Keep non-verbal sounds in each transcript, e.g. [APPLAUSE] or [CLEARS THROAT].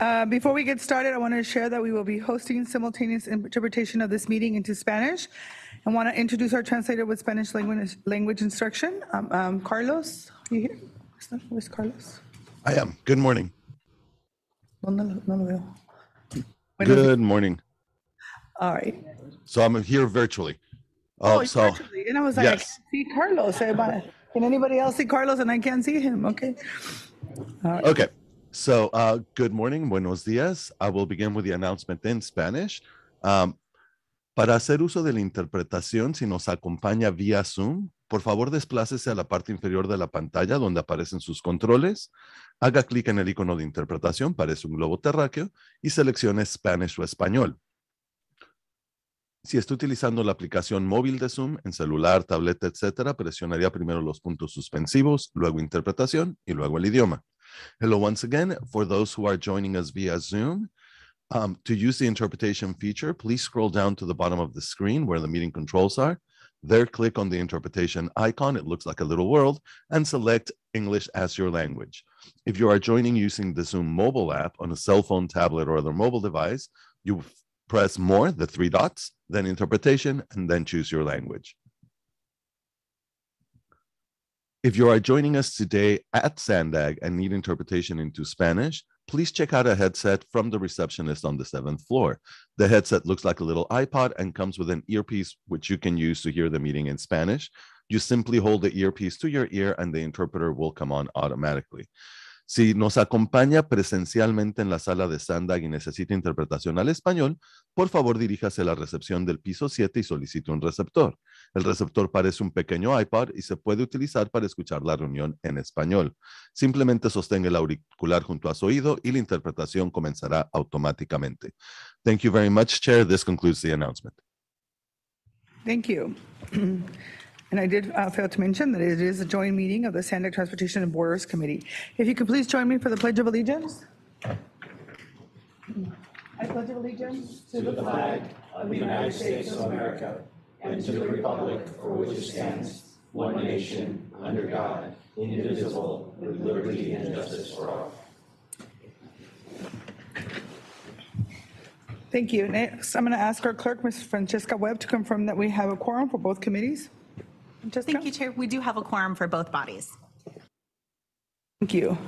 Uh, Before we get started, I want to share that we will be hosting simultaneous interpretation of this meeting into Spanish. and want to introduce our translator with Spanish language language instruction. Um, um, Carlos, are you here? Where's Carlos? I am. Good morning. No, no, no Buenos días. Good morning. All right. So I'm here virtually. Uh, oh, it's so virtually. And I was like, I can't see Carlos. Say eh, want Can anybody else see Carlos? And I can't see him. Okay. okay. So, uh, good morning, buenos días. I will begin with the announcement in Spanish. Um, para hacer uso de la interpretación, si nos acompaña vía Zoom, por favor desplácese a la parte inferior de la pantalla donde aparecen sus controles, haga clic en el icono de interpretación, parece un globo terráqueo, y seleccione Spanish o español. Si está utilizando la aplicación móvil de Zoom en celular, tableta, etcétera, presionaría primero los puntos suspensivos, luego interpretación y luego el idioma. Hello, once again, for those who are joining us via Zoom. Um, to use the interpretation feature, please scroll down to the bottom of the screen where the meeting controls are. There, click on the interpretation icon. It looks like a little world and select English as your language. If you are joining using the Zoom mobile app on a cell phone, tablet, or other mobile device, you press more, the three dots, then interpretation, and then choose your language. If you are joining us today at Sandag and need interpretation into Spanish, please check out a headset from the receptionist on the seventh floor. The headset looks like a little iPod and comes with an earpiece, which you can use to hear the meeting in Spanish. You simply hold the earpiece to your ear and the interpreter will come on automatically. Si nos acompaña presencialmente en la sala de Sandag y necesita interpretación al español, por favor diríjase a la recepción del piso 7 y solicite un receptor. El receptor parece un pequeño iPad y se puede utilizar para escuchar la reunión en español. Simplemente sostenga el auricular junto a su oído y la interpretación comenzará automáticamente. Thank you very much, Chair. This concludes the announcement. Thank you. [CLEARS THROAT] And I did uh, fail to mention that it is a joint meeting of the Sandic Transportation and Borders Committee. If you could please join me for the Pledge of Allegiance. I pledge allegiance to the flag of the United States of America and to the republic for which it stands, one nation, under God, indivisible, with liberty and justice for all. Thank you. Next, I'm going to ask our clerk, Ms. Francesca Webb, to confirm that we have a quorum for both committees. Just Thank you, Chair. We do have a quorum for both bodies. Thank you.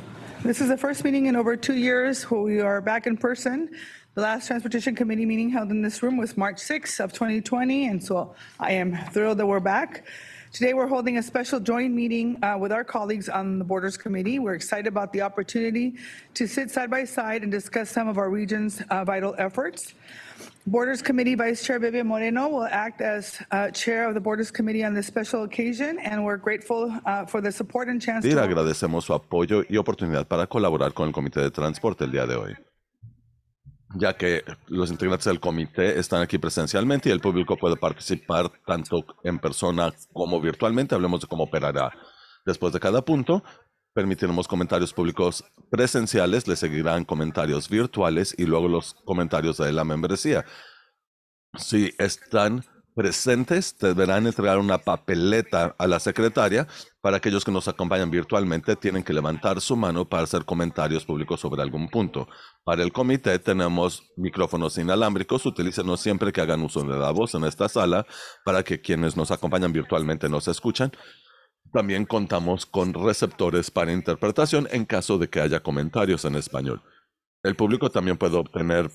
This is the first meeting in over two years where we are back in person. The last Transportation Committee meeting held in this room was March 6th of 2020, and so I am thrilled that we're back. Today, we're holding a special joint meeting uh, with our colleagues on the Borders Committee. We're excited about the opportunity to sit side by side and discuss some of our region's uh, vital efforts. Borders Committee Vice Chair Vivian Moreno will act as uh, Chair of the Borders Committee on this special occasion, and we're grateful uh, for the support and chance. Y le agradecemos su apoyo y oportunidad para colaborar con el Comité de Transporte el día de hoy, ya que los integrantes del comité están aquí presencialmente y el público puede participar tanto en persona como virtualmente. Hablemos de cómo operará. Después de cada punto, Permitiremos comentarios públicos presenciales, le seguirán comentarios virtuales y luego los comentarios de la membresía. Si están presentes deberán entregar una papeleta a la secretaria. Para aquellos que nos acompañan virtualmente, tienen que levantar su mano para hacer comentarios públicos sobre algún punto. Para el comité tenemos micrófonos inalámbricos. Utilícenos siempre que hagan uso de la voz en esta sala para que quienes nos acompañan virtualmente nos escuchen. También contamos con receptores para interpretación en caso de que haya comentarios en español. El público también puede obtener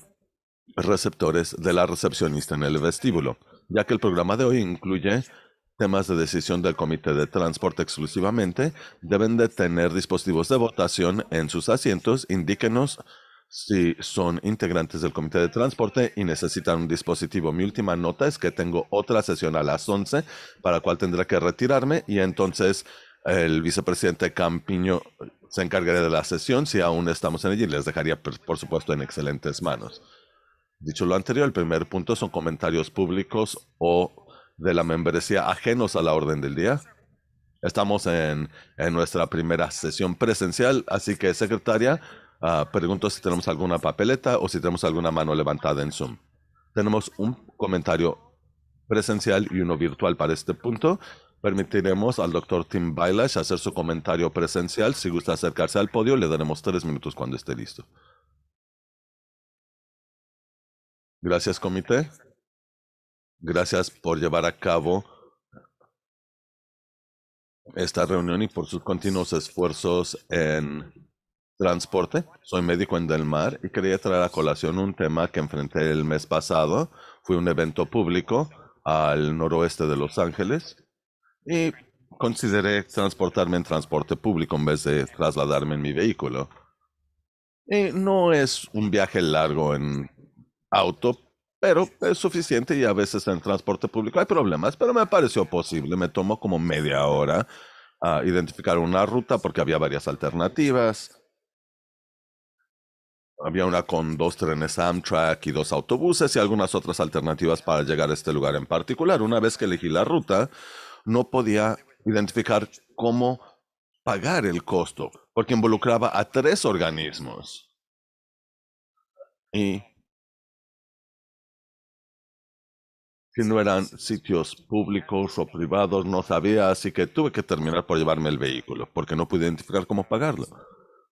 receptores de la recepcionista en el vestíbulo, ya que el programa de hoy incluye temas de decisión del Comité de Transporte exclusivamente. Deben de tener dispositivos de votación en sus asientos. Indíquenos si son integrantes del comité de transporte y necesitan un dispositivo. Mi última nota es que tengo otra sesión a las 11 para la cual tendré que retirarme y entonces el vicepresidente Campiño se encargará de la sesión si aún estamos en ella y les dejaría, por supuesto, en excelentes manos. Dicho lo anterior, el primer punto son comentarios públicos o de la membresía ajenos a la orden del día. Estamos en, en nuestra primera sesión presencial, así que, secretaria, Ah, pregunto si tenemos alguna papeleta o si tenemos alguna mano levantada en Zoom. Tenemos un comentario presencial y uno virtual para este punto. Permitiremos al doctor Tim Bailash hacer su comentario presencial. Si gusta acercarse al podio, le daremos tres minutos cuando esté listo. Gracias, comité. Gracias por llevar a cabo esta reunión y por sus continuos esfuerzos en Transporte. Soy médico en Del Mar y quería traer a colación un tema que enfrenté el mes pasado. Fui a un evento público al noroeste de Los Ángeles y consideré transportarme en transporte público en vez de trasladarme en mi vehículo. Y no es un viaje largo en auto, pero es suficiente y a veces en transporte público hay problemas, pero me pareció posible. Me tomó como media hora a ah, identificar una ruta porque había varias alternativas. Había una con dos trenes Amtrak y dos autobuses y algunas otras alternativas para llegar a este lugar en particular. Una vez que elegí la ruta, no podía identificar cómo pagar el costo, porque involucraba a tres organismos. Y si no eran sitios públicos o privados, no sabía, así que tuve que terminar por llevarme el vehículo, porque no pude identificar cómo pagarlo.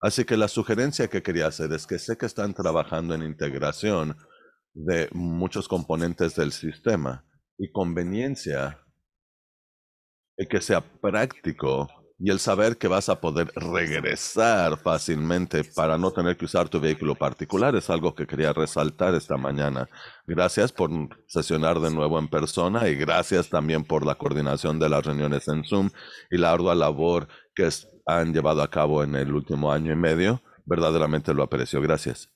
Así que la sugerencia que quería hacer es que sé que están trabajando en integración de muchos componentes del sistema y conveniencia y que sea práctico y el saber que vas a poder regresar fácilmente para no tener que usar tu vehículo particular es algo que quería resaltar esta mañana. Gracias por sesionar de nuevo en persona y gracias también por la coordinación de las reuniones en Zoom y la ardua labor que es han llevado a cabo en el último año y medio, verdaderamente lo aprecio. Gracias.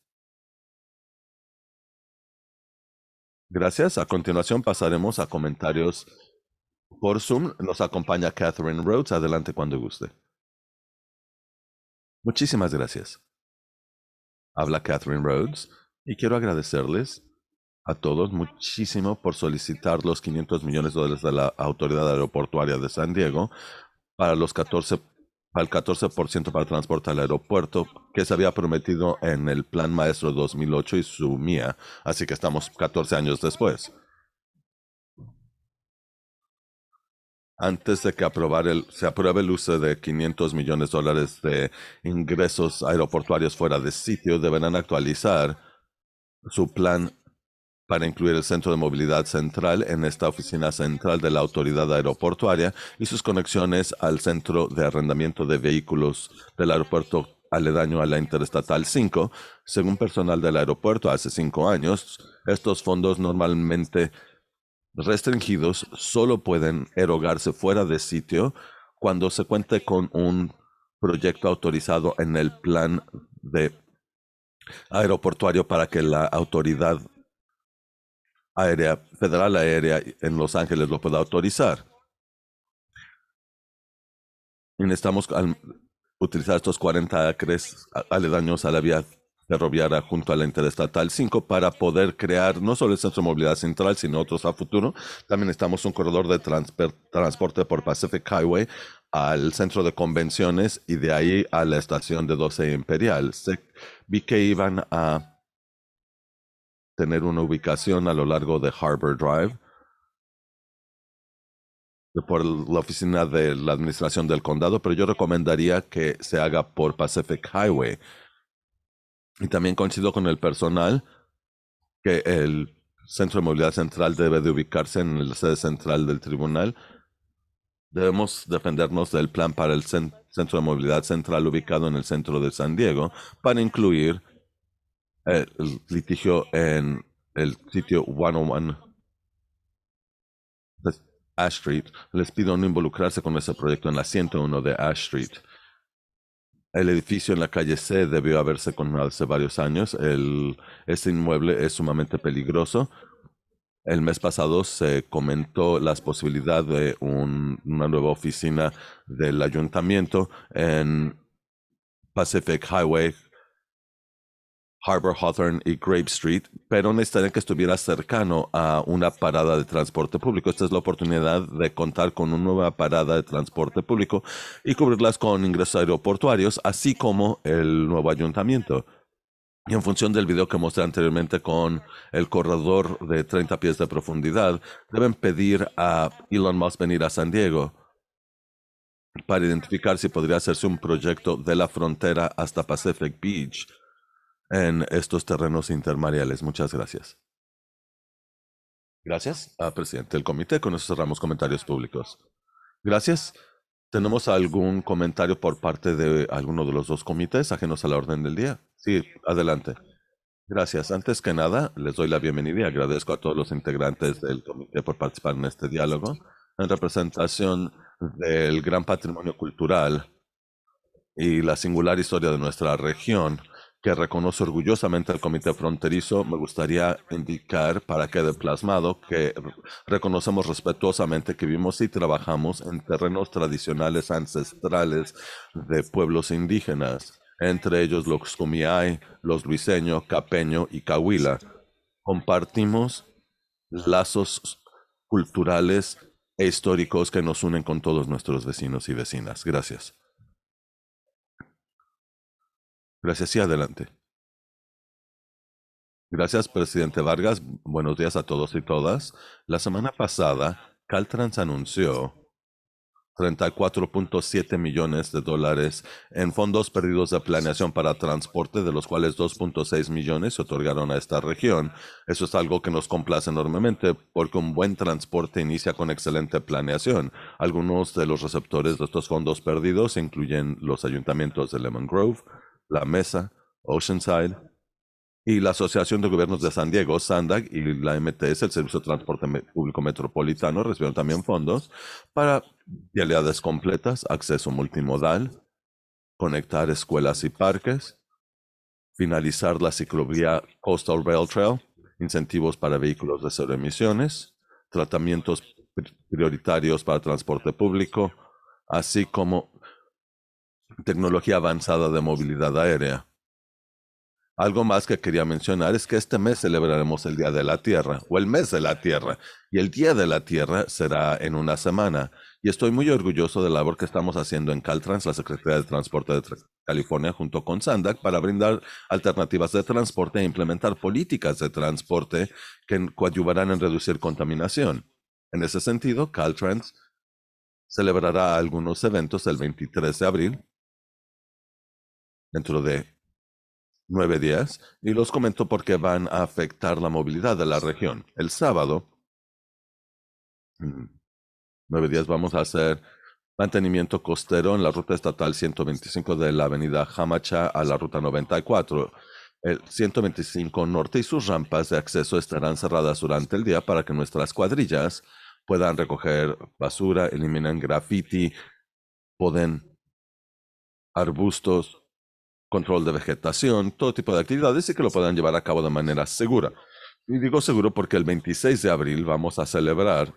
Gracias. A continuación pasaremos a comentarios por Zoom. Nos acompaña Catherine Rhodes. Adelante cuando guste. Muchísimas gracias. Habla Catherine Rhodes y quiero agradecerles a todos muchísimo por solicitar los 500 millones de dólares de la Autoridad Aeroportuaria de San Diego para los 14 al 14% para transporte al aeropuerto que se había prometido en el Plan Maestro 2008 y su así que estamos 14 años después. Antes de que aprobar el, se apruebe el uso de 500 millones de dólares de ingresos aeroportuarios fuera de sitio, deberán actualizar su plan para incluir el centro de movilidad central en esta oficina central de la autoridad aeroportuaria y sus conexiones al centro de arrendamiento de vehículos del aeropuerto aledaño a la Interestatal 5. Según personal del aeropuerto, hace cinco años, estos fondos normalmente restringidos solo pueden erogarse fuera de sitio cuando se cuente con un proyecto autorizado en el plan de aeroportuario para que la autoridad federal aérea en Los Ángeles lo pueda autorizar. Y necesitamos utilizar estos 40 acres aledaños a la vía ferroviaria junto a la Interestatal 5 para poder crear no solo el Centro de Movilidad Central, sino otros a futuro. También estamos un corredor de transporte por Pacific Highway al centro de convenciones y de ahí a la estación de 12 Imperial. vi que iban a tener una ubicación a lo largo de Harbor Drive por la oficina de la administración del condado, pero yo recomendaría que se haga por Pacific Highway. Y también coincido con el personal que el Centro de Movilidad Central debe de ubicarse en la sede central del tribunal. Debemos defendernos del plan para el Centro de Movilidad Central ubicado en el centro de San Diego para incluir eh, el litigio en el sitio 101 de Ash Street. Les pido no involucrarse con ese proyecto en la 101 de Ash Street. El edificio en la calle C debió haberse condenado hace varios años. El, este inmueble es sumamente peligroso. El mes pasado se comentó la posibilidad de una nueva oficina del ayuntamiento en Pacific Highway Harbor Hawthorne y Grape Street, pero necesitarían que estuviera cercano a una parada de transporte público. Esta es la oportunidad de contar con una nueva parada de transporte público y cubrirlas con ingresos aeroportuarios, así como el nuevo ayuntamiento. Y en función del video que mostré anteriormente con el corredor de 30 pies de profundidad, deben pedir a Elon Musk venir a San Diego para identificar si podría hacerse un proyecto de la frontera hasta Pacific Beach en estos terrenos intermareales. Muchas gracias. Gracias, ah, presidente del comité. Con eso cerramos comentarios públicos. Gracias. ¿Tenemos algún comentario por parte de alguno de los dos comités ajenos a la orden del día? Sí, adelante. Gracias. Antes que nada, les doy la bienvenida y agradezco a todos los integrantes del comité por participar en este diálogo en representación del gran patrimonio cultural y la singular historia de nuestra región que reconoce orgullosamente al Comité Fronterizo, me gustaría indicar para que quede plasmado que reconocemos respetuosamente que vivimos y trabajamos en terrenos tradicionales ancestrales de pueblos indígenas, entre ellos los Kumiai, los Luiseño, Capeño y Cahuila. Compartimos lazos culturales e históricos que nos unen con todos nuestros vecinos y vecinas. Gracias. Gracias y adelante. Gracias, presidente Vargas. Buenos días a todos y todas. La semana pasada, Caltrans anunció 34.7 millones de dólares en fondos perdidos de planeación para transporte, de los cuales 2.6 millones se otorgaron a esta región. Eso es algo que nos complace enormemente porque un buen transporte inicia con excelente planeación. Algunos de los receptores de estos fondos perdidos incluyen los ayuntamientos de Lemon Grove, la Mesa, Oceanside y la Asociación de Gobiernos de San Diego, SANDAG, y la MTS, el Servicio de Transporte Público Metropolitano, recibieron también fondos para vialidades completas, acceso multimodal, conectar escuelas y parques, finalizar la ciclovía Coastal Rail Trail, incentivos para vehículos de cero emisiones, tratamientos prioritarios para transporte público, así como tecnología avanzada de movilidad aérea. Algo más que quería mencionar es que este mes celebraremos el Día de la Tierra, o el mes de la Tierra, y el Día de la Tierra será en una semana. Y estoy muy orgulloso de la labor que estamos haciendo en Caltrans, la Secretaría de Transporte de California, junto con Sandac, para brindar alternativas de transporte e implementar políticas de transporte que coadyuvarán en reducir contaminación. En ese sentido, Caltrans celebrará algunos eventos el 23 de abril, dentro de nueve días y los comento porque van a afectar la movilidad de la región. El sábado, mm, nueve días, vamos a hacer mantenimiento costero en la ruta estatal 125 de la avenida Hamacha a la ruta 94. El 125 Norte y sus rampas de acceso estarán cerradas durante el día para que nuestras cuadrillas puedan recoger basura, eliminan graffiti, poden arbustos, control de vegetación, todo tipo de actividades y que lo puedan llevar a cabo de manera segura. Y digo seguro porque el 26 de abril vamos a celebrar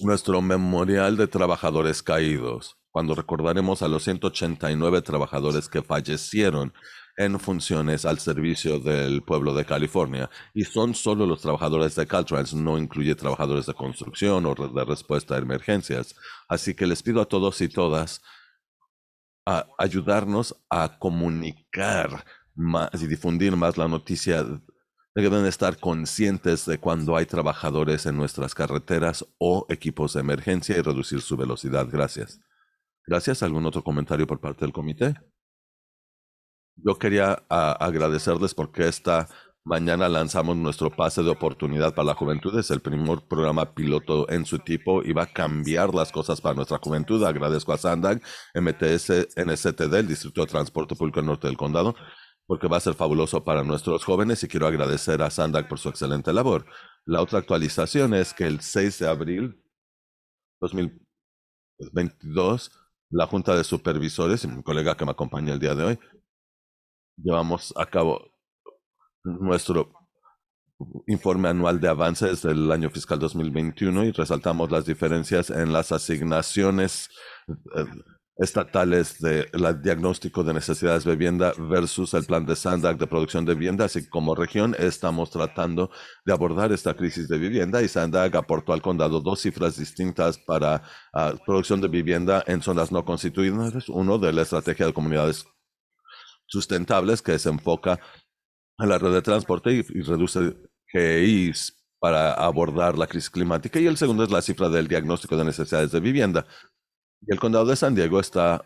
nuestro memorial de trabajadores caídos, cuando recordaremos a los 189 trabajadores que fallecieron en funciones al servicio del pueblo de California. Y son solo los trabajadores de Caltrans, no incluye trabajadores de construcción o de respuesta a emergencias. Así que les pido a todos y todas a ayudarnos a comunicar más y difundir más la noticia. de que Deben estar conscientes de cuando hay trabajadores en nuestras carreteras o equipos de emergencia y reducir su velocidad. Gracias. Gracias. ¿Algún otro comentario por parte del comité? Yo quería ah, agradecerles porque esta Mañana lanzamos nuestro pase de oportunidad para la juventud. Es el primer programa piloto en su tipo y va a cambiar las cosas para nuestra juventud. Agradezco a Sandag, MTS, NCTD, el Distrito de Transporte Público Norte del Condado, porque va a ser fabuloso para nuestros jóvenes y quiero agradecer a Sandag por su excelente labor. La otra actualización es que el 6 de abril 2022, pues, la Junta de Supervisores y mi colega que me acompaña el día de hoy, llevamos a cabo nuestro informe anual de avances del año fiscal 2021 y resaltamos las diferencias en las asignaciones eh, estatales de la diagnóstico de necesidades de vivienda versus el plan de Sandag de producción de vivienda, así como región estamos tratando de abordar esta crisis de vivienda y Sandag aportó al condado dos cifras distintas para ah, producción de vivienda en zonas no constituidas, uno de la estrategia de comunidades sustentables que se enfoca a la red de transporte y, reduce GEIs para abordar la crisis climática y el segundo es la cifra del diagnóstico de necesidades de vivienda. Y el condado de San Diego está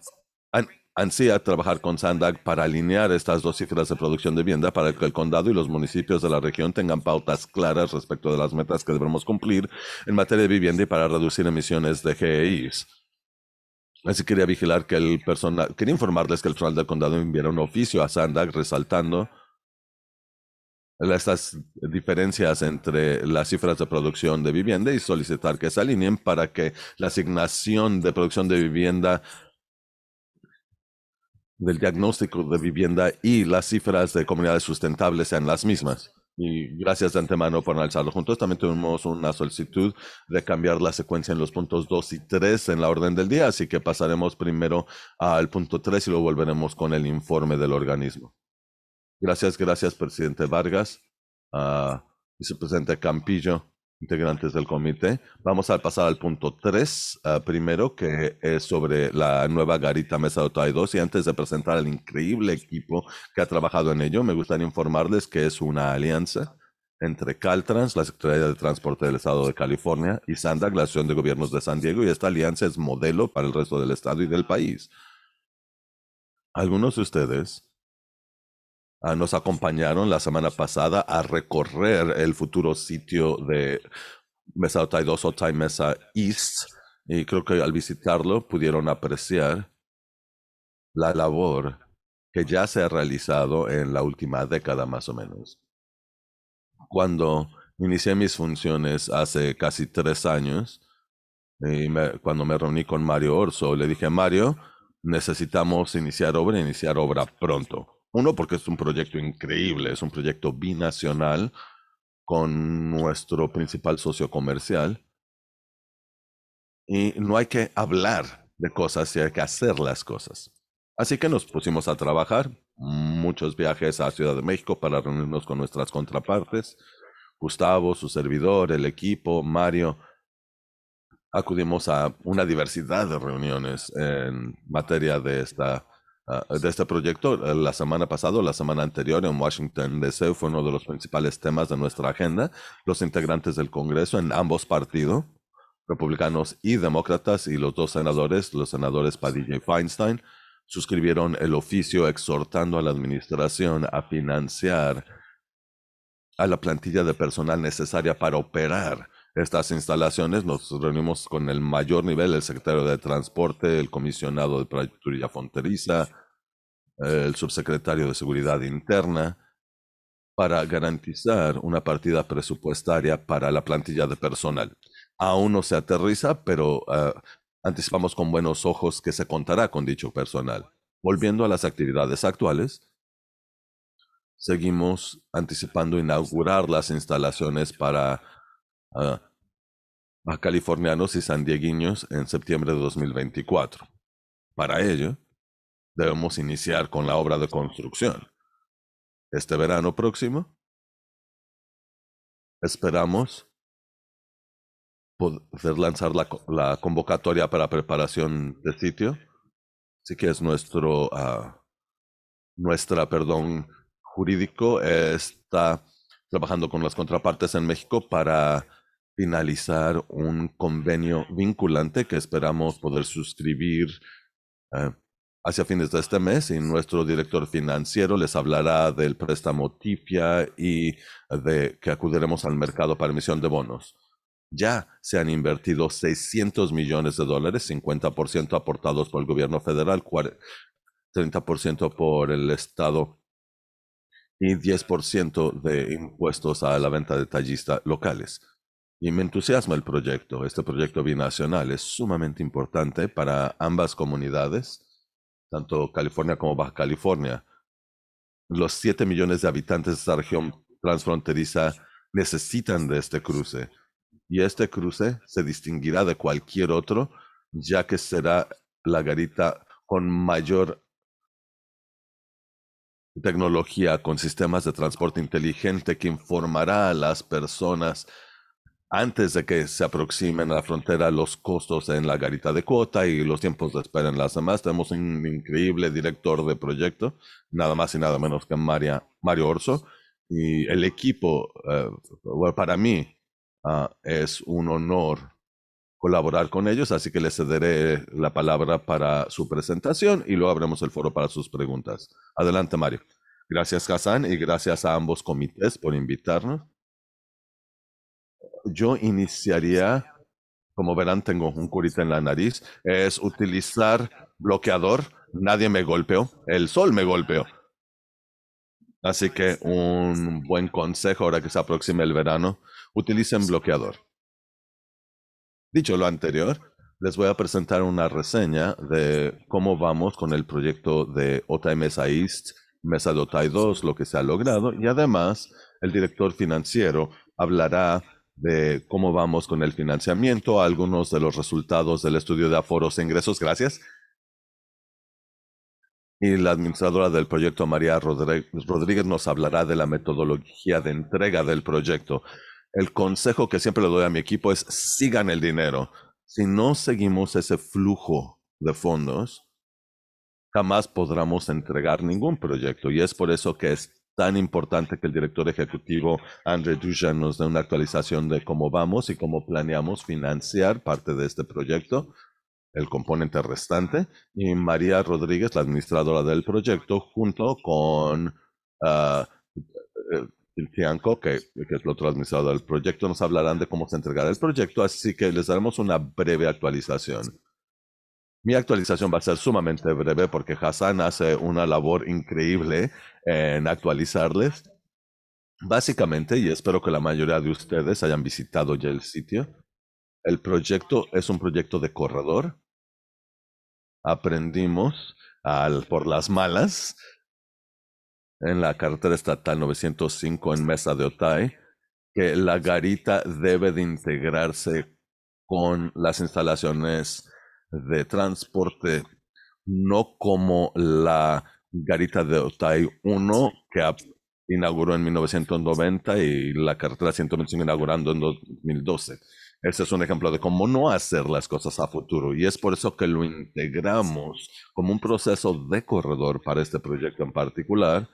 ansía trabajar con Sandag para alinear estas dos cifras de producción de vivienda para que el condado y los municipios de la región tengan pautas claras respecto de las metas que debemos cumplir en materia de vivienda y para reducir emisiones de GEIs. Así quería vigilar que el personal, quería informarles que el personal del condado enviara un oficio a Sandag resaltando estas diferencias entre las cifras de producción de vivienda y solicitar que se alineen para que la asignación de producción de vivienda del diagnóstico de vivienda y las cifras de comunidades sustentables sean las mismas. Y gracias de antemano por analizarlo juntos. También tuvimos una solicitud de cambiar la secuencia en los puntos 2 y 3 en la orden del día, así que pasaremos primero al punto 3 y luego volveremos con el informe del organismo. Gracias, gracias, presidente Vargas, ah, vicepresidente Campillo, integrantes del comité. Vamos a pasar al punto 3, ah, primero, que es sobre la nueva garita Mesa de 2. Y antes de presentar al increíble equipo que ha trabajado en ello, me gustaría informarles que es una alianza entre Caltrans, la Secretaría de Transporte del Estado de California, y SANDAC, la Asociación de Gobiernos de San Diego, y esta alianza es modelo para el resto del Estado y del país. Algunos de ustedes Ah, nos acompañaron la semana pasada a recorrer el futuro sitio de Mesa Otay 2, Otay Mesa East, y creo que al visitarlo pudieron apreciar la labor que ya se ha realizado en la última década más o menos. Cuando inicié mis funciones hace casi tres años, eh, y cuando me reuní con Mario Orso, le dije, Mario, necesitamos iniciar obra, iniciar obra pronto uno, porque es un proyecto increíble, es un proyecto binacional con nuestro principal socio comercial. Y no hay que hablar de cosas, hay que hacer las cosas. Así que nos pusimos a trabajar, muchos viajes a Ciudad de México para reunirnos con nuestras contrapartes. Gustavo, su servidor, el equipo, Mario, acudimos a una diversidad de reuniones en materia de esta Ah, de este proyecto. Eh, la semana pasada, la semana anterior en Washington DC fue uno de los principales temas de nuestra agenda. Los integrantes del Congreso en ambos partidos, republicanos y demócratas, y los dos senadores, los senadores Padilla y Feinstein, suscribieron el oficio exhortando a la administración a financiar a la plantilla de personal necesaria para operar estas instalaciones, nos reunimos con el mayor nivel, el secretario de Transporte, el comisionado de Prefectura Fronteriza, el subsecretario de Seguridad Interna, para garantizar una partida presupuestaria para la plantilla de personal. Aún no se aterriza, pero ah, anticipamos con buenos ojos que se contará con dicho personal. Volviendo a las actividades actuales, seguimos anticipando inaugurar las instalaciones para ah, a californianos y dieguiños en septiembre de 2024. Para ello, debemos iniciar con la obra de construcción. Este verano próximo, esperamos poder lanzar la, convocatoria para preparación de sitio. Así que es nuestro, ah, nuestra, perdón, jurídico eh, está trabajando con las contrapartes en México para finalizar un convenio vinculante que esperamos poder suscribir eh, hacia fines de este mes y nuestro director financiero les hablará del préstamo TIFIA y de que acudiremos al mercado para emisión de bonos. Ya se han invertido 600 millones de dólares, 50% aportados por el gobierno federal, 30% por el estado y 10% de impuestos a la venta de tallistas locales. Y me entusiasma el proyecto. Este proyecto binacional es sumamente importante para ambas comunidades, tanto California como Baja California. Los 7 millones de habitantes de esta región transfronteriza necesitan de este cruce. Y este cruce se distinguirá de cualquier otro, ya que será la garita con mayor tecnología, con sistemas de transporte inteligente que informará a las personas antes de que se aproximen a la frontera los costos en la garita de cuota y los tiempos de espera en las demás. Tenemos un increíble director de proyecto, nada más y nada menos que María Mario Orso. Y el equipo, eh, para mí, ah, es un honor colaborar con ellos, así que les cederé la palabra para su presentación y luego abremos el foro para sus preguntas. Adelante, Mario. Gracias, Hassan, y gracias a ambos comités por invitarnos yo iniciaría, como verán, tengo un curita en la nariz, es utilizar bloqueador. Nadie me golpeó, el sol me golpeó. Así que un buen consejo ahora que se aproxima el verano, utilicen bloqueador. Dicho lo anterior, les voy a presentar una reseña de cómo vamos con el proyecto de OTAI Mesa East, Mesa de 2, lo que se ha logrado y además el director financiero hablará de cómo vamos con el financiamiento, algunos de los resultados del estudio de aforos e ingresos. Gracias. Y la administradora del proyecto, María Rodríguez, nos hablará de la metodología de entrega del proyecto. El consejo que siempre le doy a mi equipo es sigan el dinero. Si no seguimos ese flujo de fondos, jamás podremos entregar ningún proyecto. Y es por eso que es tan importante que el director ejecutivo André Dujan nos dé una actualización de cómo vamos y cómo planeamos financiar parte de este proyecto, el componente restante, y María Rodríguez, la administradora del proyecto, junto con ah, el eh, eh, Tianco, que, que, es el otro administrador del proyecto, nos hablarán de cómo se entregará el proyecto, así que les daremos una breve actualización. Mi actualización va a ser sumamente breve porque Hassan hace una labor increíble en actualizarles. Básicamente, y espero que la mayoría de ustedes hayan visitado ya el sitio, el proyecto es un proyecto de corredor. Aprendimos por las malas en la carretera estatal 905 en Mesa de Otay que la garita debe de integrarse con las instalaciones de transporte, no como la garita de Otay 1 que inauguró en 1990 y la carretera 125 inaugurando en 2012. Ese es un ejemplo de cómo no hacer las cosas a futuro y es por eso que lo integramos como un proceso de corredor para este proyecto en particular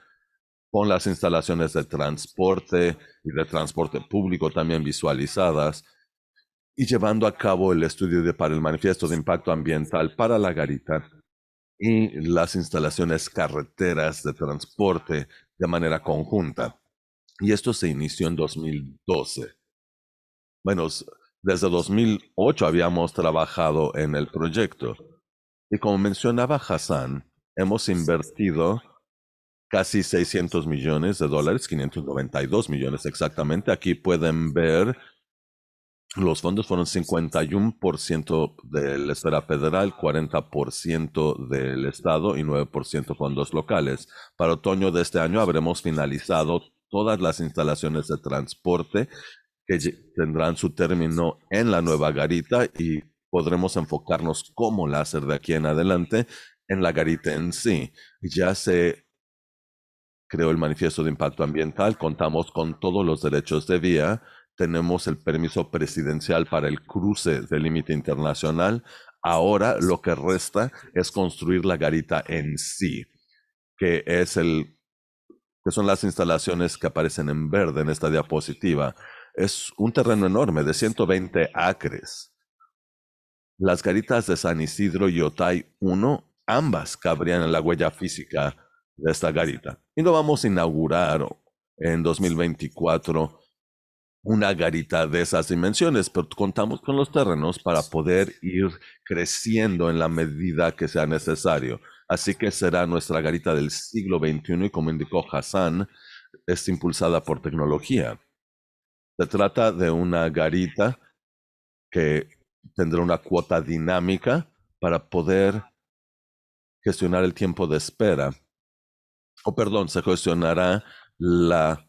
con las instalaciones de transporte y de transporte público también visualizadas y llevando a cabo el estudio para el manifiesto de impacto ambiental para la garita y las instalaciones carreteras de transporte de manera conjunta. Y esto se inició en 2012. Bueno, desde 2008 habíamos trabajado en el proyecto. Y como mencionaba Hassan, hemos invertido casi 600 millones de dólares, 592 millones exactamente. Aquí pueden ver los fondos fueron 51% de la esfera federal, 40% del Estado y 9% fondos locales. Para otoño de este año habremos finalizado todas las instalaciones de transporte que tendrán su término en la nueva garita y podremos enfocarnos como la hacer de aquí en adelante en la garita en sí. Ya se creó el manifiesto de impacto ambiental, contamos con todos los derechos de vía tenemos el permiso presidencial para el cruce del límite internacional. Ahora lo que resta es construir la garita en sí, que es el que son las instalaciones que aparecen en verde en esta diapositiva. Es un terreno enorme de 120 acres. Las garitas de San Isidro y Otay 1 ambas cabrían en la huella física de esta garita. Y lo vamos a inaugurar en 2024 una garita de esas dimensiones, pero contamos con los terrenos para poder ir creciendo en la medida que sea necesario. Así que será nuestra garita del siglo XXI y como indicó Hassan, es impulsada por tecnología. Se trata de una garita que tendrá una cuota dinámica para poder gestionar el tiempo de espera. O perdón, se gestionará la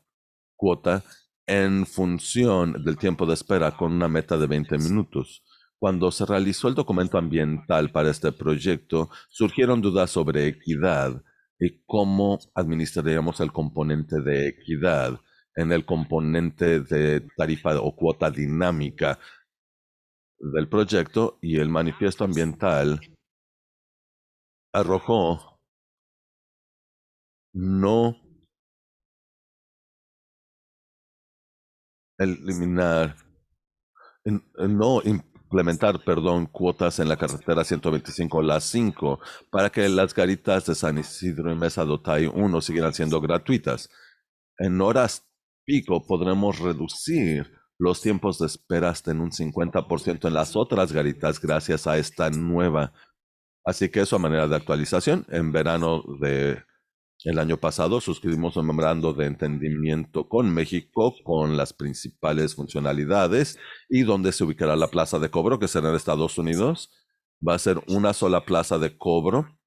cuota en función del tiempo de espera con una meta de 20 minutos. Cuando se realizó el documento ambiental para este proyecto, surgieron dudas sobre equidad y cómo administraríamos el componente de equidad en el componente de tarifa o cuota dinámica del proyecto y el manifiesto ambiental arrojó no eliminar, eh, no implementar, perdón, cuotas en la carretera 125, las 5, para que las garitas de San Isidro y Mesa Dotay 1 siguieran siendo gratuitas. En horas pico podremos reducir los tiempos de espera hasta en un 50% en las otras garitas gracias a esta nueva. Así que eso a manera de actualización en verano de el año pasado suscribimos un memorando de entendimiento con México con las principales funcionalidades y donde se ubicará la plaza de cobro, que será en Estados Unidos. Va a ser una sola plaza de cobro,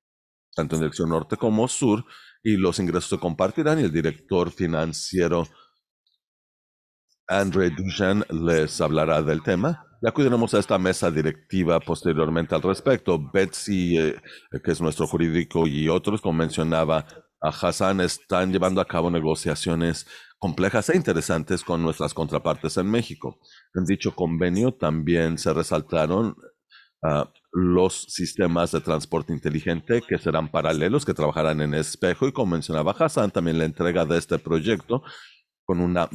tanto en dirección norte como sur, y los ingresos se compartirán y el director financiero André Duchan les hablará del tema. Ya acudiremos a esta mesa directiva posteriormente al respecto. Betsy, eh, que es nuestro jurídico, y otros, como mencionaba, a Hassan están llevando a cabo negociaciones complejas e interesantes con nuestras contrapartes en México. En dicho convenio también se resaltaron ah, los sistemas de transporte inteligente que serán paralelos, que trabajarán en espejo y como mencionaba Hassan, también la entrega de este proyecto con una,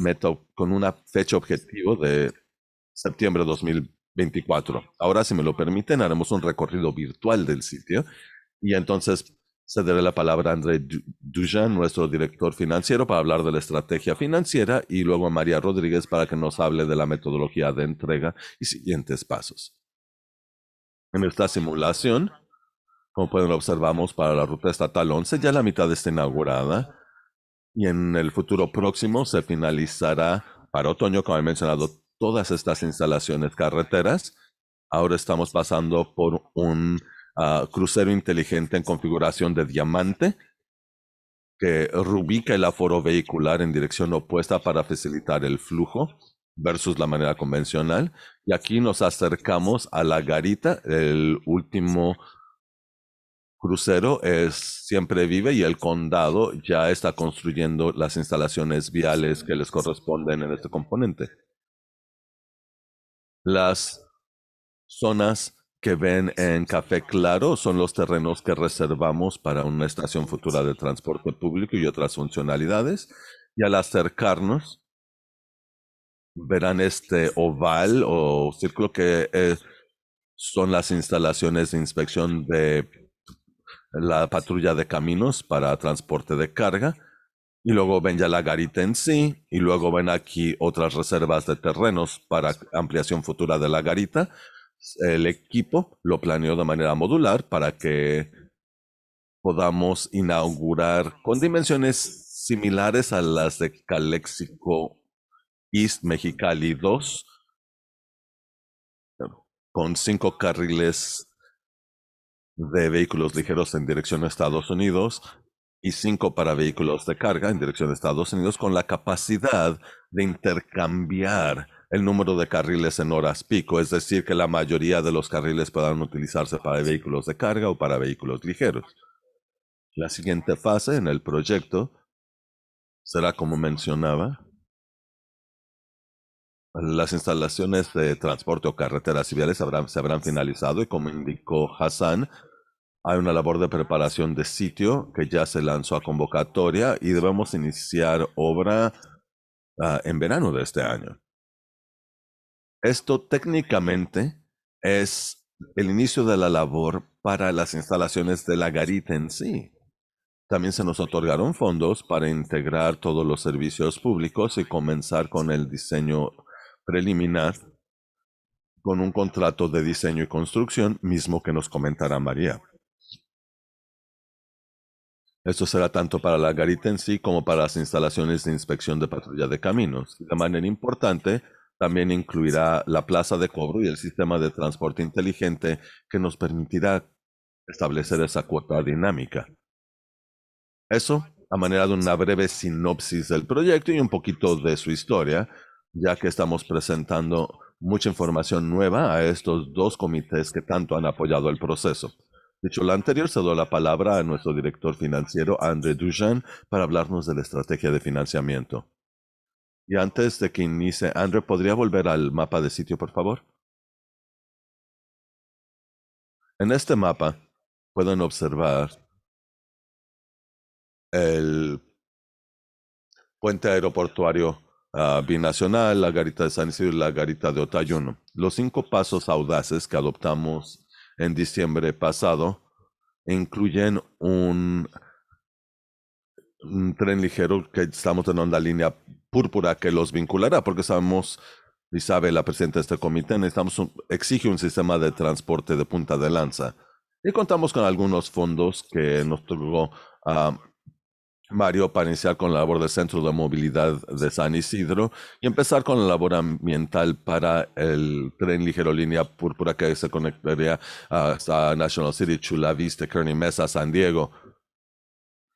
con una fecha objetivo de septiembre de 2024. Ahora, si me lo permiten, haremos un recorrido virtual del sitio y entonces se debe la palabra a André Dujan, nuestro director financiero, para hablar de la estrategia financiera y luego a María Rodríguez para que nos hable de la metodología de entrega y siguientes pasos. En esta simulación, como pueden observar, para la ruta estatal 11, ya la mitad está inaugurada y en el futuro próximo se finalizará para otoño, como he mencionado, todas estas instalaciones carreteras. Ahora estamos pasando por un crucero inteligente en configuración de diamante que rubica el aforo vehicular en dirección opuesta para facilitar el flujo versus la manera convencional. Y aquí nos acercamos a la garita, el último crucero es siempre vive y el condado ya está construyendo las instalaciones viales que les corresponden en este componente. Las zonas que ven en Café Claro son los terrenos que reservamos para una estación futura de transporte público y otras funcionalidades. Y al acercarnos, verán este oval o círculo que es, eh, son las instalaciones de inspección de la patrulla de caminos para transporte de carga. Y luego ven ya la garita en sí, y luego ven aquí otras reservas de terrenos para ampliación futura de la garita, el equipo lo planeó de manera modular para que podamos inaugurar con dimensiones similares a las de Calexico East Mexicali 2, con cinco carriles de vehículos ligeros en dirección a Estados Unidos y cinco para vehículos de carga en dirección a Estados Unidos, con la capacidad de intercambiar el número de carriles en horas pico, es decir, que la mayoría de los carriles puedan utilizarse para vehículos de carga o para vehículos ligeros. La siguiente fase en el proyecto será, como mencionaba, las instalaciones de transporte o carreteras civiles se habrán finalizado y, como indicó Hassan, hay una labor de preparación de sitio que ya se lanzó a convocatoria y debemos iniciar obra ah, en verano de este año. Esto técnicamente es el inicio de la labor para las instalaciones de la garita en sí. También se nos otorgaron fondos para integrar todos los servicios públicos y comenzar con el diseño preliminar con un contrato de diseño y construcción, mismo que nos comentará María. Esto será tanto para la garita en sí como para las instalaciones de inspección de patrulla de caminos. De manera importante, también incluirá la plaza de cobro y el sistema de transporte inteligente que nos permitirá establecer esa cuota dinámica. Eso a manera de una breve sinopsis del proyecto y un poquito de su historia, ya que estamos presentando mucha información nueva a estos dos comités que tanto han apoyado el proceso. Dicho lo anterior, cedo la palabra a nuestro director financiero, André Dujan, para hablarnos de la estrategia de financiamiento. Y antes de que inicie, Andre ¿podría volver al mapa de sitio, por favor? En este mapa pueden observar el puente aeroportuario ah, binacional, la garita de San Isidro y la garita de Otayuno. Los cinco pasos audaces que adoptamos en diciembre pasado incluyen un, tren ligero que estamos en la línea púrpura que los vinculará, porque sabemos, sabe la presidenta de este comité, necesitamos exige un sistema de transporte de punta de lanza. Y contamos con algunos fondos que nos tuvo a ah, Mario para iniciar con la labor del Centro de Movilidad de San Isidro y empezar con la labor ambiental para el tren ligero línea púrpura que se conectaría a National City, Chula Vista, Kearney Mesa, San Diego.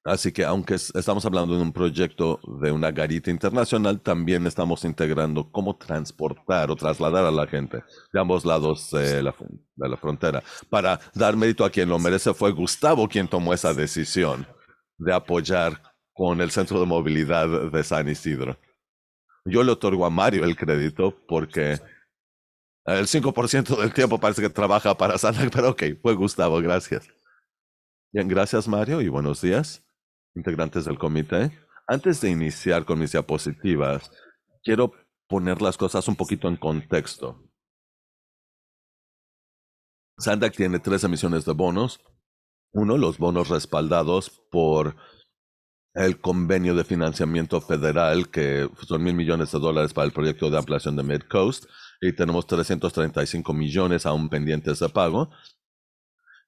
Así que aunque estamos hablando de un proyecto de una garita internacional, también estamos integrando cómo transportar o trasladar a la gente de ambos lados eh, de la, frontera. Para dar mérito a quien lo merece fue Gustavo quien tomó esa decisión de apoyar con el Centro de Movilidad de San Isidro. Yo le otorgo a Mario el crédito porque el 5% del tiempo parece que trabaja para Isidro, pero ok, fue Gustavo, gracias. Bien, gracias Mario y buenos días integrantes del comité. Antes de iniciar con mis diapositivas, quiero poner las cosas un poquito en contexto. Sandac tiene tres emisiones de bonos. Uno, los bonos respaldados por el convenio de financiamiento federal, que son mil millones de dólares para el proyecto de ampliación de Mid Coast. y tenemos 335 millones aún pendientes de pago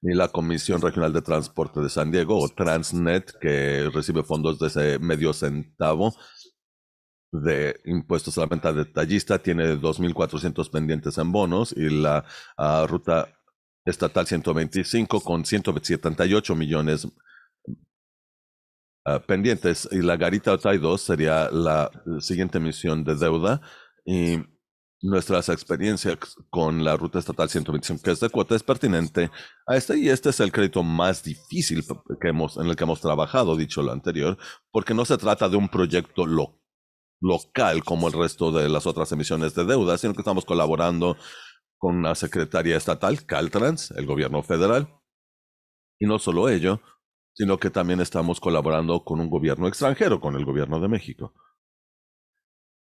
ni la Comisión Regional de Transporte de San Diego, o Transnet, que recibe fondos de ese medio centavo de impuestos a la venta detallista, tiene 2.400 pendientes en bonos y la ah, ruta estatal 125 con 178 millones ah, pendientes. Y la garita 2 sería la siguiente emisión de deuda. Y nuestras experiencias con la ruta estatal 125, que es de cuota, es pertinente a este y este es el crédito más difícil que hemos, en el que hemos trabajado, dicho lo anterior, porque no se trata de un proyecto local como el resto de las otras emisiones de deuda, sino que estamos colaborando con la Secretaría Estatal, Caltrans, el gobierno federal. Y no solo ello, sino que también estamos colaborando con un gobierno extranjero, con el gobierno de México.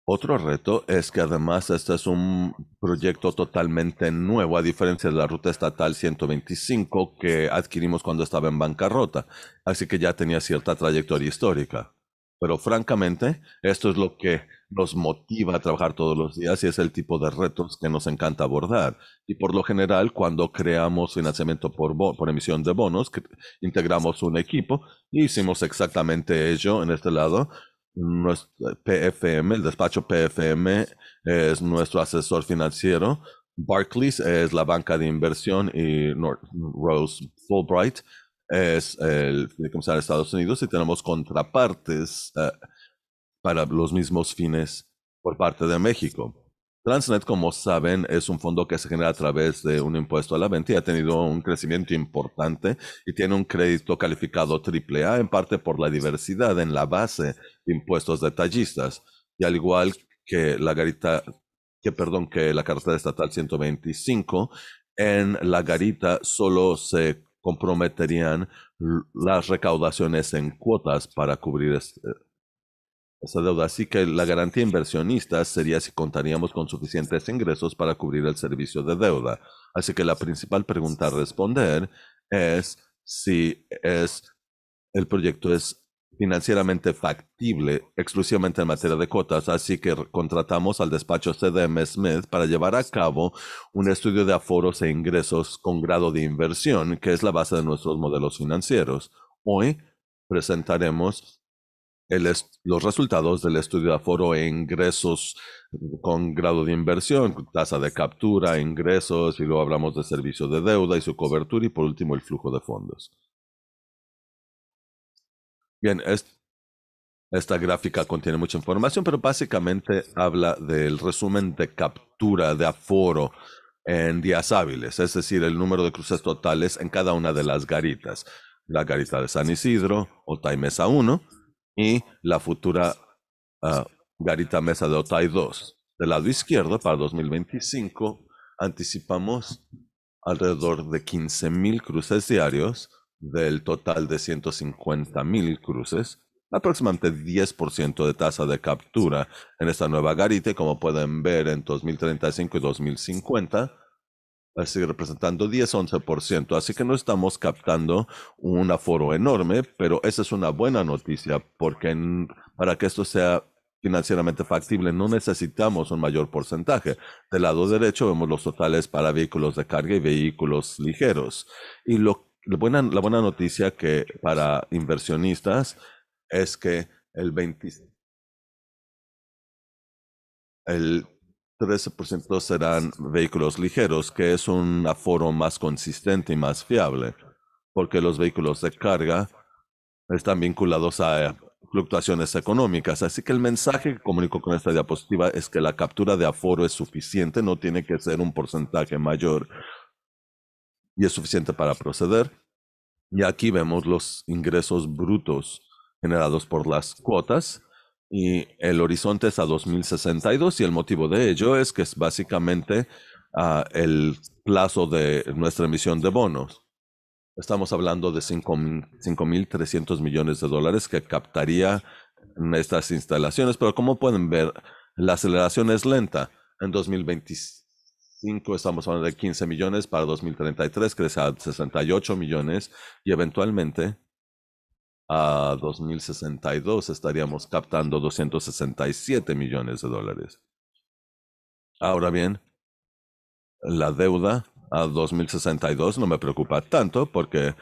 Otro reto es que además este es un proyecto totalmente nuevo, a diferencia de la ruta estatal 125 que adquirimos cuando estaba en bancarrota, así que ya tenía cierta trayectoria histórica. Pero francamente, esto es lo que nos motiva a trabajar todos los días y es el tipo de retos que nos encanta abordar. Y por lo general, cuando creamos financiamiento por, emisión de bonos, que integramos un equipo y hicimos exactamente ello en este lado nuestro eh, PFM, el despacho PFM es nuestro asesor financiero. Barclays es la banca de inversión y North Rose Fulbright es el Comisario de Estados Unidos y tenemos contrapartes eh, para los mismos fines por parte de México. Transnet, como saben, es un fondo que se genera a través de un impuesto a la venta y ha tenido un crecimiento importante y tiene un crédito calificado AAA, en parte por la diversidad en la base de impuestos detallistas. Y al igual que la garita, que perdón, que la carretera estatal 125, en la garita solo se comprometerían las recaudaciones en cuotas para cubrir este, esa deuda. Así que la garantía inversionista sería si contaríamos con suficientes ingresos para cubrir el servicio de deuda. Así que la principal pregunta a responder es si es el proyecto es financieramente factible exclusivamente en materia de cuotas, así que contratamos al despacho CDM Smith para llevar a cabo un estudio de aforos e ingresos con grado de inversión, que es la base de nuestros modelos financieros. Hoy presentaremos los resultados del estudio de aforo e ingresos mm, con grado de inversión, tasa de captura, ingresos, y luego hablamos de servicio de deuda y su cobertura, y por último el flujo de fondos. Bien, esta gráfica contiene mucha información, pero básicamente habla del resumen de captura de aforo en días hábiles, es decir, el número de cruces totales en cada una de las garitas. La garita de San Isidro o Taimesa 1, y la futura ah, Garita Mesa de OTAI 2. Del lado izquierdo, para 2025, anticipamos alrededor de 15.000 cruces diarios del total de 150.000 cruces, aproximadamente 10% de tasa de captura en esta nueva garita. Como pueden ver, en 2035 y 2050 sigue representando 10-11%. Así que no estamos captando un aforo enorme, pero esa es una buena noticia porque para que esto sea financieramente factible no necesitamos un mayor porcentaje. Del lado derecho vemos los totales para vehículos de carga y vehículos ligeros. Y lo, la, buena, la buena noticia que para inversionistas es que el 20, 13% serán vehículos ligeros, que es un aforo más consistente y más fiable, porque los vehículos de carga están vinculados a eh, fluctuaciones económicas. Así que el mensaje que comunico con esta diapositiva es que la captura de aforo es suficiente, no tiene que ser un porcentaje mayor y es suficiente para proceder. Y aquí vemos los ingresos brutos generados por las cuotas y el horizonte es a 2062 y el motivo de ello es que es básicamente ah, el plazo de nuestra emisión de bonos. Estamos hablando de 5.300 millones de dólares que captaría estas instalaciones, pero como pueden ver, la aceleración es lenta. En 2025 estamos hablando de 15 millones, para 2033 crece a 68 millones y eventualmente a 2062 estaríamos captando 267 millones de dólares. Ahora bien, la deuda a 2062 no me preocupa tanto porque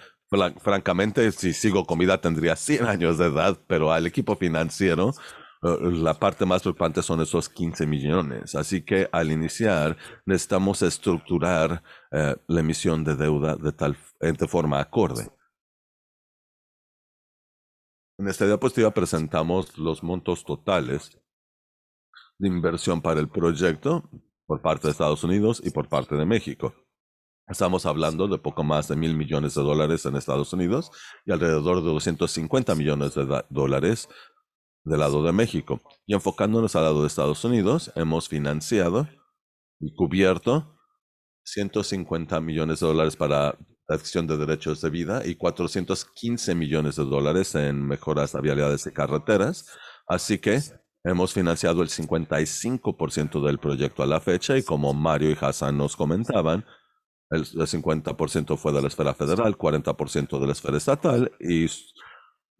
francamente si sigo comida, tendría 100 años de edad, pero al equipo financiero eh, la parte más preocupante son esos 15 millones. Así que al iniciar necesitamos estructurar eh, la emisión de deuda de tal de forma acorde. En esta diapositiva presentamos los montos totales de inversión para el proyecto por parte de Estados Unidos y por parte de México. Estamos hablando de poco más de mil millones de dólares en Estados Unidos y alrededor de 250 millones de dólares del lado de México. Y enfocándonos al lado de Estados Unidos, hemos financiado y cubierto 150 millones de dólares para la de derechos de vida y 415 millones de dólares en mejoras a vialidades y carreteras. Así que hemos financiado el 55% del proyecto a la fecha y como Mario y Hassan nos comentaban, el 50% fue de la esfera federal, 40% de la esfera estatal y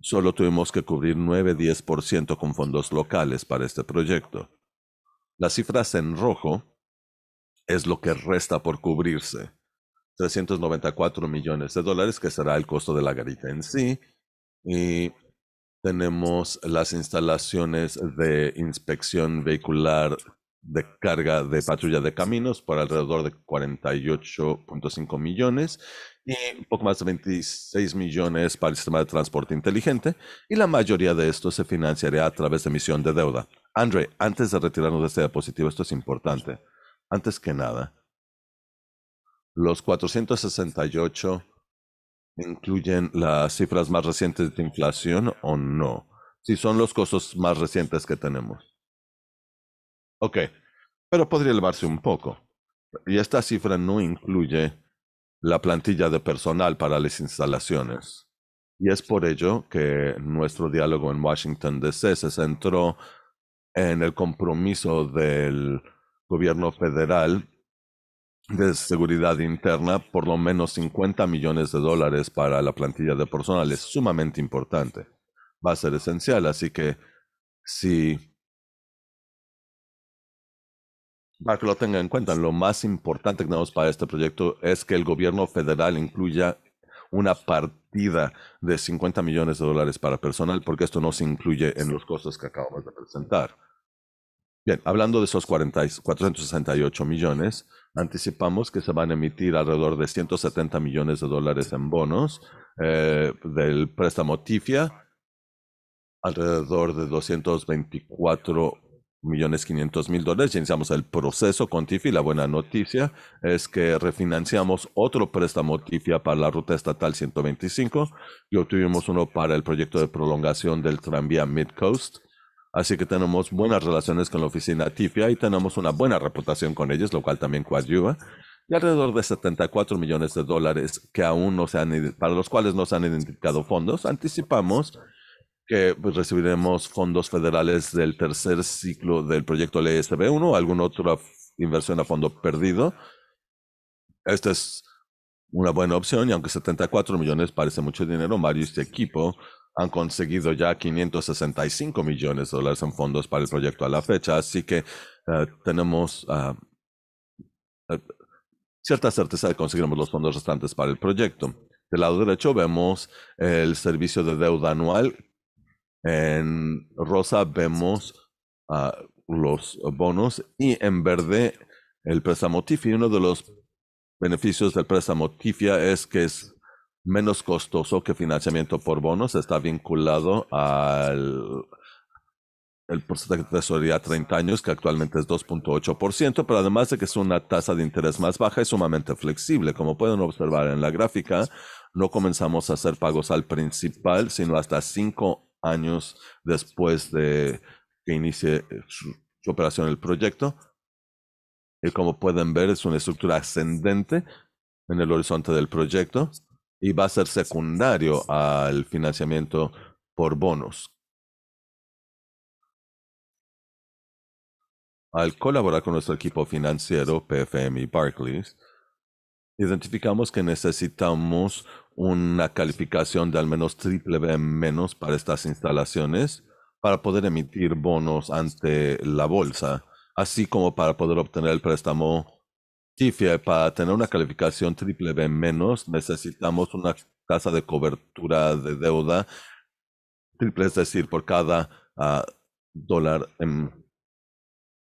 solo tuvimos que cubrir 9-10% con fondos locales para este proyecto. Las cifras en rojo es lo que resta por cubrirse. 394 millones de dólares, que será el costo de la garita en sí. Y tenemos las instalaciones de inspección vehicular de carga de patrulla de caminos por alrededor de 48.5 millones y un poco más de 26 millones para el sistema de transporte inteligente y la mayoría de esto se financiaría a través de emisión de deuda. Andre antes de retirarnos de este diapositivo, esto es importante. Antes que nada, los 468 incluyen las cifras más recientes de inflación o no. Si son los costos más recientes que tenemos. Ok, pero podría elevarse un poco. Y esta cifra no incluye la plantilla de personal para las instalaciones. Y es por ello que nuestro diálogo en Washington, D.C. se centró en el compromiso del gobierno federal de seguridad interna, por lo menos 50 millones de dólares para la plantilla de personal es sumamente importante. Va a ser esencial, así que si para que lo tenga en cuenta, lo más importante que tenemos para este proyecto es que el gobierno federal incluya una partida de 50 millones de dólares para personal, porque esto no se incluye en los costos que acabamos de presentar. Bien, hablando de esos 468 millones, Anticipamos que se van a emitir alrededor de 170 millones de dólares en bonos eh, del préstamo TIFIA, alrededor de 224 millones 500 mil dólares. Iniciamos el proceso con TIFI. La buena noticia es que refinanciamos otro préstamo TIFIA para la ruta estatal 125 y obtuvimos uno para el proyecto de prolongación del tranvía Mid Coast Así que tenemos buenas relaciones con la oficina TIFIA y tenemos una buena reputación con ellos, lo cual también coadyuva. Y alrededor de 74 millones de dólares que aún no se han, para los cuales no se han identificado fondos, anticipamos que pues, recibiremos fondos federales del tercer ciclo del proyecto lsb 1 o alguna otra inversión a fondo perdido. Esta es una buena opción y aunque 74 millones parece mucho dinero, Mario y este equipo han conseguido ya 565 millones de dólares en fondos para el proyecto a la fecha, así que eh, tenemos ah, eh, cierta certeza de que conseguiremos los fondos restantes para el proyecto. Del lado derecho vemos el servicio de deuda anual. En rosa vemos ah, los bonos y en verde el préstamo TIFI. Uno de los beneficios del préstamo TIFI es que es menos costoso que financiamiento por bonos, está vinculado al el porcentaje de tesorería a 30 años, que actualmente es 2.8%, pero además de que es una tasa de interés más baja, es sumamente flexible. Como pueden observar en la gráfica, no comenzamos a hacer pagos al principal, sino hasta cinco años después de que inicie su operación el proyecto. Y como pueden ver, es una estructura ascendente en el horizonte del proyecto y va a ser secundario al financiamiento por bonos. Al colaborar con nuestro equipo financiero, PFM y Barclays, identificamos que necesitamos una calificación de al menos triple B menos para estas instalaciones para poder emitir bonos ante la bolsa, así como para poder obtener el préstamo eh, para tener una calificación triple B menos, necesitamos una tasa de cobertura de deuda triple, es decir, por cada ah, dólar en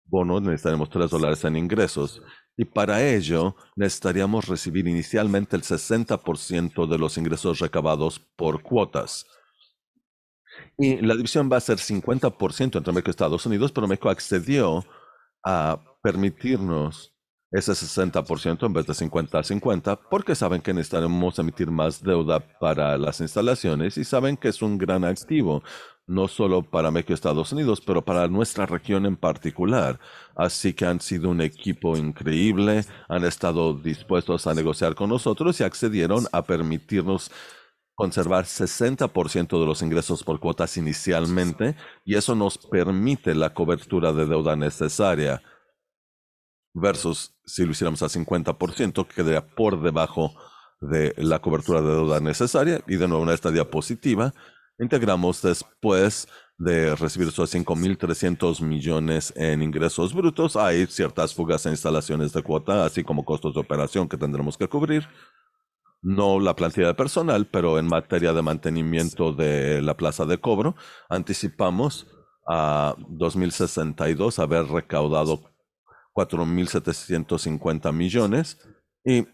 bonos necesitaremos tres dólares en ingresos. Y para ello necesitaríamos recibir inicialmente el 60% de los ingresos recabados por cuotas. Y la división va a ser 50% entre México y Estados Unidos, pero México accedió a permitirnos ese 60% en vez de 50-50 porque saben que necesitaremos emitir más deuda para las instalaciones y saben que es un gran activo, no solo para México y Estados Unidos, pero para nuestra región en particular. Así que han sido un equipo increíble, han estado dispuestos a negociar con nosotros y accedieron a permitirnos conservar 60% de los ingresos por cuotas inicialmente y eso nos permite la cobertura de deuda necesaria versus si lo hiciéramos a 50%, que quedaría por debajo de la cobertura de deuda necesaria. Y de nuevo, en esta diapositiva, integramos después de recibir esos 5.300 millones en ingresos brutos. Hay ciertas fugas en instalaciones de cuota, así como costos de operación que tendremos que cubrir. No la plantilla de personal, pero en materia de mantenimiento de la plaza de cobro, anticipamos a 2062 haber recaudado 4.750 millones y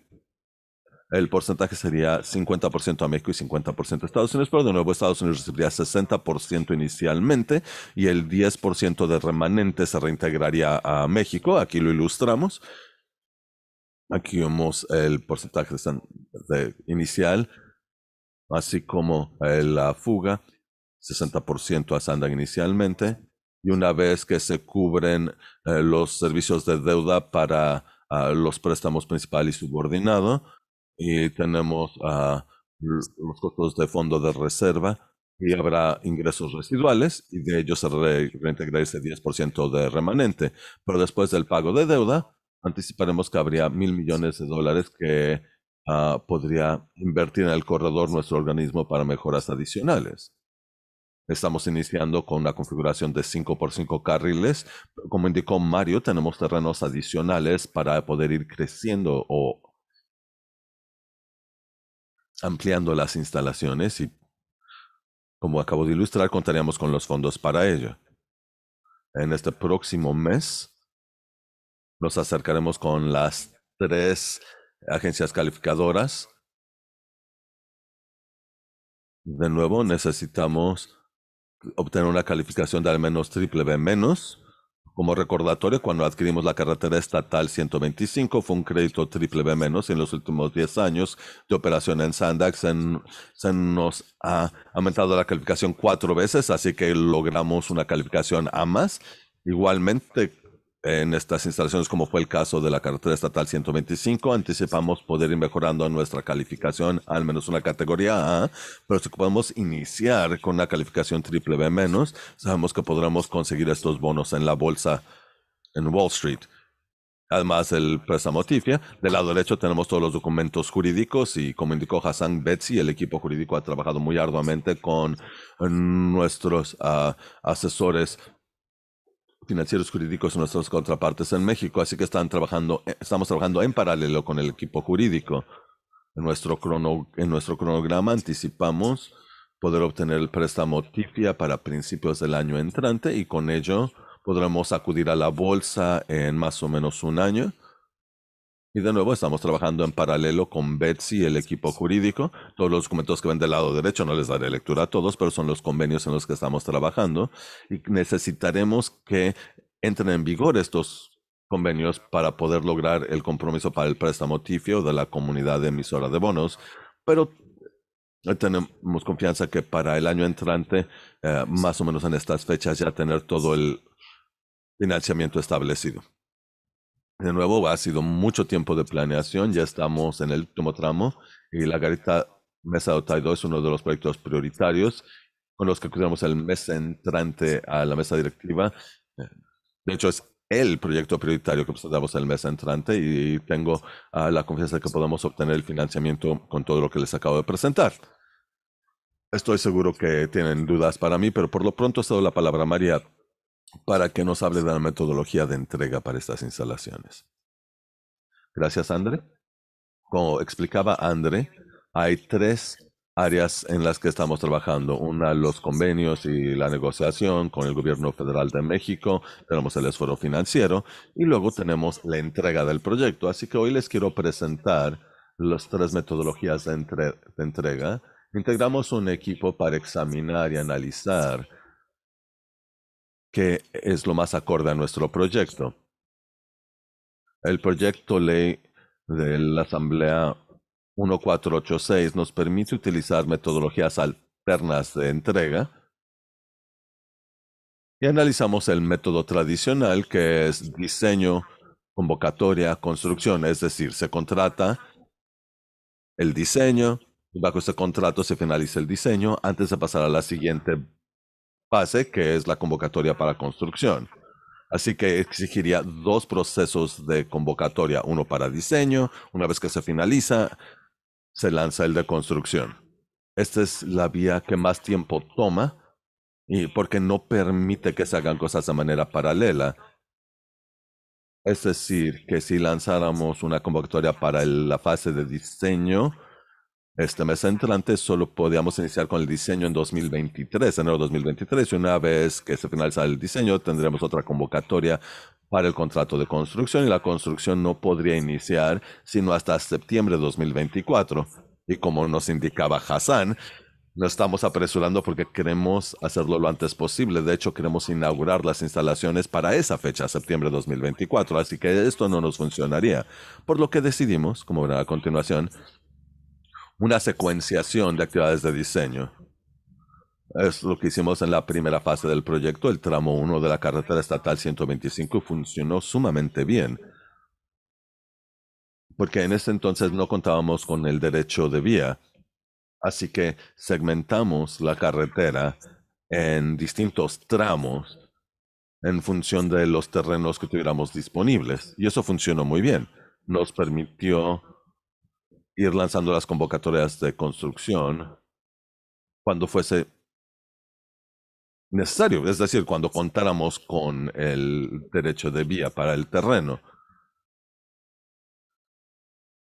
el porcentaje sería 50% a México y 50% a Estados Unidos, pero de nuevo Estados Unidos recibiría 60% inicialmente y el 10% de remanente se reintegraría a México, aquí lo ilustramos. Aquí vemos el porcentaje de inicial, así como la fuga, 60% a Sandan inicialmente, y una vez que se cubren eh, los servicios de deuda para ah, los préstamos principal y subordinado, y tenemos ah, los costos de fondo de reserva y habrá ingresos residuales y de ellos se reintegrará ese 10% de remanente. Pero después del pago de deuda, anticiparemos que habría mil millones de dólares que ah, podría invertir en el corredor nuestro organismo para mejoras adicionales. Estamos iniciando con una configuración de 5 x 5 carriles. Como indicó Mario, tenemos terrenos adicionales para poder ir creciendo o ampliando las instalaciones y como acabo de ilustrar, contaríamos con los fondos para ello. En este próximo mes nos acercaremos con las tres agencias calificadoras. De nuevo, necesitamos obtener una calificación de al menos triple B menos. Como recordatorio, cuando adquirimos la carretera estatal 125 fue un crédito triple B menos. En los últimos 10 años de operación en Sandax en, se nos ha aumentado la calificación cuatro veces, así que logramos una calificación A más. Igualmente, en estas instalaciones, como fue el caso de la carretera estatal 125. Anticipamos poder ir mejorando nuestra calificación, al menos una categoría A, pero si podemos iniciar con una calificación triple B menos, sabemos que podremos conseguir estos bonos en la bolsa en Wall Street. Además, el préstamo TIFIA. Del lado derecho tenemos todos los documentos jurídicos y como indicó Hassan Betsy, el equipo jurídico ha trabajado muy arduamente con nuestros uh, asesores financieros jurídicos nuestras contrapartes en México, así que están trabajando, estamos trabajando en paralelo con el equipo jurídico. En nuestro, crono, en nuestro cronograma anticipamos poder obtener el préstamo TIFIA para principios del año entrante y con ello podremos acudir a la bolsa en más o menos un año y de nuevo, estamos trabajando en paralelo con Betsy, el equipo jurídico. Todos los documentos que ven del lado derecho, no les daré lectura a todos, pero son los convenios en los que estamos trabajando. Y necesitaremos que entren en vigor estos convenios para poder lograr el compromiso para el préstamo TIFIO de la comunidad emisora de bonos. Pero eh, tenemos confianza que para el año entrante, eh, más o menos en estas fechas, ya tener todo el financiamiento establecido. De nuevo, ha sido mucho tiempo de planeación, ya estamos en el último tramo y la Garita Mesa de es uno de los proyectos prioritarios con los que acudimos el mes entrante a la mesa directiva. De hecho, es el proyecto prioritario que presentamos el mes entrante y tengo ah, la confianza de que podamos obtener el financiamiento con todo lo que les acabo de presentar. Estoy seguro que tienen dudas para mí, pero por lo pronto sido la palabra María para que nos hable de la metodología de entrega para estas instalaciones. Gracias, André. Como explicaba André, hay tres áreas en las que estamos trabajando. Una, los convenios y la negociación con el gobierno federal de México. Tenemos el esfuerzo financiero y luego tenemos la entrega del proyecto. Así que hoy les quiero presentar las tres metodologías de, de entrega. Integramos un equipo para examinar y analizar que es lo más acorde a nuestro proyecto. El proyecto ley de la Asamblea 1486 nos permite utilizar metodologías alternas de entrega y analizamos el método tradicional que es diseño, convocatoria, construcción, es decir, se contrata el diseño, y bajo ese contrato se finaliza el diseño antes de pasar a la siguiente que es la convocatoria para construcción. Así que exigiría dos procesos de convocatoria, uno para diseño, una vez que se finaliza, se lanza el de construcción. Esta es la vía que más tiempo toma y porque no permite que se hagan cosas de manera paralela. Es decir, que si lanzáramos una convocatoria para la fase de diseño, este mes entrante solo podíamos iniciar con el diseño en 2023, enero de 2023, y una vez que se finaliza el diseño tendremos otra convocatoria para el contrato de construcción y la construcción no podría iniciar sino hasta septiembre de 2024. Y como nos indicaba Hassan, no estamos apresurando porque queremos hacerlo lo antes posible. De hecho, queremos inaugurar las instalaciones para esa fecha, septiembre de 2024. Así que esto no nos funcionaría. Por lo que decidimos, como verán a continuación, una secuenciación de actividades de diseño. Es lo que hicimos en la primera fase del proyecto, el tramo 1 de la carretera estatal 125 funcionó sumamente bien, porque en ese entonces no contábamos con el derecho de vía, así que segmentamos la carretera en distintos tramos en función de los terrenos que tuviéramos disponibles, y eso funcionó muy bien. Nos permitió ir lanzando las convocatorias de construcción cuando fuese necesario, es decir, cuando contáramos con el derecho de vía para el terreno.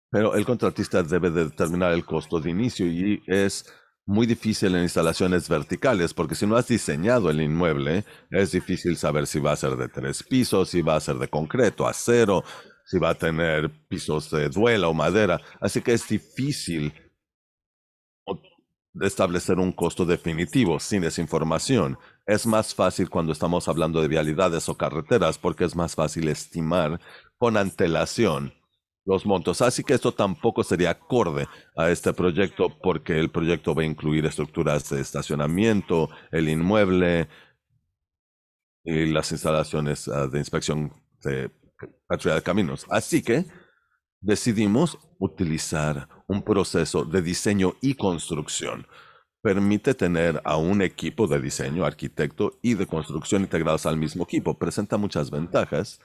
Pero el contratista debe determinar el costo de inicio y es muy difícil en instalaciones verticales, porque si no has diseñado el inmueble, es difícil saber si va a ser de tres pisos, si va a ser de concreto, acero, si va a tener pisos de duela o madera. Así que es difícil establecer un costo definitivo sin esa información. Es más fácil cuando estamos hablando de vialidades o carreteras porque es más fácil estimar con antelación los montos. Así que esto tampoco sería acorde a este proyecto porque el proyecto va a incluir estructuras de estacionamiento, el inmueble y las instalaciones ah, de inspección de de caminos. Así que decidimos utilizar un proceso de diseño y construcción. Permite tener a un equipo de diseño, arquitecto y de construcción integrados al mismo equipo. Presenta muchas ventajas.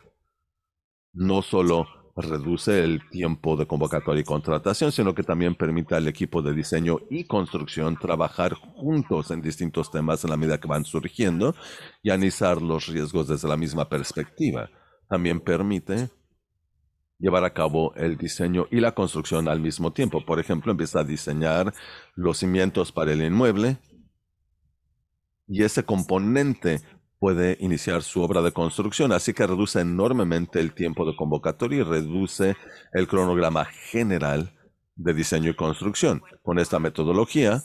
No solo reduce el tiempo de convocatoria y contratación, sino que también permite al equipo de diseño y construcción trabajar juntos en distintos temas en la medida que van surgiendo y analizar los riesgos desde la misma perspectiva. También permite llevar a cabo el diseño y la construcción al mismo tiempo. Por ejemplo, empieza a diseñar los cimientos para el inmueble y ese componente puede iniciar su obra de construcción, así que reduce enormemente el tiempo de convocatoria y reduce el cronograma general de diseño y construcción. Con esta metodología,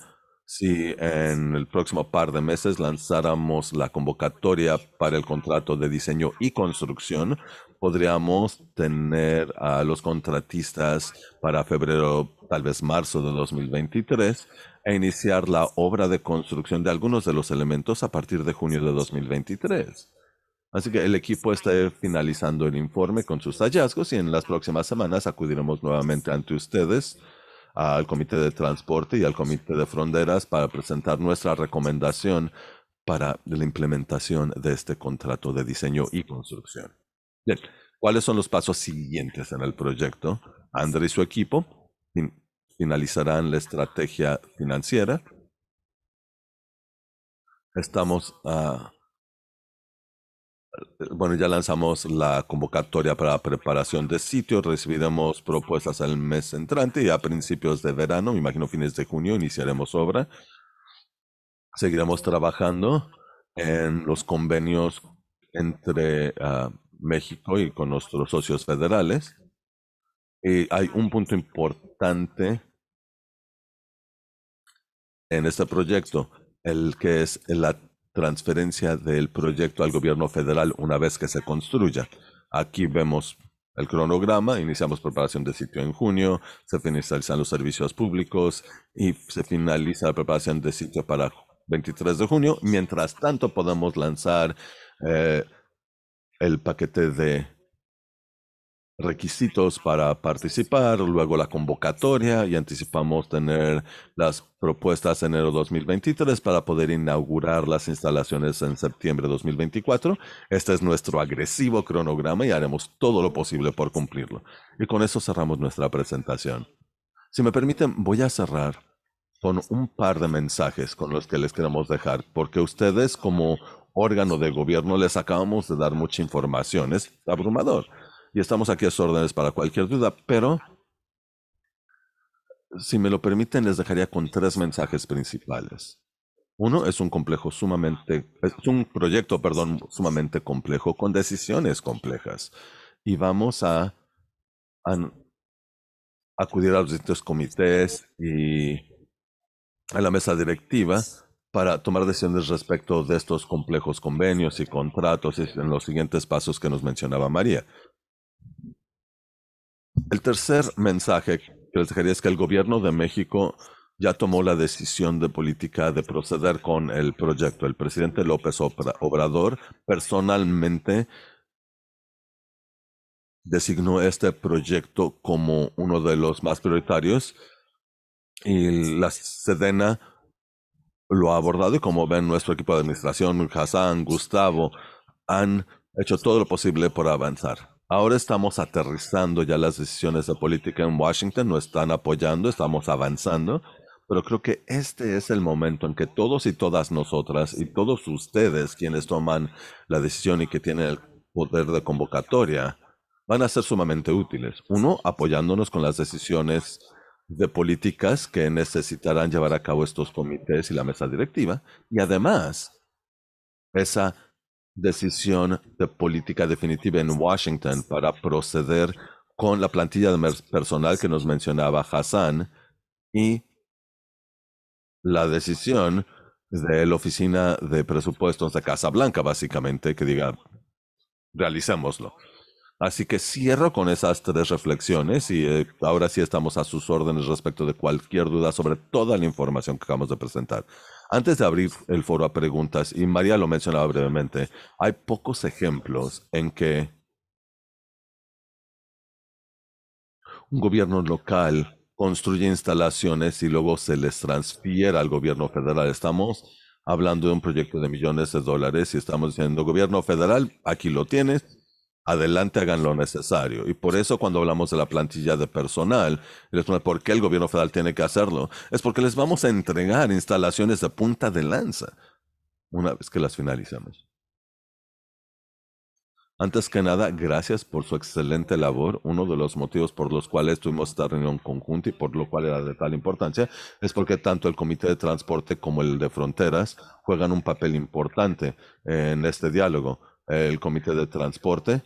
si en el próximo par de meses lanzáramos la convocatoria para el contrato de diseño y construcción, podríamos tener a los contratistas para febrero, tal vez marzo de 2023, e iniciar la obra de construcción de algunos de los elementos a partir de junio de 2023. Así que el equipo está finalizando el informe con sus hallazgos y en las próximas semanas acudiremos nuevamente ante ustedes al Comité de Transporte y al Comité de Fronteras para presentar nuestra recomendación para la implementación de este contrato de diseño y construcción. Bien, ¿cuáles son los pasos siguientes en el proyecto? André y su equipo finalizarán la estrategia financiera. Estamos a bueno, ya lanzamos la convocatoria para preparación de sitios. Recibiremos propuestas el mes entrante y a principios de verano, me imagino fines de junio, iniciaremos obra. Seguiremos trabajando en los convenios entre ah, México y con nuestros socios federales. Y hay un punto importante en este proyecto, el que es la transferencia del proyecto al gobierno federal una vez que se construya. Aquí vemos el cronograma, iniciamos preparación de sitio en junio, se finalizan los servicios públicos y se finaliza la preparación de sitio para 23 de junio. Mientras tanto podemos lanzar eh, el paquete de requisitos para participar, luego la convocatoria y anticipamos tener las propuestas enero 2023 para poder inaugurar las instalaciones en septiembre de 2024. Este es nuestro agresivo cronograma y haremos todo lo posible por cumplirlo. Y con eso cerramos nuestra presentación. Si me permiten, voy a cerrar con un par de mensajes con los que les queremos dejar, porque ustedes como órgano de gobierno les acabamos de dar mucha información, es abrumador y estamos aquí a sus órdenes para cualquier duda, pero si me lo permiten, les dejaría con tres mensajes principales. Uno es un complejo sumamente, es un proyecto, perdón, sumamente complejo, con decisiones complejas. Y vamos a, acudir a los distintos comités y a la mesa directiva para tomar decisiones respecto de estos complejos convenios y contratos en los siguientes pasos que nos mencionaba María. El tercer mensaje que les dejaría es que el gobierno de México ya tomó la decisión de política de proceder con el proyecto. El presidente López Obrador personalmente designó este proyecto como uno de los más prioritarios y la Sedena lo ha abordado y como ven nuestro equipo de administración, Hassan, Gustavo, han hecho todo lo posible por avanzar. Ahora estamos aterrizando ya las decisiones de política en Washington, no están apoyando, estamos avanzando, pero creo que este es el momento en que todos y todas nosotras y todos ustedes quienes toman la decisión y que tienen el poder de convocatoria van a ser sumamente útiles. Uno, apoyándonos con las decisiones de políticas que necesitarán llevar a cabo estos comités y la mesa directiva. Y además, esa decisión de política definitiva en Washington para proceder con la plantilla de personal que nos mencionaba Hassan y la decisión de la Oficina de Presupuestos de Casa Blanca, básicamente, que diga, realicémoslo. Así que cierro con esas tres reflexiones y eh, ahora sí estamos a sus órdenes respecto de cualquier duda sobre toda la información que acabamos de presentar. Antes de abrir el foro a preguntas, y María lo mencionaba brevemente, hay pocos ejemplos en que un gobierno local construye instalaciones y luego se les transfiera al gobierno federal. Estamos hablando de un proyecto de millones de dólares y estamos diciendo, gobierno federal, aquí lo tienes, adelante hagan lo necesario. Y por eso cuando hablamos de la plantilla de personal, ¿por qué el gobierno federal tiene que hacerlo? Es porque les vamos a entregar instalaciones de punta de lanza una vez que las finalicemos. Antes que nada, gracias por su excelente labor. Uno de los motivos por los cuales tuvimos esta reunión conjunta y por lo cual era de tal importancia es porque tanto el Comité de Transporte como el de Fronteras juegan un papel importante en este diálogo. El Comité de Transporte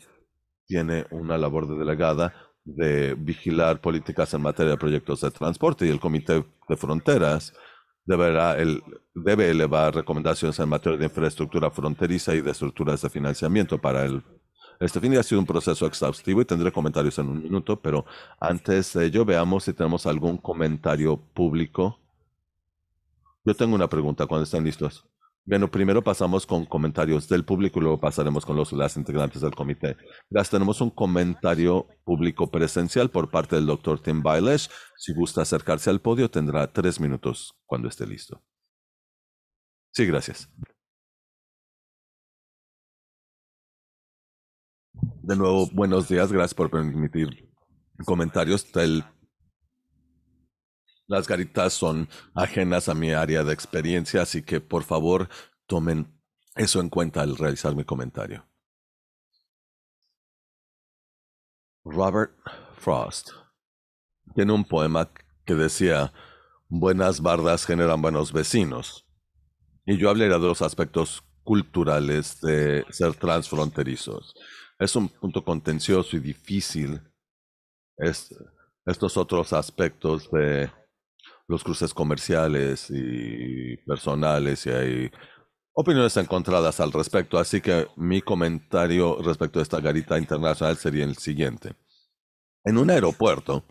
tiene una labor de delegada de vigilar políticas en materia de proyectos de transporte y el Comité de Fronteras deberá el, debe elevar recomendaciones en materia de infraestructura fronteriza y de estructuras de financiamiento para el este fin ha sido un proceso exhaustivo y tendré comentarios en un minuto, pero antes de ello veamos si tenemos algún comentario público. Yo tengo una pregunta cuando están listos. Bueno, primero pasamos con comentarios del público y luego pasaremos con los, las integrantes del comité. Gracias. Tenemos un comentario público presencial por parte del doctor Tim Bailesh. Si gusta acercarse al podio, tendrá tres minutos cuando esté listo. Sí, gracias. De nuevo, buenos días. Gracias por permitir comentarios del las garitas son ajenas a mi área de experiencia, así que por favor tomen eso en cuenta al realizar mi comentario. Robert Frost tiene un poema que decía, buenas bardas generan buenos vecinos. Y yo hablaré de los aspectos culturales de ser transfronterizos. Es un punto contencioso y difícil es, estos otros aspectos de los cruces comerciales y personales y hay opiniones encontradas al respecto, así que mi comentario respecto a esta garita internacional sería el siguiente. En un aeropuerto,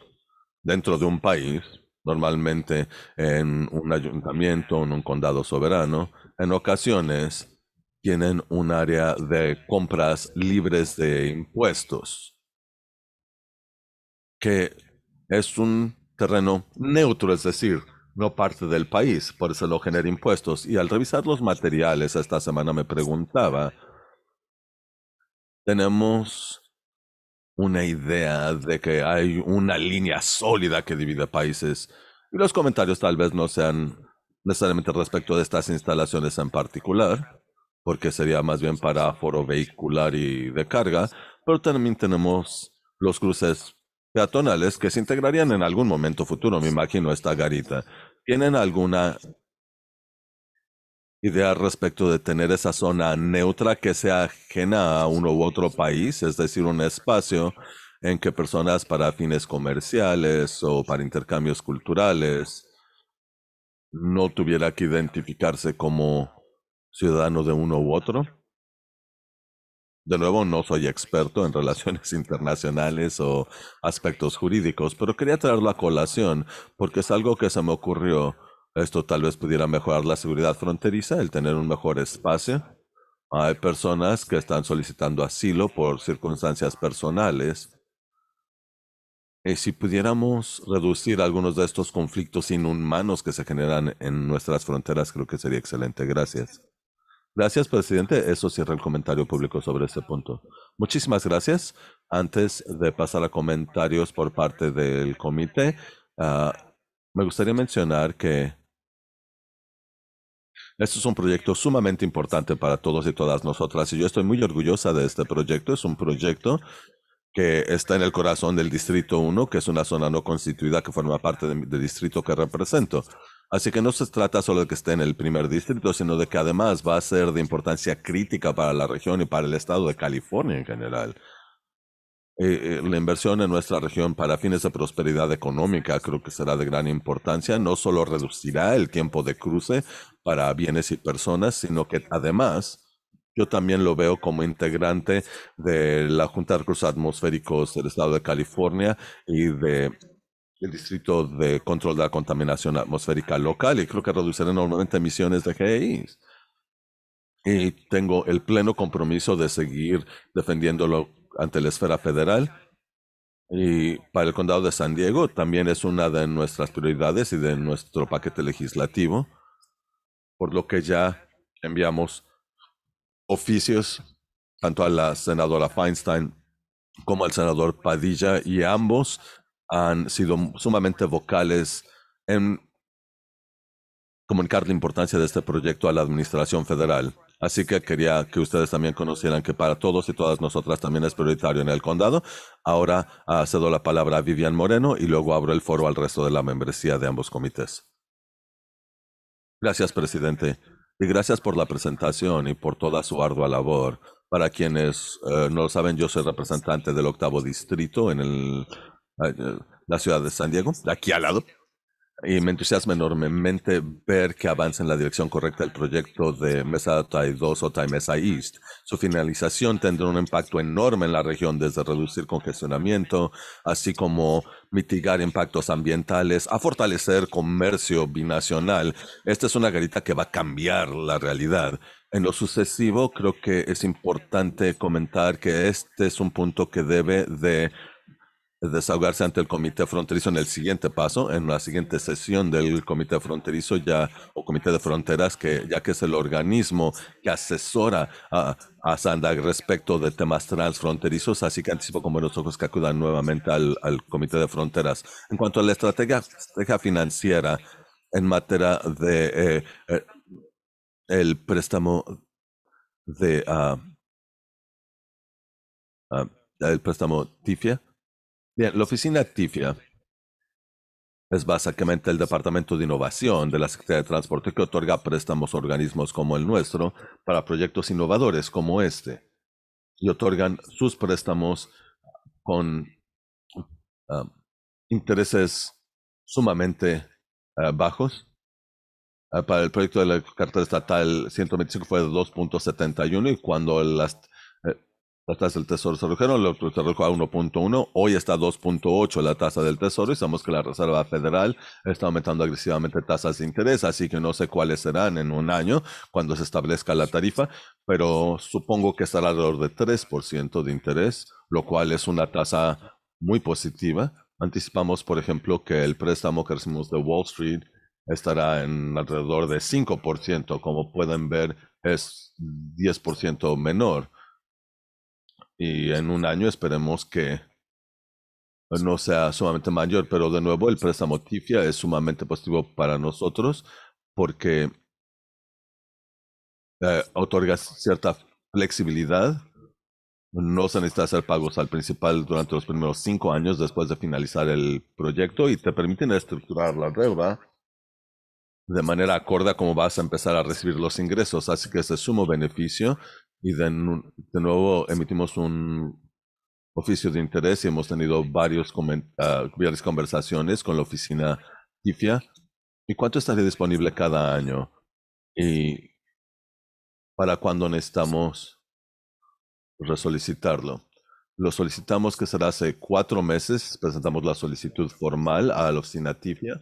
dentro de un país, normalmente en un ayuntamiento, en un condado soberano, en ocasiones tienen un área de compras libres de impuestos, que es un terreno neutro, es decir, no parte del país, por eso lo genera impuestos. Y al revisar los materiales esta semana me preguntaba, tenemos una idea de que hay una línea sólida que divide países y los comentarios tal vez no sean necesariamente respecto de estas instalaciones en particular, porque sería más bien para foro vehicular y de carga, pero también tenemos los cruces peatonales que se integrarían en algún momento futuro, me imagino, esta garita. ¿Tienen alguna idea respecto de tener esa zona neutra que sea ajena a uno u otro país, es decir, un espacio en que personas para fines comerciales o para intercambios culturales no tuviera que identificarse como ciudadano de uno u otro? De nuevo, no soy experto en relaciones [LAUGHS] internacionales o aspectos jurídicos, pero quería traerlo a colación porque es algo que se me ocurrió. Esto tal vez pudiera mejorar la seguridad fronteriza, el tener un mejor espacio. Hay personas que están solicitando asilo por circunstancias personales. Y si pudiéramos reducir algunos de estos conflictos inhumanos que se generan en nuestras fronteras, creo que sería excelente. Gracias. Gracias, presidente. Eso cierra el comentario público sobre este punto. Muchísimas gracias. Antes de pasar a comentarios por parte del comité, ah, me gustaría mencionar que este es un proyecto sumamente importante para todos y todas nosotras y yo estoy muy orgullosa de este proyecto. Es un proyecto que está en el corazón del Distrito 1, que es una zona no constituida que forma parte del distrito que represento. Así que no se trata solo de que esté en el primer distrito, sino de que además va a ser de importancia crítica para la región y para el estado de California en general. Eh, eh, la inversión en nuestra región para fines de prosperidad económica creo que será de gran importancia. No solo reducirá el tiempo de cruce para bienes y personas, sino que además yo también lo veo como integrante de la Junta de Recursos Atmosféricos del Estado de California y de el Distrito de Control de la Contaminación Atmosférica Local y creo que reducirá enormemente emisiones de GEI. Y tengo el pleno compromiso de seguir defendiéndolo ante la esfera federal. Y para el condado de San Diego también es una de nuestras prioridades y de nuestro paquete legislativo, por lo que ya enviamos oficios tanto a la senadora Feinstein como al senador Padilla y ambos han sido sumamente vocales en comunicar la importancia de este proyecto a la Administración Federal. Así que quería que ustedes también conocieran que para todos y todas nosotras también es prioritario en el condado. Ahora ah, cedo la palabra a Vivian Moreno y luego abro el foro al resto de la membresía de ambos comités. Gracias, presidente. Y gracias por la presentación y por toda su ardua labor. Para quienes eh, no lo saben, yo soy representante del octavo distrito en el eh, la ciudad de San Diego, de aquí al lado. Y me entusiasma enormemente ver que avanza en la dirección correcta el proyecto de Mesa Tai 2 o Tai Mesa East. Su finalización tendrá un impacto enorme en la región, desde reducir congestionamiento, así como mitigar impactos ambientales, a fortalecer comercio binacional. Esta es una garita que va a cambiar la realidad. En lo sucesivo, creo que es importante comentar que este es un punto que debe de desahogarse ante el Comité Fronterizo en el siguiente paso, en la siguiente sesión del Comité Fronterizo ya, o Comité de Fronteras, que ya que es el organismo que asesora a, a Sandag respecto de temas transfronterizos, así que anticipo con buenos ojos que acudan nuevamente al, Comité de Fronteras. En cuanto a la estrategia, financiera en materia de eh, eh, el préstamo de ah, ah, el préstamo TIFIA, Bien, la oficina TIFIA es básicamente el Departamento de Innovación de la Secretaría de Transporte que otorga préstamos a organismos como el nuestro para proyectos innovadores como este y otorgan sus préstamos con ah, intereses sumamente ah, bajos. Ah, para el proyecto de la Carta Estatal 125 fue de 2.71 y cuando las la tasa del tesoro se redujeron, lo redujo a 1.1, hoy está a 2.8 la tasa del tesoro y sabemos que la Reserva Federal está aumentando agresivamente tasas de interés, así que no sé cuáles serán en un año cuando se establezca la tarifa, pero supongo que estará alrededor de 3% de interés, lo cual es una tasa muy positiva. Anticipamos, por ejemplo, que el préstamo que recibimos de Wall Street estará en alrededor de 5%, como pueden ver es 10% menor y en un año esperemos que no sea sumamente mayor, pero de nuevo el préstamo TIFIA es sumamente positivo para nosotros porque eh, otorga cierta flexibilidad. No se necesita hacer pagos al principal durante los primeros cinco años después de finalizar el proyecto y te permiten estructurar la deuda de manera acorde a cómo vas a empezar a recibir los ingresos. Así que es es sumo beneficio y de, nuevo emitimos un oficio de interés y hemos tenido varios ah, varias conversaciones con la oficina TIFIA. ¿Y cuánto estaría disponible cada año? ¿Y para cuándo necesitamos resolicitarlo? Lo solicitamos que será hace cuatro meses. Presentamos la solicitud formal a la oficina TIFIA.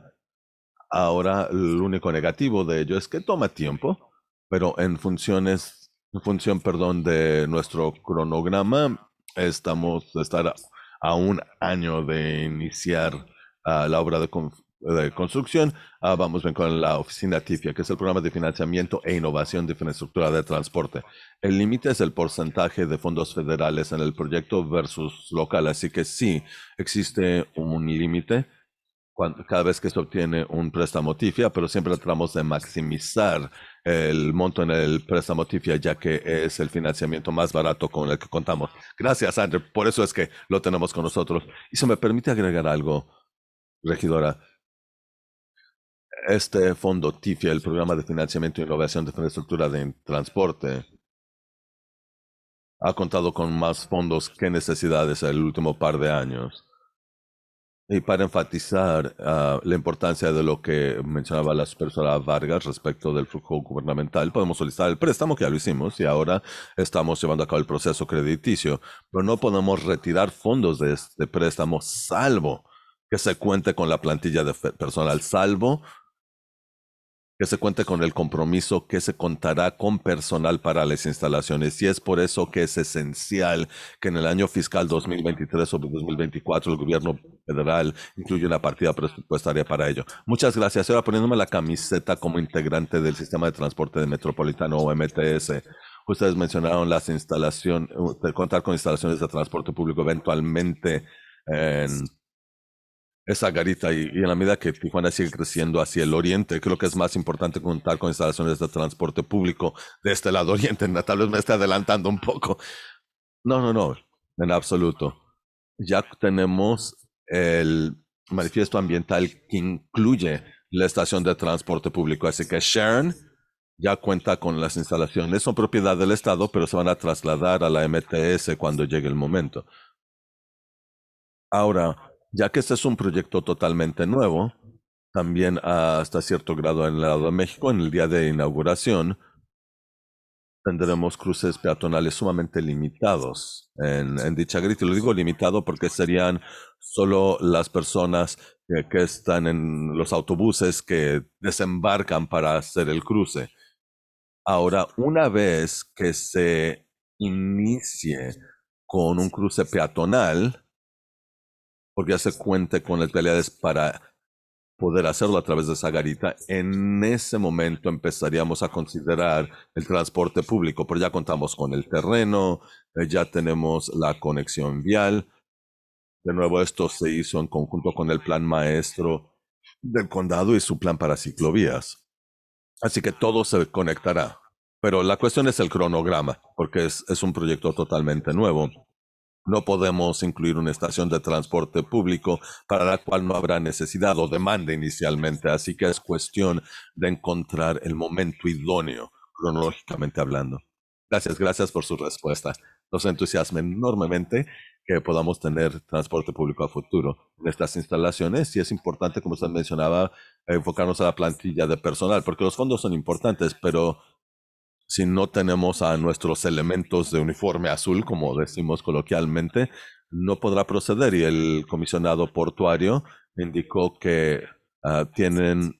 Ahora, el único negativo de ello es que toma tiempo, pero en funciones en función, perdón, de nuestro cronograma, estamos estar a un año de iniciar ah, la obra de, construcción. Ah, vamos bien con la oficina TIFIA, que es el programa de financiamiento e innovación de infraestructura de transporte. El límite es el porcentaje de fondos federales en el proyecto versus local, así que sí existe un límite cada vez que se obtiene un préstamo TIFIA, pero siempre tratamos de maximizar el monto en el préstamo TIFIA, ya que es el financiamiento más barato con el que contamos. Gracias, Andrew. Por eso es que lo tenemos con nosotros. Y se me permite agregar algo, regidora. Este fondo TIFIA, el Programa de Financiamiento e Innovación de Infraestructura de Transporte, ha contado con más fondos que necesidades el último par de años. Y para enfatizar ah, la importancia de lo que mencionaba la personas Vargas respecto del flujo gubernamental, podemos solicitar el préstamo, que ya lo hicimos, y ahora estamos llevando a cabo el proceso crediticio, pero no podemos retirar fondos de este préstamo salvo que se cuente con la plantilla de personal, salvo que se cuente con el compromiso que se contará con personal para las instalaciones y es por eso que es esencial que en el año fiscal 2023 sobre 2024 el gobierno federal incluya una partida presupuestaria para ello. Muchas gracias. Ahora poniéndome la camiseta como integrante del sistema de transporte de metropolitano o MTS. Ustedes mencionaron las instalaciones, eh, contar con instalaciones de transporte público eventualmente en esa garita y, en la medida que Tijuana sigue creciendo hacia el oriente, creo que es más importante contar con instalaciones de transporte público de este lado oriente. Tal vez me esté adelantando un poco. No, no, no, en absoluto. Ya tenemos el manifiesto ambiental que incluye la estación de transporte público. Así que Sharon ya cuenta con las instalaciones. Son propiedad del Estado, pero se van a trasladar a la MTS cuando llegue el momento. Ahora, ya que este es un proyecto totalmente nuevo, también hasta cierto grado en el lado de México, en el día de inauguración, tendremos cruces peatonales sumamente limitados en, en dicha grita. Lo digo limitado porque serían solo las personas que, están en los autobuses que desembarcan para hacer el cruce. Ahora, una vez que se inicie con un cruce peatonal, porque ya se cuente con las realidades para poder hacerlo a través de esa garita, en ese momento empezaríamos a considerar el transporte público, pero ya contamos con el terreno, eh, ya tenemos la conexión vial. De nuevo, esto se hizo en conjunto con el plan maestro del condado y su plan para ciclovías. Así que todo se conectará. Pero la cuestión es el cronograma, porque es un proyecto totalmente nuevo. No podemos incluir una estación de transporte público para la cual no habrá necesidad o demanda inicialmente, así que es cuestión de encontrar el momento idóneo, cronológicamente hablando. Gracias, gracias por su respuesta. Nos entusiasma enormemente que podamos tener transporte público a futuro en estas instalaciones y es importante, como usted mencionaba, enfocarnos a la plantilla de personal, porque los fondos son importantes, pero si no tenemos a nuestros elementos de uniforme azul, como decimos coloquialmente, no podrá proceder. Y el comisionado portuario indicó que ah, tienen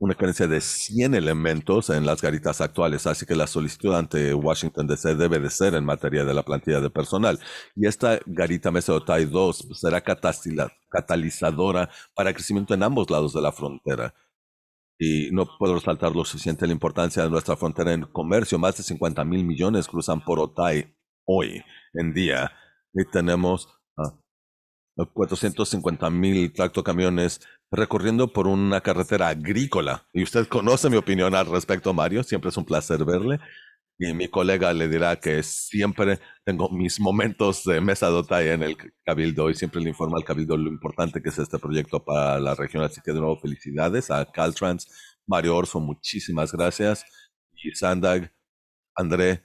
una carencia de 100 elementos en las garitas actuales, así que la solicitud ante Washington DC debe de ser en materia de la plantilla de personal. Y esta garita Mesa Tai 2 será catalizadora para crecimiento en ambos lados de la frontera y no puedo resaltar lo suficiente la importancia de nuestra frontera en comercio. Más de 50 mil millones cruzan por Otay hoy en día. Y tenemos 450 ah, mil tractocamiones recorriendo por una carretera agrícola. Y usted conoce mi opinión al respecto, Mario. Siempre es un placer verle. Y mi colega le dirá que siempre tengo mis momentos de mesa de en el Cabildo y siempre le informo al Cabildo lo importante que es este proyecto para la región. Así que de nuevo, felicidades a Caltrans, Mario Orso, muchísimas gracias. Y Sandag, André,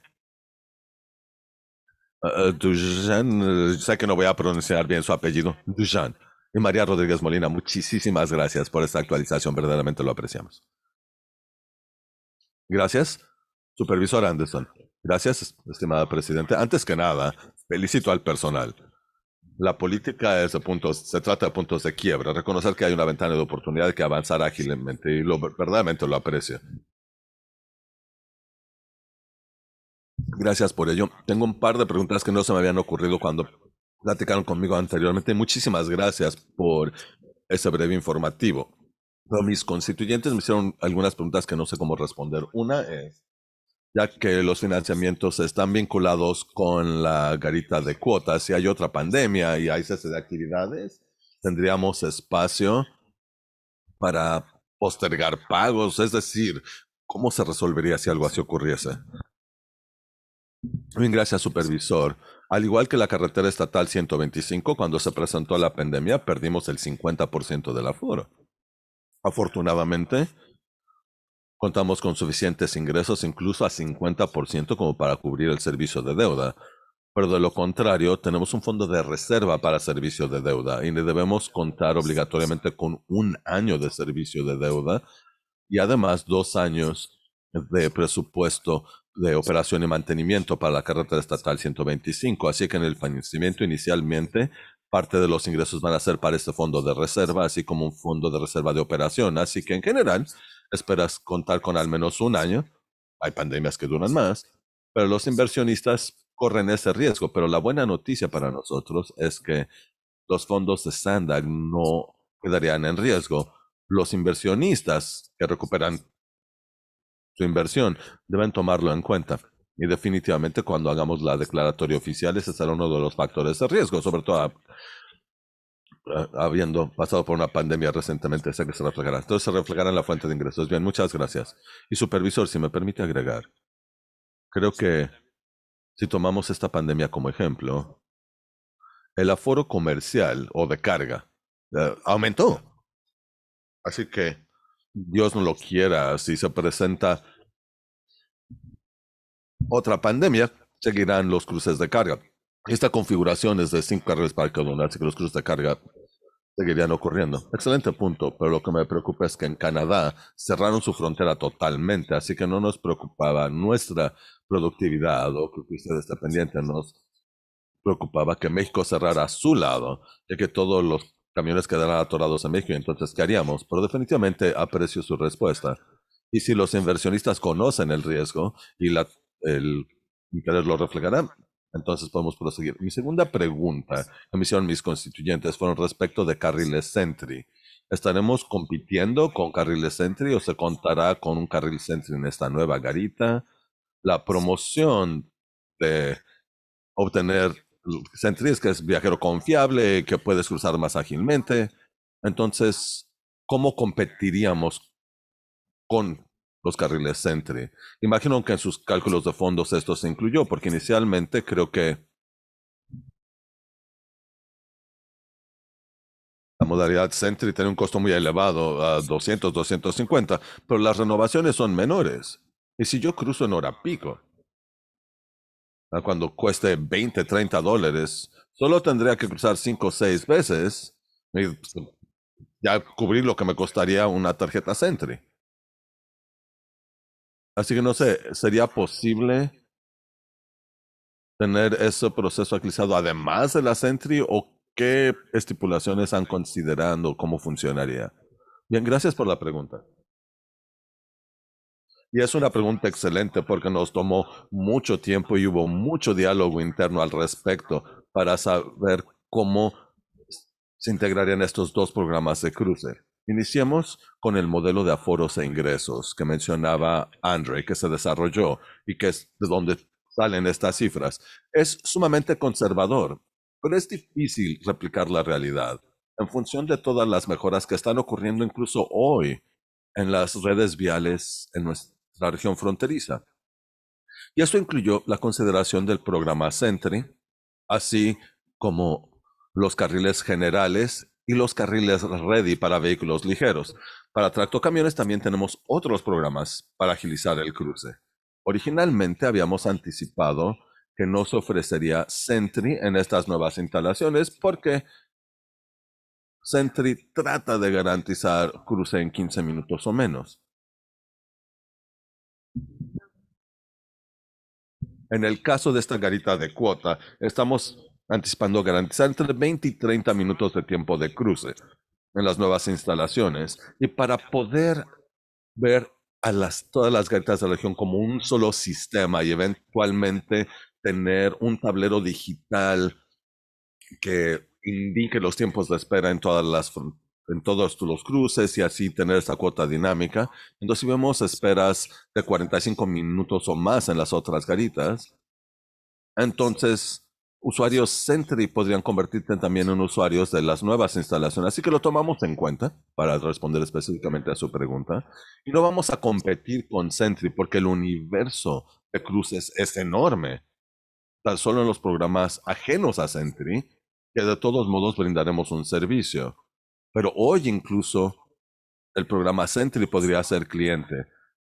eh, eh, Dujan, sé que no voy a pronunciar bien su apellido, Dujan. Y María Rodríguez Molina, muchísimas gracias por esta actualización, verdaderamente lo apreciamos. Gracias. Supervisor Anderson. Gracias, estimada Presidenta. Antes que nada, felicito al personal. La política puntos, se trata de puntos de quiebra, reconocer que hay una ventana de oportunidad que avanzar ágilmente y lo, verdaderamente lo aprecio. Gracias por ello. Tengo un par de preguntas que no se me habían ocurrido cuando platicaron conmigo anteriormente. Muchísimas gracias por ese breve informativo. Pero mis constituyentes me hicieron algunas preguntas que no sé cómo responder. Una es, ya que los financiamientos están vinculados con la garita de cuotas. Si hay otra pandemia y hay cese de actividades, tendríamos espacio para postergar pagos. Es decir, ¿cómo se resolvería si algo así ocurriese? Bien, gracias, supervisor. Al igual que la carretera estatal 125, cuando se presentó la pandemia, perdimos el 50% del aforo. Afortunadamente, Contamos con suficientes ingresos incluso a 50% como para cubrir el servicio de deuda, pero de lo contrario tenemos un fondo de reserva para servicio de deuda y le debemos contar obligatoriamente con un año de servicio de deuda y además dos años de presupuesto de operación y mantenimiento para la carretera estatal 125. Así que en el financiamiento inicialmente parte de los ingresos van a ser para este fondo de reserva, así como un fondo de reserva de operación. Así que en general esperas contar con al menos un año. Hay pandemias que duran más, pero los inversionistas corren ese riesgo. Pero la buena noticia para nosotros es que los fondos de Standard no quedarían en riesgo. Los inversionistas que recuperan su inversión deben tomarlo en cuenta. Y definitivamente cuando hagamos la declaratoria oficial, ese será uno de los factores de riesgo, sobre todo Ah, habiendo pasado por una pandemia recientemente, sé que se reflejará. Entonces se reflejará en la fuente de ingresos. Bien, muchas gracias. Y supervisor, si me permite agregar, creo que si tomamos esta pandemia como ejemplo, el aforo comercial o de carga eh, aumentó. Así que Dios no lo quiera, si se presenta otra pandemia, seguirán los cruces de carga. Esta configuración es de cinco carriles para cada uno, así que los cruces de carga seguirían ocurriendo. Excelente punto, pero lo que me preocupa es que en Canadá cerraron su frontera totalmente, así que no nos preocupaba nuestra productividad o que ustedes está pendiente, nos preocupaba que México cerrara a su lado, ya que todos los camiones quedaran atorados en México, entonces ¿qué haríamos? Pero definitivamente aprecio su respuesta. Y si los inversionistas conocen el riesgo y el interés lo reflejará, entonces podemos proseguir. Mi segunda pregunta que me hicieron mis constituyentes fueron respecto de carriles Sentry. ¿Estaremos compitiendo con carriles Sentry o se contará con un carril Sentry en esta nueva garita? La promoción de obtener Sentry es que es viajero confiable, que puedes cruzar más ágilmente. Entonces, ¿cómo competiríamos con los carriles Sentry. Imagino que en sus cálculos de fondos esto se incluyó, porque inicialmente creo que la modalidad Sentry tiene un costo muy elevado, a 200, 250, pero las renovaciones son menores. Y si yo cruzo en hora pico, cuando cueste 20, 30 dólares, solo tendría que cruzar 5 o 6 veces y ya cubrir lo que me costaría una tarjeta Sentry. Así que no sé, ¿sería posible tener ese proceso actualizado además de la Sentry o qué estipulaciones están considerando, cómo funcionaría? Bien, gracias por la pregunta. Y es una pregunta excelente porque nos tomó mucho tiempo y hubo mucho diálogo interno al respecto para saber cómo se integrarían estos dos programas de cruce. Iniciemos con el modelo de aforos e ingresos que mencionaba Andre, que se desarrolló y que es de donde salen estas cifras. Es sumamente conservador, pero es difícil replicar la realidad. En función de todas las mejoras que están ocurriendo incluso hoy en las redes viales en nuestra región fronteriza. Y esto incluyó la consideración del programa Sentry, así como los carriles generales y los carriles ready para vehículos ligeros. Para tractocamiones también tenemos otros programas para agilizar el cruce. Originalmente habíamos anticipado que no se ofrecería Sentry en estas nuevas instalaciones porque Sentry trata de garantizar cruce en 15 minutos o menos. En el caso de esta garita de cuota, estamos anticipando garantizar entre 20 y 30 minutos de tiempo de cruce en las nuevas instalaciones y para poder ver a las, todas las garitas de la región como un solo sistema y eventualmente tener un tablero digital que indique los tiempos de espera en todas las en todos los cruces y así tener esa cuota dinámica. Entonces, si vemos esperas de 45 minutos o más en las otras garitas, entonces usuarios Sentry podrían convertirse también en usuarios de las nuevas instalaciones. Así que lo tomamos en cuenta para responder específicamente a su pregunta. Y no vamos a competir con Sentry porque el universo de cruces es enorme. Tan solo en los programas ajenos a Sentry, que de todos modos brindaremos un servicio. Pero hoy incluso el programa Sentry podría ser cliente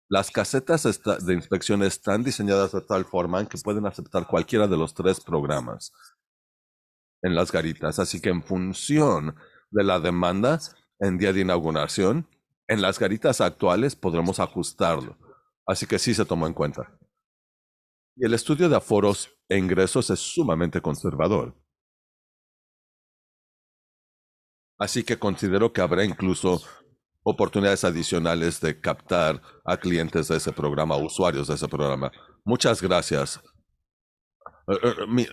las casetas de inspección están diseñadas de tal forma que pueden aceptar cualquiera de los tres programas en las garitas. Así que en función de la demanda en día de inauguración, en las garitas actuales podremos ajustarlo. Así que sí se tomó en cuenta. Y el estudio de aforos e ingresos es sumamente conservador. Así que considero que habrá incluso oportunidades adicionales de captar a clientes de ese programa, usuarios de ese programa. Muchas gracias. Eh, eh, eh,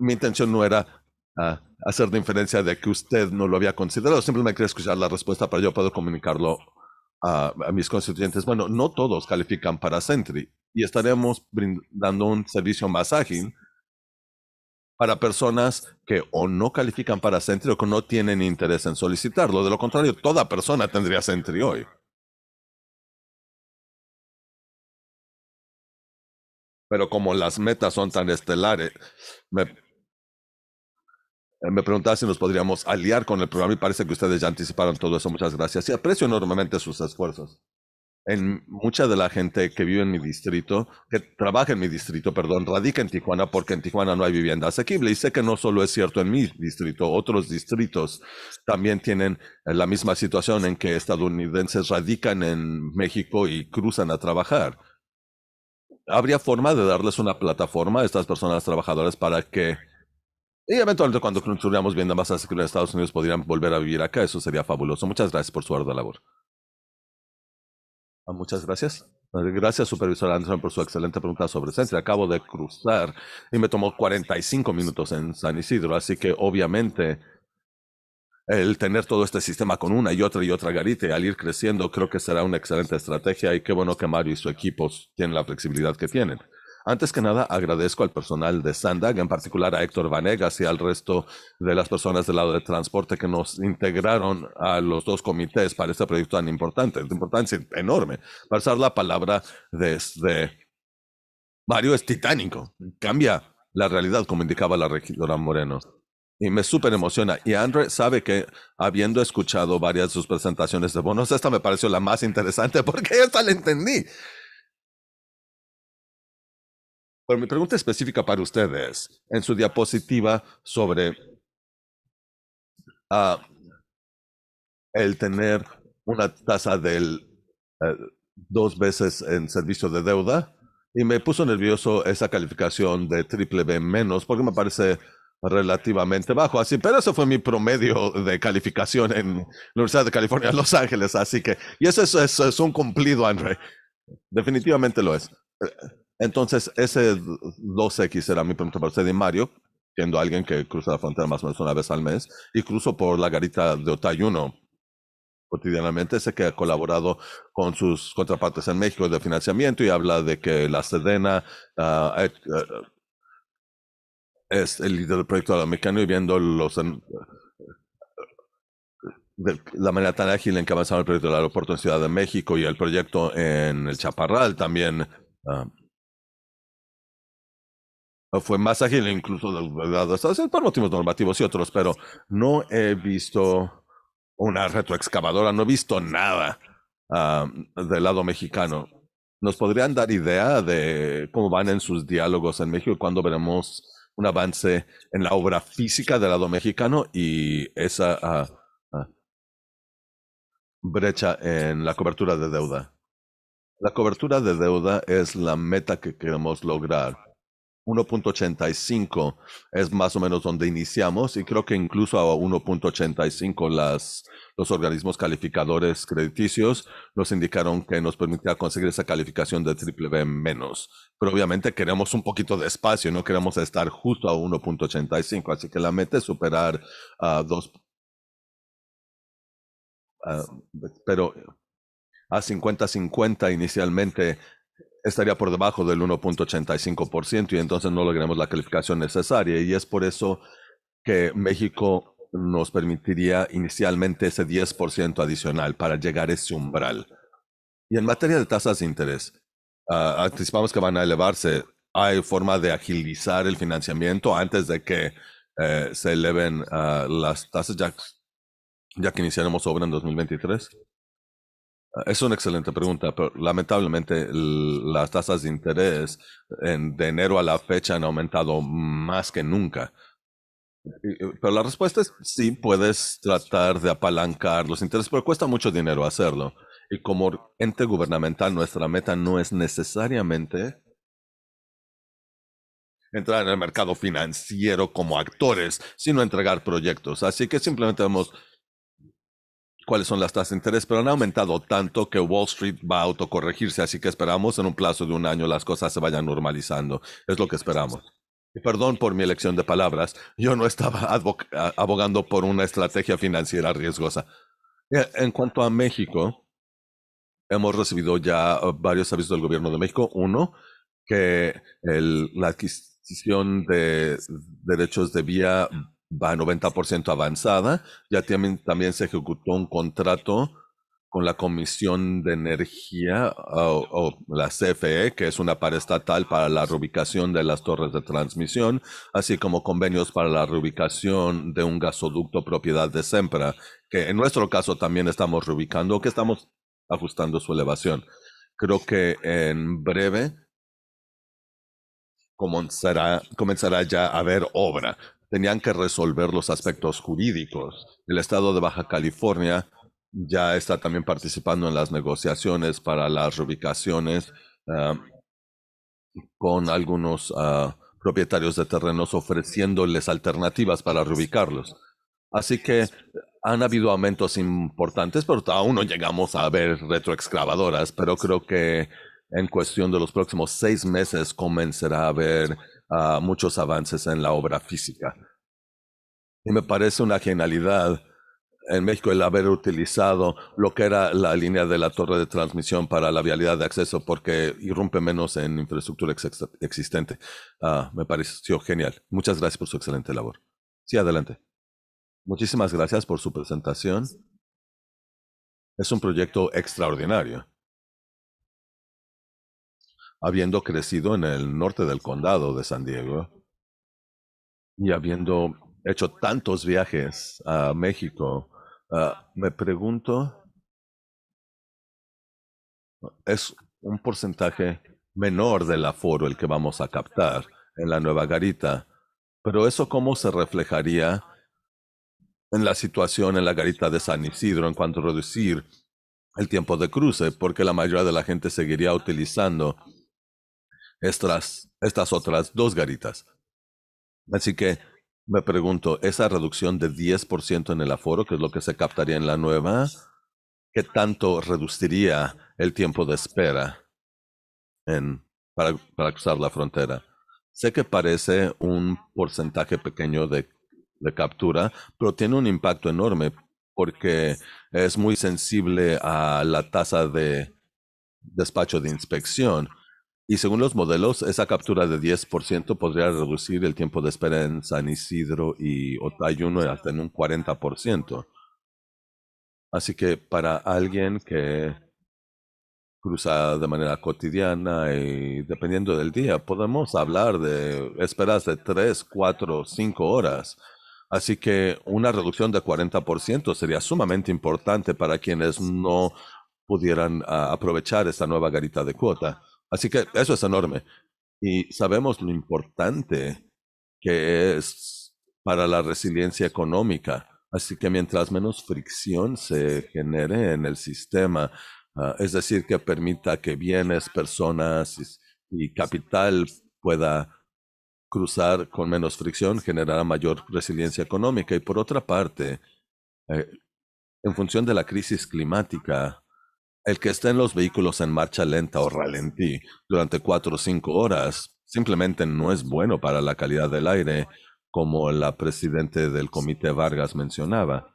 mi, intención no era ah, hacer hacer inferencia de que usted no lo había considerado, simplemente quería escuchar la respuesta para yo poder comunicarlo a, a, mis constituyentes. Bueno, no todos califican para Sentry y estaremos brindando un servicio más ágil para personas que o no califican para Sentry o que no tienen interés en solicitarlo. De lo contrario, toda persona tendría Sentry hoy. Pero como las metas son tan estelares, me, eh, me preguntaba si nos podríamos aliar con el programa y parece que ustedes ya anticiparon todo eso. Muchas gracias y aprecio enormemente sus esfuerzos en mucha de la gente que vive en mi distrito, que trabaja en mi distrito, perdón, radica en Tijuana porque en Tijuana no hay vivienda asequible. Y sé que no solo es cierto en mi distrito, otros distritos también tienen eh, la misma situación en que estadounidenses radican en México y cruzan a trabajar. ¿Habría forma de darles una plataforma a estas personas trabajadoras para que y eventualmente cuando construyamos vivienda más asequible en Estados Unidos podrían volver a vivir acá? Eso sería fabuloso. Muchas gracias por su ardua labor. Ah, muchas gracias. Eh, gracias, supervisor Anderson, por su excelente pregunta sobre centro. Acabo de cruzar y me tomó 45 minutos en San Isidro, así que obviamente el tener todo este sistema con una y otra y otra garita y al ir creciendo, creo que será una excelente estrategia y qué bueno que Mario y su equipo tienen la flexibilidad que tienen. Antes que nada, agradezco al personal de Sandag, en particular a Héctor Vanegas y al resto de las personas del lado de transporte que nos integraron a los dos comités para este proyecto tan importante, de importancia enorme. Pasar la palabra desde Mario es titánico, cambia la realidad, como indicaba la regidora Moreno. Y me súper emociona. Y Andre sabe que, habiendo escuchado varias de sus presentaciones de bonos, esta me pareció la más interesante [LAUGHS] porque esta la entendí. Pero mi pregunta específica para ustedes, en su diapositiva sobre ah, el tener una tasa del eh, dos veces en servicio de deuda, y me puso nervioso esa calificación de triple B menos, porque me parece relativamente bajo. Así, pero eso fue mi promedio de calificación en la Universidad de California, Los Ángeles. Así que, y eso eso es un cumplido, André. Definitivamente lo es. Entonces, ese 2X era mi pregunta para usted y Mario, siendo alguien que cruza la frontera más o menos una vez al mes y cruzo por la garita de Otayuno cotidianamente. ese que ha colaborado con sus contrapartes en México de financiamiento y habla de que la Sedena ah, eh, eh, es el líder del proyecto mexicano y viendo los la manera tan ágil en que avanzaba el proyecto del aeropuerto en Ciudad de México y el proyecto en el Chaparral también. Ah, fue más ágil, incluso por motivos normativos y otros, pero no he visto una retroexcavadora, no he visto nada del lado mexicano. ¿Nos podrían dar idea de cómo van en sus diálogos en México y cuándo veremos un avance en la obra física del lado mexicano y esa ah, ah, brecha en la cobertura de deuda? La cobertura de deuda es la meta que queremos lograr 1.85 es más o menos donde iniciamos y creo que incluso a 1.85 las los organismos calificadores crediticios nos indicaron que nos permitía conseguir esa calificación de triple B menos. Pero obviamente queremos un poquito de espacio, no queremos estar justo a 1.85, así que la meta es superar a 2. pero a 50-50 inicialmente estaría por debajo del 1.85% y entonces no lograremos la calificación necesaria. Y es por eso que México nos permitiría inicialmente ese 10% adicional para llegar a ese umbral. Y en materia de tasas de interés, ah, anticipamos que van a elevarse. Hay forma de agilizar el financiamiento antes de que eh, se eleven ah, las tasas, ya, ya que iniciaremos obra en 2023. Es una excelente pregunta, pero lamentablemente las tasas de interés de enero a la fecha han aumentado más que nunca. Pero la respuesta es sí, puedes tratar de apalancar los intereses, pero cuesta mucho dinero hacerlo. Y como ente gubernamental, nuestra meta no es necesariamente entrar en el mercado financiero como actores, sino entregar proyectos. Así que simplemente vamos cuáles son las tasas de interés, pero han aumentado tanto que Wall Street va a autocorregirse, así que esperamos en un plazo de un año las cosas se vayan normalizando. Es lo que esperamos. Y perdón por mi elección de palabras, yo no estaba abogando por una estrategia financiera riesgosa. En cuanto a México, hemos recibido ya uh, varios avisos del gobierno de México. Uno, que la adquisición de derechos de vía va a 90% avanzada. Ya también, se ejecutó un contrato con la Comisión de Energía o, la CFE, que es una par estatal para la reubicación de las torres de transmisión, así como convenios para la reubicación de un gasoducto propiedad de Sempra, que en nuestro caso también estamos reubicando, o que estamos ajustando su elevación. Creo que en breve comenzará, comenzará ya a haber obra tenían que resolver los aspectos jurídicos. El estado de Baja California ya está también participando en las negociaciones para las reubicaciones ah, con algunos ah, propietarios de terrenos ofreciéndoles alternativas para reubicarlos. Así que han habido aumentos importantes, pero aún no llegamos a ver retroexcavadoras, pero creo que en cuestión de los próximos seis meses comenzará a haber a muchos avances en la obra física. Y me parece una genialidad en México el haber utilizado lo que era la línea de la torre de transmisión para la vialidad de acceso porque irrumpe menos en infraestructura existente. Ah, me pareció genial. Muchas gracias por su excelente labor. Sí, adelante. Muchísimas gracias por su presentación. Es un proyecto extraordinario habiendo crecido en el norte del condado de San Diego y habiendo hecho tantos viajes a México, ah, me pregunto, es un porcentaje menor del aforo el que vamos a captar en la nueva garita, pero eso cómo se reflejaría en la situación en la garita de San Isidro en cuanto a reducir el tiempo de cruce, porque la mayoría de la gente seguiría utilizando estas, otras dos garitas. Así que me pregunto, esa reducción de 10% en el aforo, que es lo que se captaría en la nueva, ¿qué tanto reduciría el tiempo de espera en, para, cruzar la frontera? Sé que parece un porcentaje pequeño de, de captura, pero tiene un impacto enorme porque es muy sensible a la tasa de despacho de inspección y según los modelos, esa captura de 10% podría reducir el tiempo de espera en San Isidro y Otayuno hasta en un 40%. Así que para alguien que cruza de manera cotidiana y dependiendo del día, podemos hablar de esperas de 3, 4, 5 horas. Así que una reducción de 40% sería sumamente importante para quienes no pudieran ah, aprovechar esta nueva garita de cuota. Así que eso es enorme. Y sabemos lo importante que es para la resiliencia económica. Así que mientras menos fricción se genere en el sistema, ah, es decir, que permita que bienes, personas y, capital pueda cruzar con menos fricción, generará mayor resiliencia económica. Y por otra parte, eh, en función de la crisis climática, el que esté en los vehículos en marcha lenta o ralentí durante cuatro o cinco horas simplemente no es bueno para la calidad del aire, como la presidente del comité Vargas mencionaba.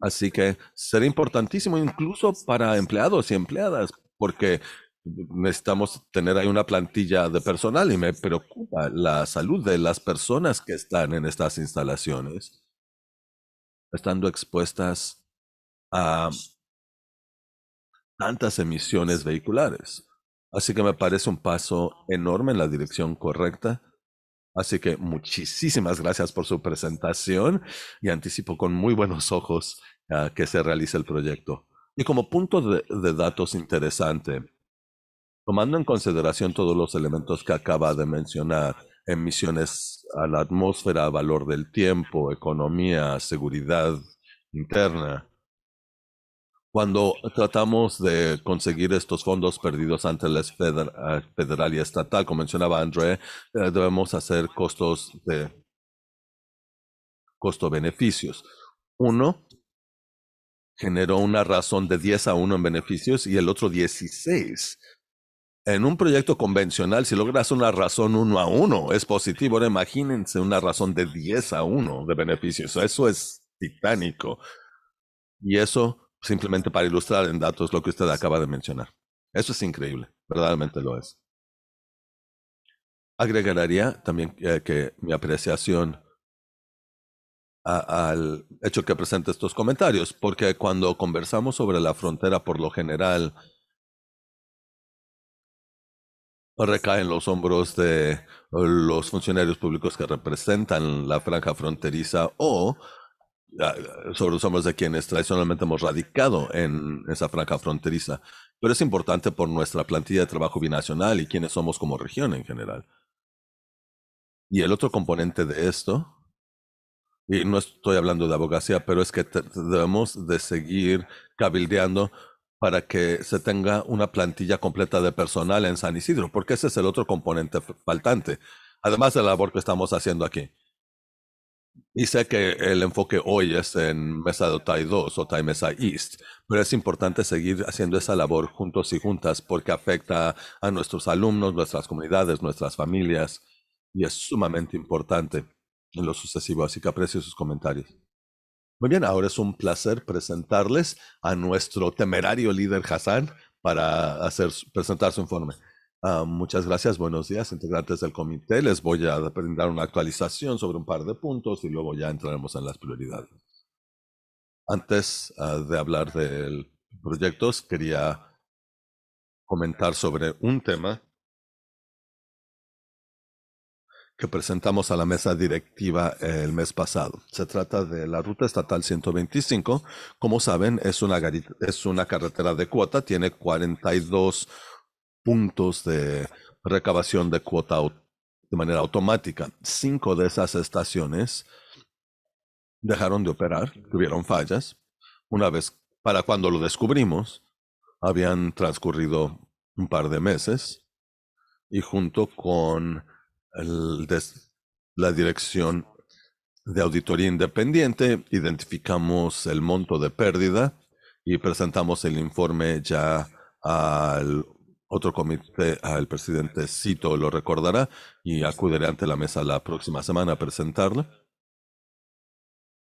Así que será importantísimo incluso para empleados y empleadas, porque necesitamos tener ahí una plantilla de personal y me preocupa la salud de las personas que están en estas instalaciones, estando expuestas a tantas emisiones vehiculares. Así que me parece un paso enorme en la dirección correcta. Así que muchísimas gracias por su presentación y anticipo con muy buenos ojos ah, que se realice el proyecto. Y como punto de, de datos interesante, tomando en consideración todos los elementos que acaba de mencionar, emisiones a la atmósfera, valor del tiempo, economía, seguridad interna, cuando tratamos de conseguir estos fondos perdidos ante la federal, y estatal, como mencionaba André, eh, debemos hacer costos de costo-beneficios. Uno generó una razón de 10 a 1 en beneficios y el otro 16. En un proyecto convencional, si logras una razón 1 a 1, es positivo. Ahora imagínense una razón de 10 a 1 de beneficios. Eso es titánico. Y eso simplemente para ilustrar en datos lo que usted acaba de mencionar. Eso es increíble, verdaderamente lo es. Agregaría también eh, que mi apreciación al hecho que presente estos comentarios, porque cuando conversamos sobre la frontera, por lo general, recae en los hombros de los funcionarios públicos que representan la franja fronteriza o sobre los hombres de quienes tradicionalmente hemos radicado en esa franja fronteriza, pero es importante por nuestra plantilla de trabajo binacional y quienes somos como región en general. Y el otro componente de esto, y no estoy hablando de abogacía, pero es que debemos de seguir cabildeando para que se tenga una plantilla completa de personal en San Isidro, porque ese es el otro componente faltante, además de la labor que estamos haciendo aquí. Y sé que el enfoque hoy es en Mesa de tai 2 o Mesa East, pero es importante seguir haciendo esa labor juntos y juntas porque afecta a nuestros alumnos, nuestras comunidades, nuestras familias y es sumamente importante en lo sucesivo. Así que aprecio sus comentarios. Muy bien, ahora es un placer presentarles a nuestro temerario líder Hassan para hacer, presentar su informe. Ah, muchas gracias, buenos días, integrantes del comité. Les voy a brindar una actualización sobre un par de puntos y luego ya entraremos en las prioridades. Antes ah, de hablar de proyectos, quería comentar sobre un tema que presentamos a la mesa directiva el mes pasado. Se trata de la ruta estatal 125. Como saben, es una, es una carretera de cuota, tiene 42 puntos de recabación de cuota de manera automática. Cinco de esas estaciones dejaron de operar, tuvieron fallas. Una vez, para cuando lo descubrimos, habían transcurrido un par de meses y junto con la dirección de auditoría independiente identificamos el monto de pérdida y presentamos el informe ya al otro comité, al presidente Cito lo recordará y acudiré ante la mesa la próxima semana a presentarla.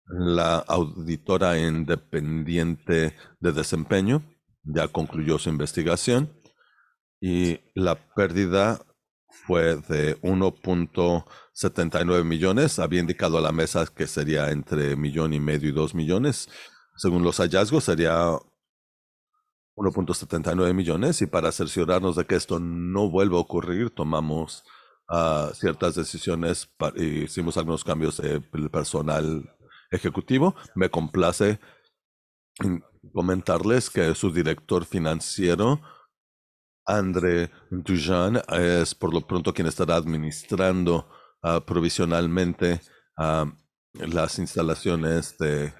La auditora independiente de desempeño ya concluyó su investigación y la pérdida fue de 1.79 millones. Había indicado a la mesa que sería entre millón y medio y dos millones. Según los hallazgos, sería 1.79 millones y para cerciorarnos de que esto no vuelva a ocurrir, tomamos ah, ciertas decisiones y hicimos algunos cambios de personal ejecutivo. Me complace comentarles que su director financiero, André Dujan, es por lo pronto quien estará administrando ah, provisionalmente ah, las instalaciones de,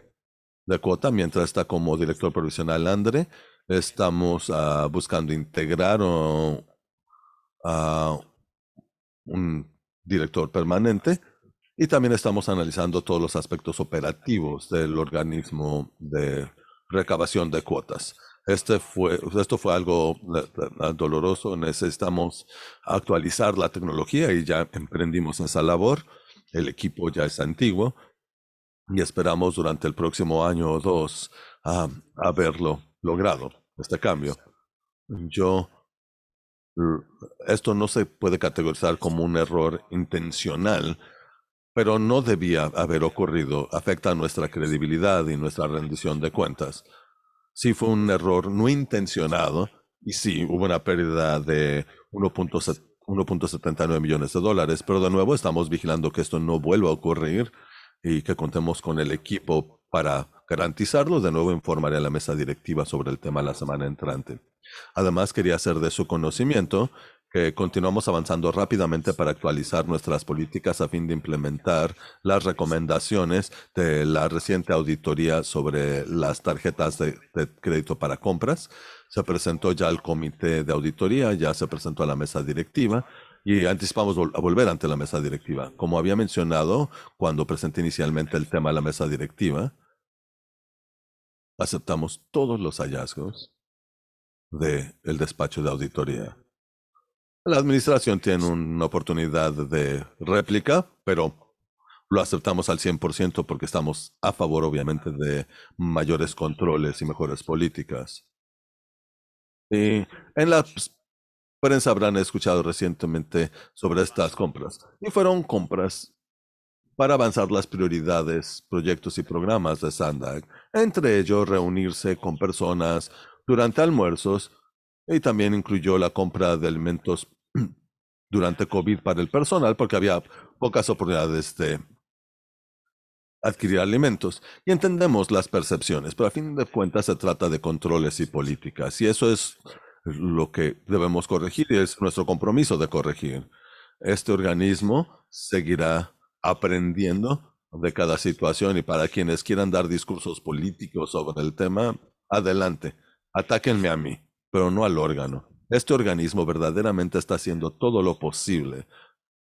de cuota mientras está como director provisional André. Estamos ah, buscando integrar a ah, un director permanente y también estamos analizando todos los aspectos operativos del organismo de recabación de cuotas. Este fue, esto fue algo doloroso. Necesitamos actualizar la tecnología y ya emprendimos esa labor. El equipo ya es antiguo y esperamos durante el próximo año o dos ah, a verlo logrado este cambio. Yo, esto no se puede categorizar como un error intencional, pero no debía haber ocurrido. Afecta nuestra credibilidad y nuestra rendición de cuentas. Sí fue un error no intencionado y sí hubo una pérdida de 1.79 millones de dólares, pero de nuevo estamos vigilando que esto no vuelva a ocurrir y que contemos con el equipo para garantizarlo, de nuevo informaré a la mesa directiva sobre el tema la semana entrante. Además, quería hacer de su conocimiento que continuamos avanzando rápidamente para actualizar nuestras políticas a fin de implementar las recomendaciones de la reciente auditoría sobre las tarjetas de, crédito para compras. Se presentó ya al comité de auditoría, ya se presentó a la mesa directiva y anticipamos a volver ante la mesa directiva. Como había mencionado cuando presenté inicialmente el tema a la mesa directiva, aceptamos todos los hallazgos del el despacho de auditoría. La administración tiene una oportunidad de réplica, pero lo aceptamos al 100% porque estamos a favor, obviamente, de mayores controles y mejores políticas. Y en la prensa habrán escuchado recientemente sobre estas compras. Y fueron compras para avanzar las prioridades, proyectos y programas de Sandag, entre ellos reunirse con personas durante almuerzos y también incluyó la compra de alimentos [CLEARS THROAT] durante COVID para el personal porque había pocas oportunidades de adquirir alimentos y entendemos las percepciones, pero a fin de cuentas se trata de controles y políticas y eso es lo que debemos corregir y es nuestro compromiso de corregir. Este organismo seguirá aprendiendo de cada situación y para quienes quieran dar discursos políticos sobre el tema, adelante, atáquenme a mí, pero no al órgano. Este organismo verdaderamente está haciendo todo lo posible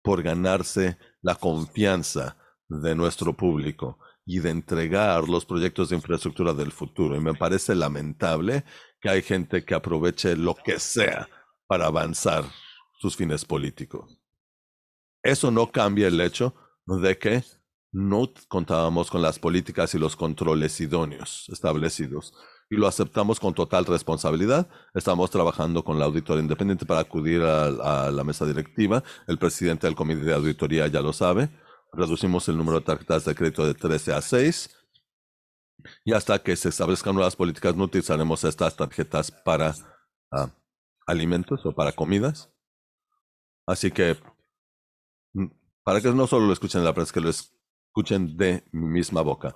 por ganarse la confianza de nuestro público y de entregar los proyectos de infraestructura del futuro. Y me parece lamentable que hay gente que aproveche lo que sea para avanzar sus fines políticos. Eso no cambia el hecho de que no contábamos con las políticas y los controles idóneos establecidos y lo aceptamos con total responsabilidad. Estamos trabajando con la auditoría independiente para acudir a, la mesa directiva. El presidente del comité de auditoría ya lo sabe. Reducimos el número de tarjetas de crédito de 13 a 6. Y hasta que se establezcan nuevas políticas, no utilizaremos estas tarjetas para ah, alimentos o para comidas. Así que para que no solo lo escuchen la prensa, que lo escuchen de mi misma boca.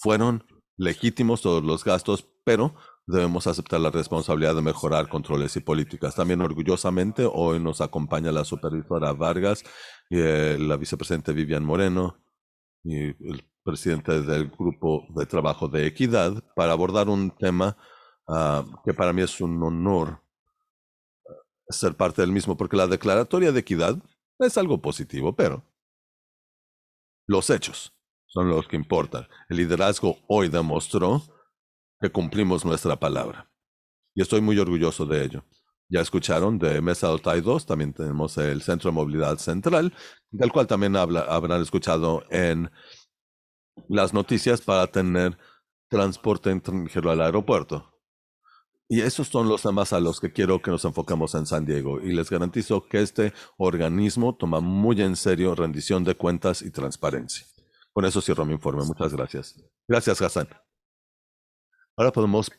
Fueron legítimos todos los gastos, pero debemos aceptar la responsabilidad de mejorar controles y políticas. También orgullosamente hoy nos acompaña la supervisora Vargas, y, eh, la vicepresidenta Vivian Moreno y el presidente del grupo de trabajo de equidad para abordar un tema ah, que para mí es un honor ah, ser parte del mismo, porque la declaratoria de equidad es algo positivo, pero los hechos son los que importan. El liderazgo hoy demostró que cumplimos nuestra palabra. Y estoy muy orgulloso de ello. Ya escucharon de Mesa Altai 2, también tenemos el Centro de Movilidad Central, del cual también habrán escuchado en las noticias para tener transporte en al aeropuerto. Y esos son los temas a los que quiero que nos enfocamos en San Diego. Y les garantizo que este organismo toma muy en serio rendición de cuentas y transparencia. Con eso cierro mi informe. Muchas gracias. Gracias, Hassan. Ahora podemos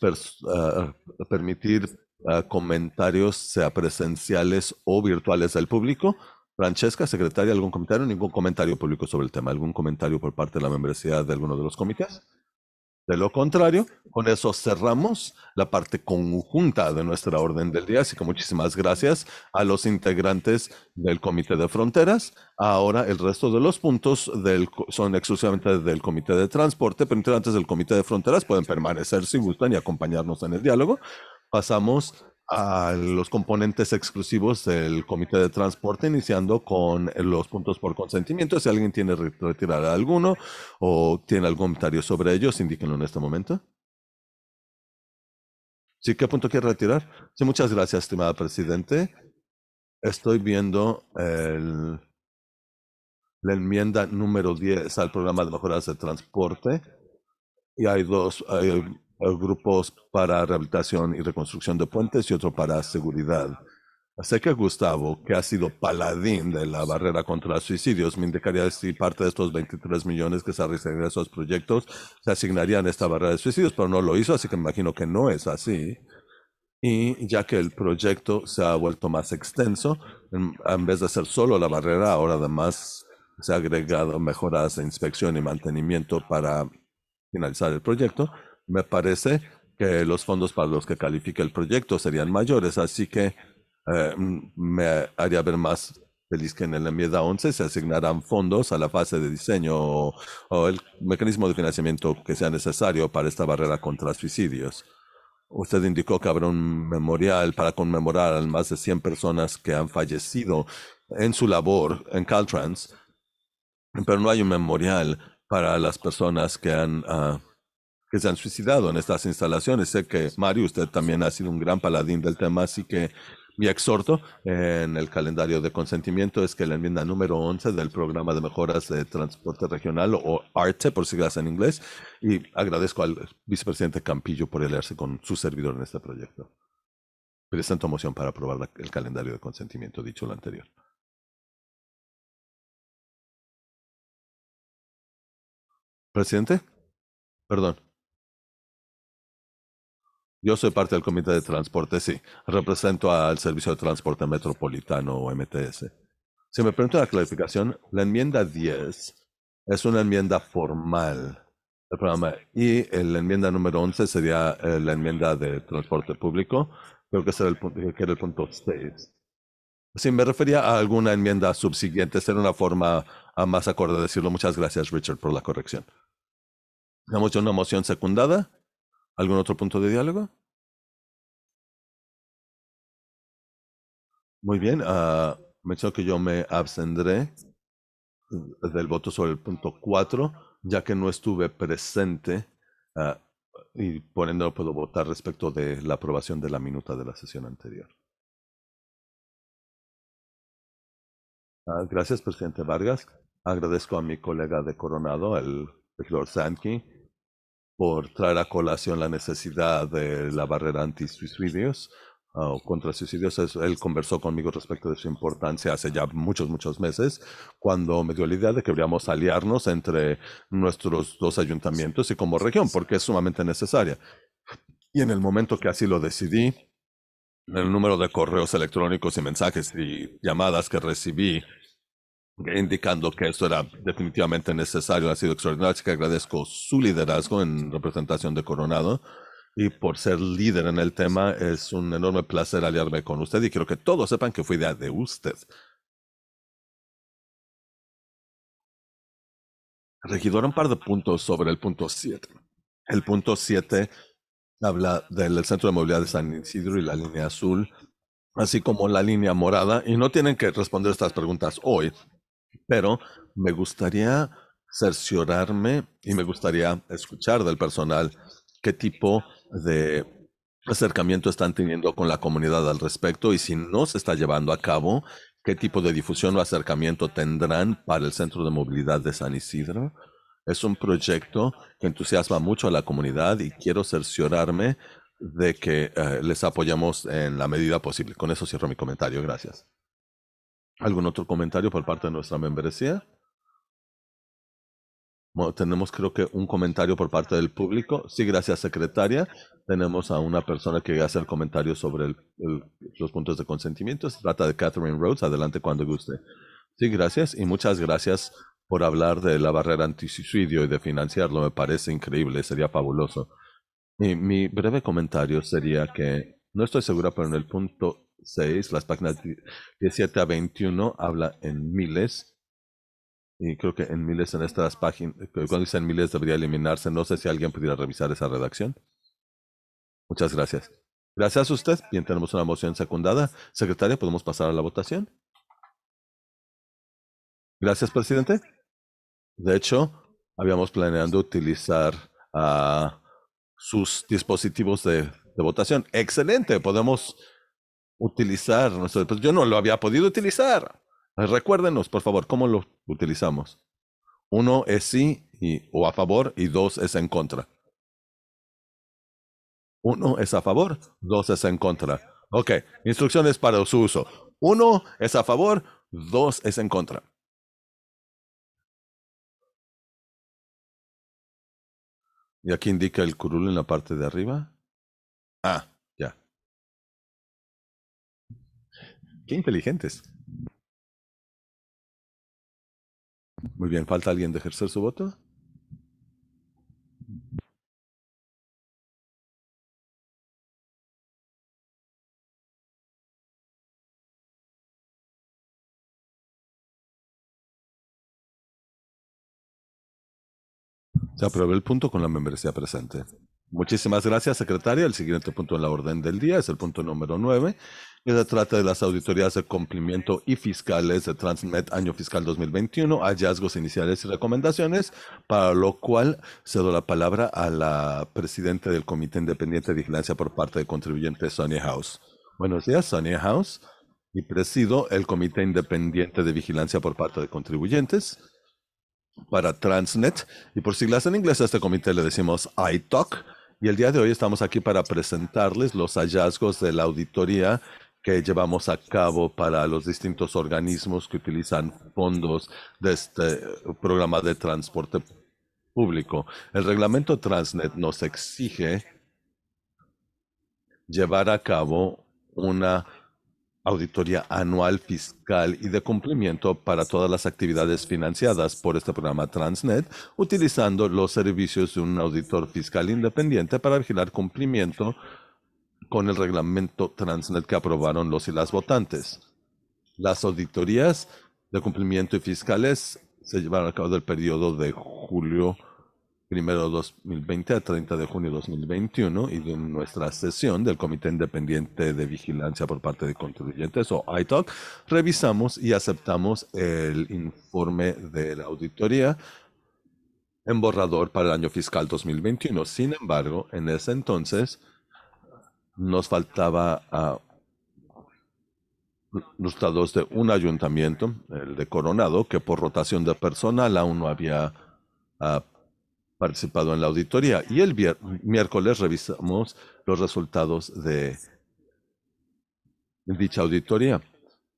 ah, permitir ah, comentarios, sea presenciales o virtuales del público. Francesca, secretaria, ¿algún comentario? Ningún comentario público sobre el tema. ¿Algún comentario por parte de la membresía de alguno de los comités? De lo contrario, con eso cerramos la parte conjunta de nuestra orden del día, así que muchísimas gracias a los integrantes del Comité de Fronteras. Ahora el resto de los puntos son exclusivamente del Comité de Transporte, pero integrantes del Comité de Fronteras pueden permanecer si gustan y acompañarnos en el diálogo. Pasamos a los componentes exclusivos del comité de transporte, iniciando con los puntos por consentimiento. Si alguien tiene retirar alguno o tiene algún comentario sobre ellos, indíquenlo en este momento. ¿Sí? ¿Qué punto quiere retirar? Sí, muchas gracias, estimada presidente. Estoy viendo el, la enmienda número 10 al programa de mejoras de transporte y hay dos, grupos para rehabilitación y reconstrucción de puentes y otro para seguridad. Así que Gustavo, que ha sido paladín de la barrera contra suicidios, me indicaría si parte de estos 23 millones que se recibirían a esos proyectos se asignarían a esta barrera de suicidios, pero no lo hizo, así que me imagino que no es así. Y ya que el proyecto se ha vuelto más extenso, en, en vez de ser solo la barrera, ahora además se ha agregado mejoras de inspección y mantenimiento para finalizar el proyecto me parece que los fondos para los que califique el proyecto serían mayores, así que eh, me haría ver más feliz que en la enmienda 11 se asignarán fondos a la fase de diseño o, el mecanismo de financiamiento que sea necesario para esta barrera contra suicidios. Usted indicó que habrá un memorial para conmemorar a más de 100 personas que han fallecido en su labor en Caltrans, pero no hay un memorial para las personas que han ah, que se han suicidado en estas instalaciones. Sé que Mario, usted también ha sido un gran paladín del tema, así que mi exhorto eh, en el calendario de consentimiento es que la enmienda número 11 del programa de mejoras de transporte regional o ARTE por si siglas en inglés y agradezco al vicepresidente Campillo por aliarse con su servidor en este proyecto. Presento moción para aprobar el calendario de consentimiento dicho lo anterior. Presidente, perdón, yo soy parte del Comité de Transporte, sí. Represento al Servicio de Transporte Metropolitano o MTS. Si me pregunto la clarificación, la enmienda 10 es una enmienda formal del programa y la enmienda número 11 sería eh, la enmienda de transporte público, creo que, el punto, que era el punto 6. Si me refería a alguna enmienda subsiguiente, será una forma ah, más acorde de decirlo. Muchas gracias, Richard, por la corrección. ya una moción secundada ¿Algún otro punto de diálogo? Muy bien. Ah, me menciono que yo me abstendré eh, del voto sobre el punto 4, ya que no estuve presente ah, y por ende no puedo votar respecto de la aprobación de la minuta de la sesión anterior. Ah, gracias, presidente Vargas. Agradezco a mi colega de Coronado, el regidor Sankey, por traer a colación la necesidad de la barrera anti-suicidios ah, o contra suicidios. Él conversó conmigo respecto de su importancia hace ya muchos, muchos meses, cuando me dio la idea de que deberíamos aliarnos entre nuestros dos ayuntamientos y como región, porque es sumamente necesaria. Y en el momento que así lo decidí, el número de correos electrónicos y mensajes y llamadas que recibí indicando que eso era definitivamente necesario. Ha sido extraordinario, así que agradezco su liderazgo en representación de Coronado y por ser líder en el tema. Es un enorme placer aliarme con usted y quiero que todos sepan que fue idea de usted. Regidor, un par de puntos sobre el punto 7. El punto 7 habla del Centro de Movilidad de San Isidro y la línea azul, así como la línea morada, y no tienen que responder estas preguntas hoy, pero me gustaría cerciorarme y me gustaría escuchar del personal qué tipo de acercamiento están teniendo con la comunidad al respecto y si no se está llevando a cabo, qué tipo de difusión o acercamiento tendrán para el Centro de Movilidad de San Isidro. Es un proyecto que entusiasma mucho a la comunidad y quiero cerciorarme de que eh, les apoyamos en la medida posible. Con eso cierro mi comentario. Gracias. ¿Algún otro comentario por parte de nuestra membresía? Bueno, tenemos creo que un comentario por parte del público. Sí, gracias secretaria. Tenemos a una persona que hace el comentario sobre los puntos de consentimiento. Se trata de Catherine Rhodes. Adelante cuando guste. Sí, gracias y muchas gracias por hablar de la barrera antisuicidio y de financiarlo. Me parece increíble, sería fabuloso. mi breve comentario sería que no estoy segura, pero en el punto 6, las páginas 17 a 21 habla en miles. Y creo que en miles en estas páginas, eh, cuando en miles debería eliminarse. No sé si alguien pudiera revisar esa redacción. Muchas gracias. Gracias a usted. Bien, tenemos una moción secundada. Secretaria, podemos pasar a la votación. Gracias, presidente. De hecho, habíamos planeado utilizar sus dispositivos de votación. Excelente, podemos utilizar nuestro Yo no lo había podido utilizar. Recuérdenos, por favor, cómo lo utilizamos. Uno es sí y, o a favor y dos es en contra. Uno es a favor, dos es en contra. Ok, instrucciones para su uso. Uno es a favor, dos es en contra. Y aquí indica el curul en la parte de arriba. Ah, Qué inteligentes. Muy bien, ¿falta alguien de ejercer su voto? Se aprobó el punto con la membresía presente. Muchísimas gracias, secretaria. El siguiente punto en la orden del día es el punto número 9, que se trata de las auditorías de cumplimiento y fiscales de Transnet año fiscal 2021, hallazgos iniciales y recomendaciones, para lo cual cedo la palabra a la presidenta del Comité Independiente de Vigilancia por parte de contribuyentes, Sonia House. Buenos días, Sonia House, y presido el Comité Independiente de Vigilancia por parte de contribuyentes para Transnet, y por siglas en inglés a este comité le decimos ITOC y el día de hoy estamos aquí para presentarles los hallazgos de la auditoría que llevamos a cabo para los distintos organismos que utilizan fondos de este programa de transporte público. El reglamento Transnet nos exige llevar a cabo una auditoría anual fiscal y de cumplimiento para todas las actividades financiadas por este programa Transnet, utilizando los servicios de un auditor fiscal independiente para vigilar cumplimiento con el reglamento Transnet que aprobaron los y las votantes. Las auditorías de cumplimiento y fiscales se llevaron a cabo del periodo de julio primero 2020 a 30 de junio 2021 y de nuestra sesión del Comité Independiente de Vigilancia por parte de Contribuyentes o ITOC, revisamos y aceptamos el informe de la auditoría en borrador para el año fiscal 2021. Sin embargo, en ese entonces nos faltaba a resultados de un ayuntamiento, el de Coronado, que por rotación de personal aún no había ah, participado en la auditoría. Y el miércoles revisamos los resultados de dicha auditoría.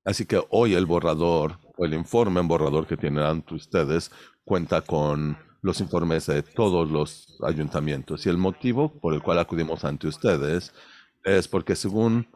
Así que hoy el borrador, o el informe en borrador que tienen ante ustedes, cuenta con los informes de todos los ayuntamientos. Y el motivo por el cual acudimos ante ustedes es porque según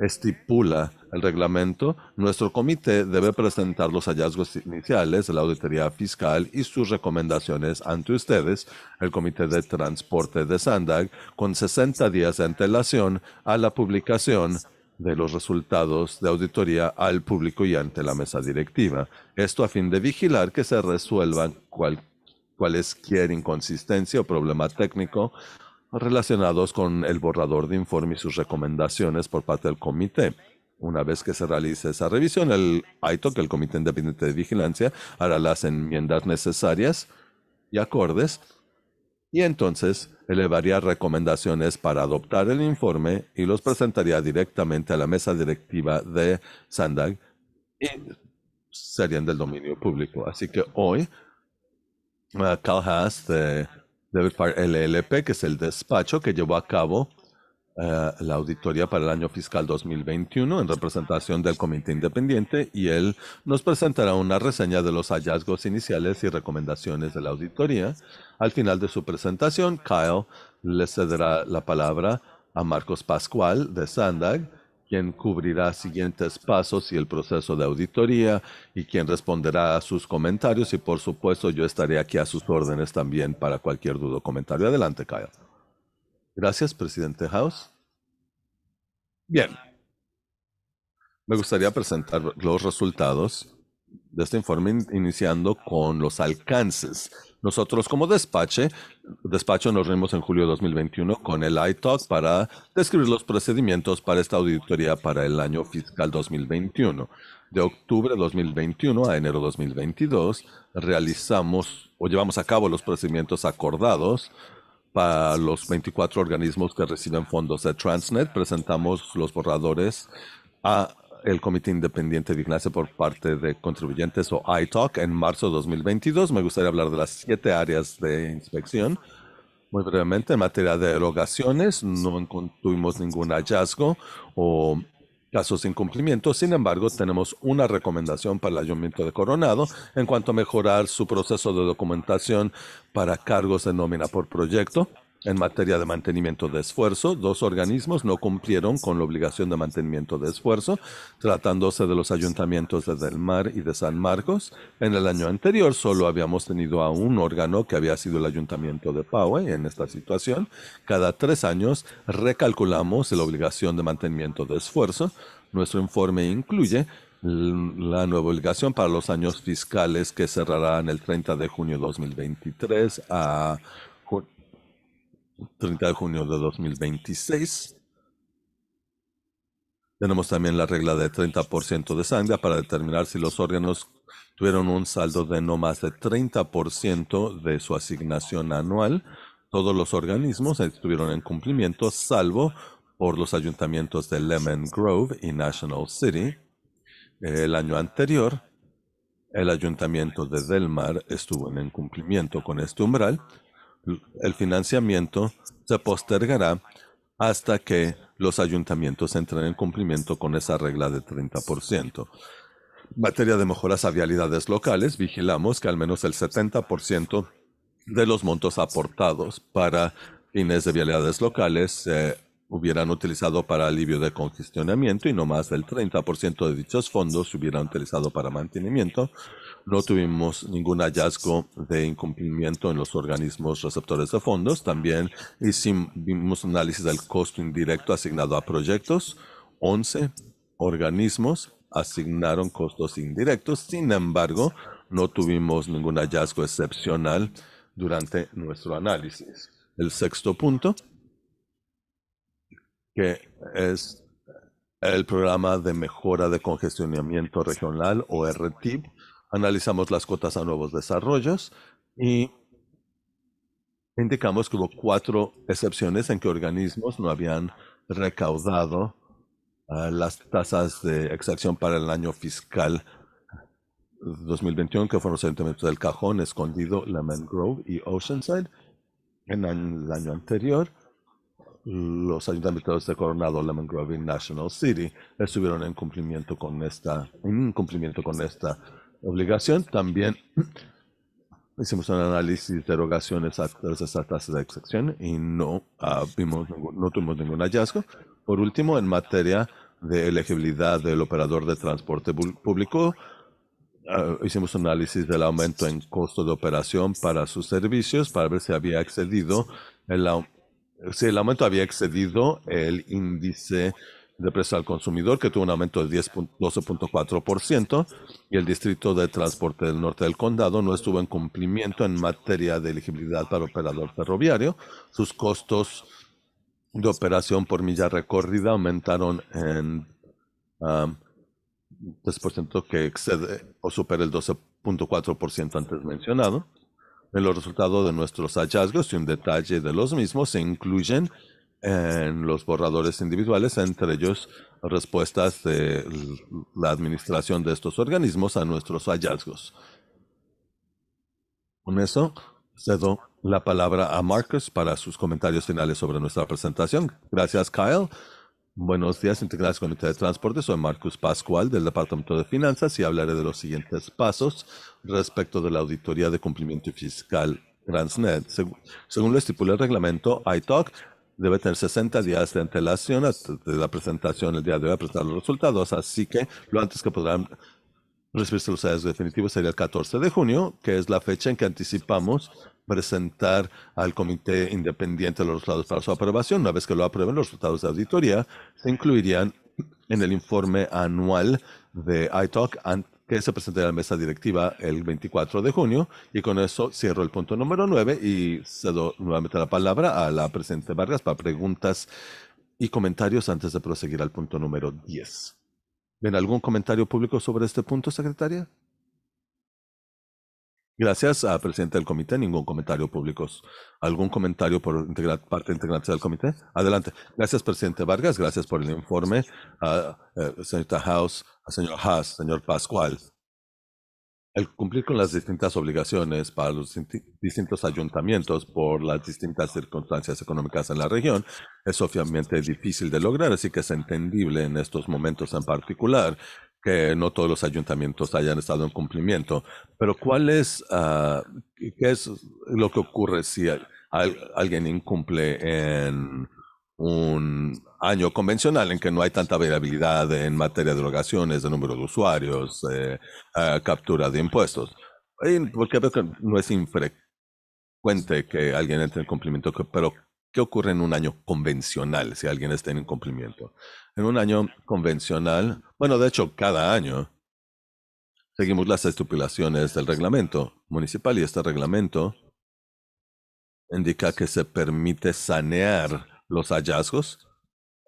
estipula el reglamento, nuestro comité debe presentar los hallazgos iniciales de la auditoría fiscal y sus recomendaciones ante ustedes, el Comité de Transporte de Sandag, con 60 días de antelación a la publicación de los resultados de auditoría al público y ante la mesa directiva. Esto a fin de vigilar que se resuelvan cual, inconsistencia o problema técnico relacionados con el borrador de informe y sus recomendaciones por parte del comité. Una vez que se realice esa revisión, el ITOC, el Comité Independiente de Vigilancia, hará las enmiendas necesarias y acordes y entonces elevaría recomendaciones para adoptar el informe y los presentaría directamente a la mesa directiva de Sandag y serían del dominio público. Así que hoy, Calhas de David LLP, que es el despacho que llevó a cabo eh, la auditoría para el año fiscal 2021 en representación del Comité Independiente y él nos presentará una reseña de los hallazgos iniciales y recomendaciones de la auditoría. Al final de su presentación, Kyle le cederá la palabra a Marcos Pascual de Sandag, quien cubrirá siguientes pasos y el proceso de auditoría y quien responderá a sus comentarios. Y por supuesto, yo estaré aquí a sus órdenes también para cualquier duda o comentario. Adelante, Kyle. Gracias, presidente House. Bien. Me gustaría presentar los resultados de este informe, iniciando con los alcances nosotros como despache, despacho nos reunimos en julio de 2021 con el ITOC para describir los procedimientos para esta auditoría para el año fiscal 2021. De octubre de 2021 a enero de 2022 realizamos o llevamos a cabo los procedimientos acordados para los 24 organismos que reciben fondos de Transnet. Presentamos los borradores a el Comité Independiente de Ignacia por parte de contribuyentes o ITOC en marzo de 2022. Me gustaría hablar de las siete áreas de inspección. Muy brevemente, en materia de erogaciones, no tuvimos ningún hallazgo o casos de incumplimiento. Sin embargo, tenemos una recomendación para el Ayuntamiento de Coronado en cuanto a mejorar su proceso de documentación para cargos de nómina por proyecto. En materia de mantenimiento de esfuerzo, dos organismos no cumplieron con la obligación de mantenimiento de esfuerzo, tratándose de los ayuntamientos de Del Mar y de San Marcos. En el año anterior solo habíamos tenido a un órgano que había sido el ayuntamiento de Paue en esta situación. Cada tres años recalculamos la obligación de mantenimiento de esfuerzo. Nuestro informe incluye la nueva obligación para los años fiscales que cerrarán el 30 de junio de 2023 a 30 de junio de 2026. Tenemos también la regla de 30% de sangre para determinar si los órganos tuvieron un saldo de no más de 30% de su asignación anual. Todos los organismos estuvieron en cumplimiento, salvo por los ayuntamientos de Lemon Grove y National City. El año anterior, el ayuntamiento de Delmar estuvo en cumplimiento con este umbral el financiamiento se postergará hasta que los ayuntamientos entren en cumplimiento con esa regla de 30%. En materia de mejoras a vialidades locales, vigilamos que al menos el 70% de los montos aportados para fines de vialidades locales se hubieran utilizado para alivio de congestionamiento y no más del 30% de dichos fondos se hubieran utilizado para mantenimiento no tuvimos ningún hallazgo de incumplimiento en los organismos receptores de fondos. También hicimos un análisis del costo indirecto asignado a proyectos. 11 organismos asignaron costos indirectos. Sin embargo, no tuvimos ningún hallazgo excepcional durante nuestro análisis. El sexto punto, que es el programa de mejora de congestionamiento regional o RTIP analizamos las cuotas a nuevos desarrollos y indicamos que hubo cuatro excepciones en que organismos no habían recaudado ah, las tasas de exacción para el año fiscal 2021, que fueron los ayuntamientos del Cajón, Escondido, Lemon Grove y Oceanside. En el año anterior, los ayuntamientos de Coronado, Lemon Grove y National City estuvieron en cumplimiento con esta, en cumplimiento con esta obligación, también [CLEARS THROAT] hicimos un análisis de derogaciones a esas tasas de excepción y no, ah, vimos, no tuvimos ningún hallazgo. Por último, en materia de elegibilidad del operador de transporte público, ah, hicimos un análisis del aumento en costo de operación para sus servicios para ver si había excedido el, si el aumento había excedido el índice de precios al consumidor, que tuvo un aumento de 12.4%, y el Distrito de Transporte del Norte del Condado no estuvo en cumplimiento en materia de elegibilidad para operador ferroviario. Sus costos de operación por milla recorrida aumentaron en um, 3% que excede o supera el 12.4% antes mencionado. En los resultados de nuestros hallazgos y un detalle de los mismos se incluyen en los borradores individuales, entre ellos respuestas de la administración de estos organismos a nuestros hallazgos. Con eso, cedo la palabra a Marcus para sus comentarios finales sobre nuestra presentación. Gracias, Kyle. Buenos días, integradas Comité de Transporte. Soy Marcus Pascual del Departamento de Finanzas y hablaré de los siguientes pasos respecto de la auditoría de cumplimiento fiscal Transnet. Según, según lo estipula el reglamento ITOC, debe tener 60 días de antelación de la presentación el día de hoy presentar los resultados, así que lo antes que podrán recibirse los resultados definitivos sería el 14 de junio, que es la fecha en que anticipamos presentar al Comité Independiente los resultados para su aprobación. Una vez que lo aprueben, los resultados de auditoría se incluirían en el informe anual de ITOC que se presentará en la mesa directiva el 24 de junio. Y con eso cierro el punto número 9 y cedo nuevamente la palabra a la presidenta Vargas para preguntas y comentarios antes de proseguir al punto número 10. ¿Ven algún comentario público sobre este punto, secretaria? Gracias, a ah, presidente del comité. Ningún comentario público. ¿Algún comentario por parte integrante del comité? Adelante. Gracias, presidente Vargas. Gracias por el informe, uh, House, señor Haas, señor Pascual, el cumplir con las distintas obligaciones para los distintos ayuntamientos por las distintas circunstancias económicas en la región es obviamente difícil de lograr, así que es entendible en estos momentos en particular que no todos los ayuntamientos hayan estado en cumplimiento. Pero ¿cuál es, ah, qué es lo que ocurre si alguien incumple en un año convencional en que no hay tanta variabilidad en materia de locaciones, de número de usuarios, eh, eh, captura de impuestos. porque no es infrecuente que alguien entre en cumplimiento, pero ¿qué ocurre en un año convencional si alguien está en incumplimiento? En un año convencional, bueno, de hecho, cada año seguimos las estipulaciones del reglamento municipal y este reglamento indica que se permite sanear los hallazgos,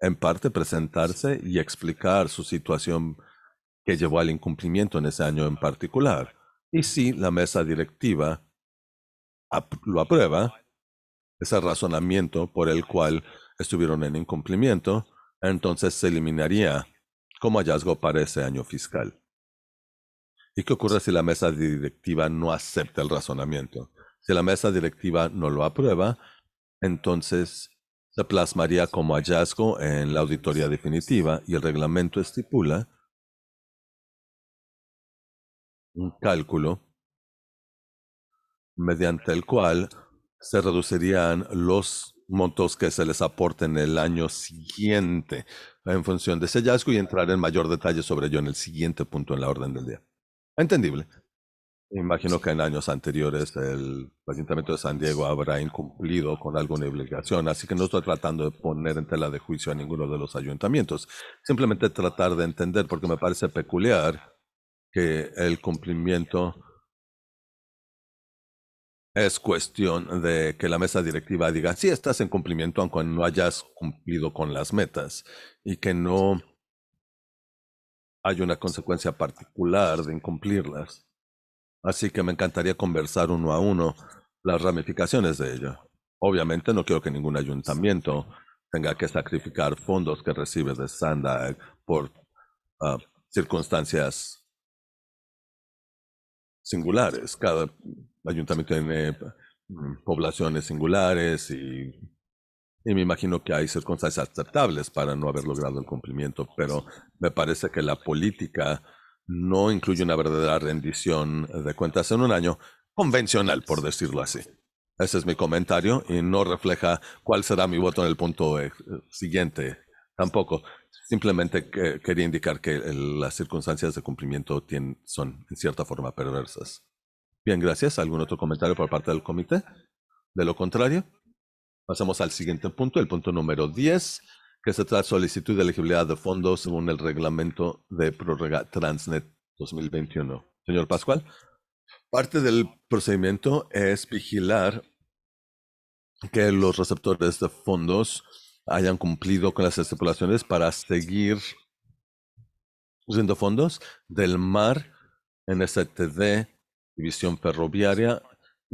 en parte presentarse y explicar su situación que llevó al incumplimiento en ese año en particular. Y si la mesa directiva lo aprueba, ese razonamiento por el cual estuvieron en incumplimiento, entonces se eliminaría como hallazgo para ese año fiscal. ¿Y qué ocurre si la mesa directiva no acepta el razonamiento? Si la mesa directiva no lo aprueba, entonces se plasmaría como hallazgo en la auditoría definitiva y el reglamento estipula un cálculo mediante el cual se reducirían los montos que se les aporten el año siguiente en función de ese hallazgo y entrar en mayor detalle sobre ello en el siguiente punto en la orden del día. Entendible. Imagino que en años anteriores el Ayuntamiento de San Diego habrá incumplido con alguna obligación, así que no estoy tratando de poner en tela de juicio a ninguno de los ayuntamientos. Simplemente tratar de entender, porque me parece peculiar que el cumplimiento es cuestión de que la mesa directiva diga, sí, estás en cumplimiento aunque no hayas cumplido con las metas y que no hay una consecuencia particular de incumplirlas. Así que me encantaría conversar uno a uno las ramificaciones de ello. Obviamente no quiero que ningún ayuntamiento tenga que sacrificar fondos que recibe de Sandag por ah, circunstancias singulares. Cada ayuntamiento tiene mm, poblaciones singulares y, y, me imagino que hay circunstancias aceptables para no haber logrado el cumplimiento, pero me parece que la política no incluye una verdadera rendición de cuentas en un año convencional, por decirlo así. Ese es mi comentario y no refleja cuál será mi voto en el punto eh, siguiente tampoco. Simplemente quería indicar que las circunstancias de cumplimiento son en cierta forma perversas. Bien, gracias. ¿Algún otro comentario por parte del comité? De lo contrario, pasamos al siguiente punto, el punto número 10, que se trata solicitud de elegibilidad de fondos según el reglamento de prórroga Transnet 2021. Señor Pascual, parte del procedimiento es vigilar que los receptores de fondos hayan cumplido con las estipulaciones para seguir usando fondos del mar en División Ferroviaria,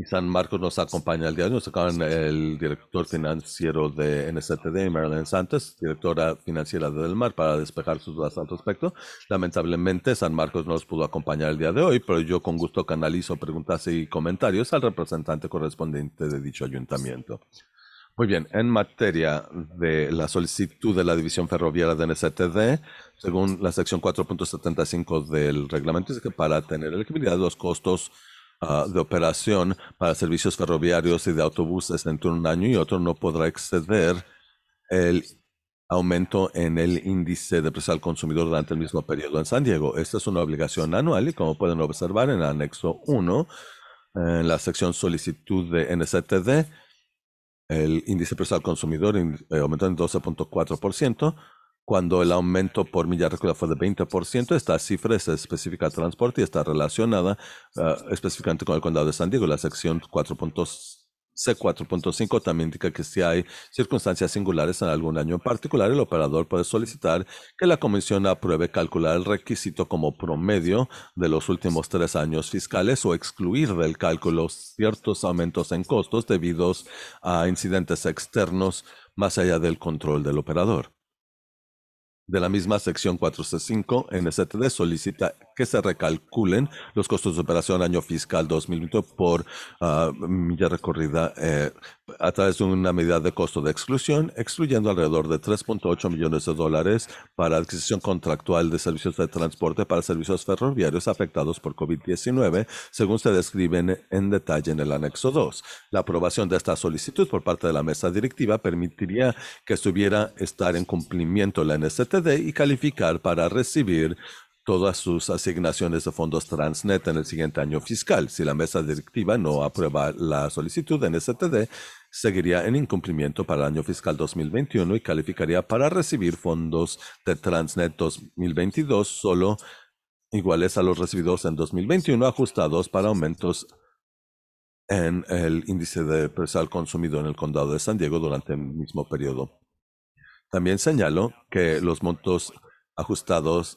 y San Marcos nos acompaña el día de hoy. Nos acaban el director financiero de NSTD, Marilyn Santos, directora financiera de Del Mar, para despejar sus dudas al respecto. Lamentablemente, San Marcos no nos pudo acompañar el día de hoy, pero yo con gusto canalizo preguntas y comentarios al representante correspondiente de dicho ayuntamiento. Muy bien, en materia de la solicitud de la División Ferroviaria de NSTD, según la sección 4.75 del reglamento, es que para tener elegibilidad los costos Ah, de operación para servicios ferroviarios y de autobuses entre un año y otro no podrá exceder el aumento en el índice de precio al consumidor durante el mismo periodo en San Diego. Esta es una obligación anual y como pueden observar en el anexo 1, en la sección solicitud de NCTD, el índice de precio al consumidor eh, aumentó en 12.4%. Cuando el aumento por milla recorrida fue de 20%, esta cifra es específica a transporte y está relacionada ah, específicamente con el condado de San Diego. La sección 4.5 también indica que si hay circunstancias singulares en algún año en particular, el operador puede solicitar que la comisión apruebe calcular el requisito como promedio de los últimos tres años fiscales o excluir del cálculo ciertos aumentos en costos debidos a incidentes externos más allá del control del operador de la misma sección 4C5 NCTD solicita que se recalculen los costos de operación año fiscal 2020 por ah, milla recorrida eh, a través de una medida de costo de exclusión, excluyendo alrededor de 3.8 millones de dólares para adquisición contractual de servicios de transporte para servicios ferroviarios afectados por COVID-19, según se describen en detalle en el anexo 2. La aprobación de esta solicitud por parte de la mesa directiva permitiría que estuviera estar en cumplimiento la NSTD y calificar para recibir todas sus asignaciones de fondos Transnet en el siguiente año fiscal. Si la mesa directiva no aprueba la solicitud en STD, seguiría en incumplimiento para el año fiscal 2021 y calificaría para recibir fondos de Transnet 2022 solo iguales a los recibidos en 2021, ajustados para aumentos en el índice de precio al en el condado de San Diego durante el mismo periodo. También señalo que los montos ajustados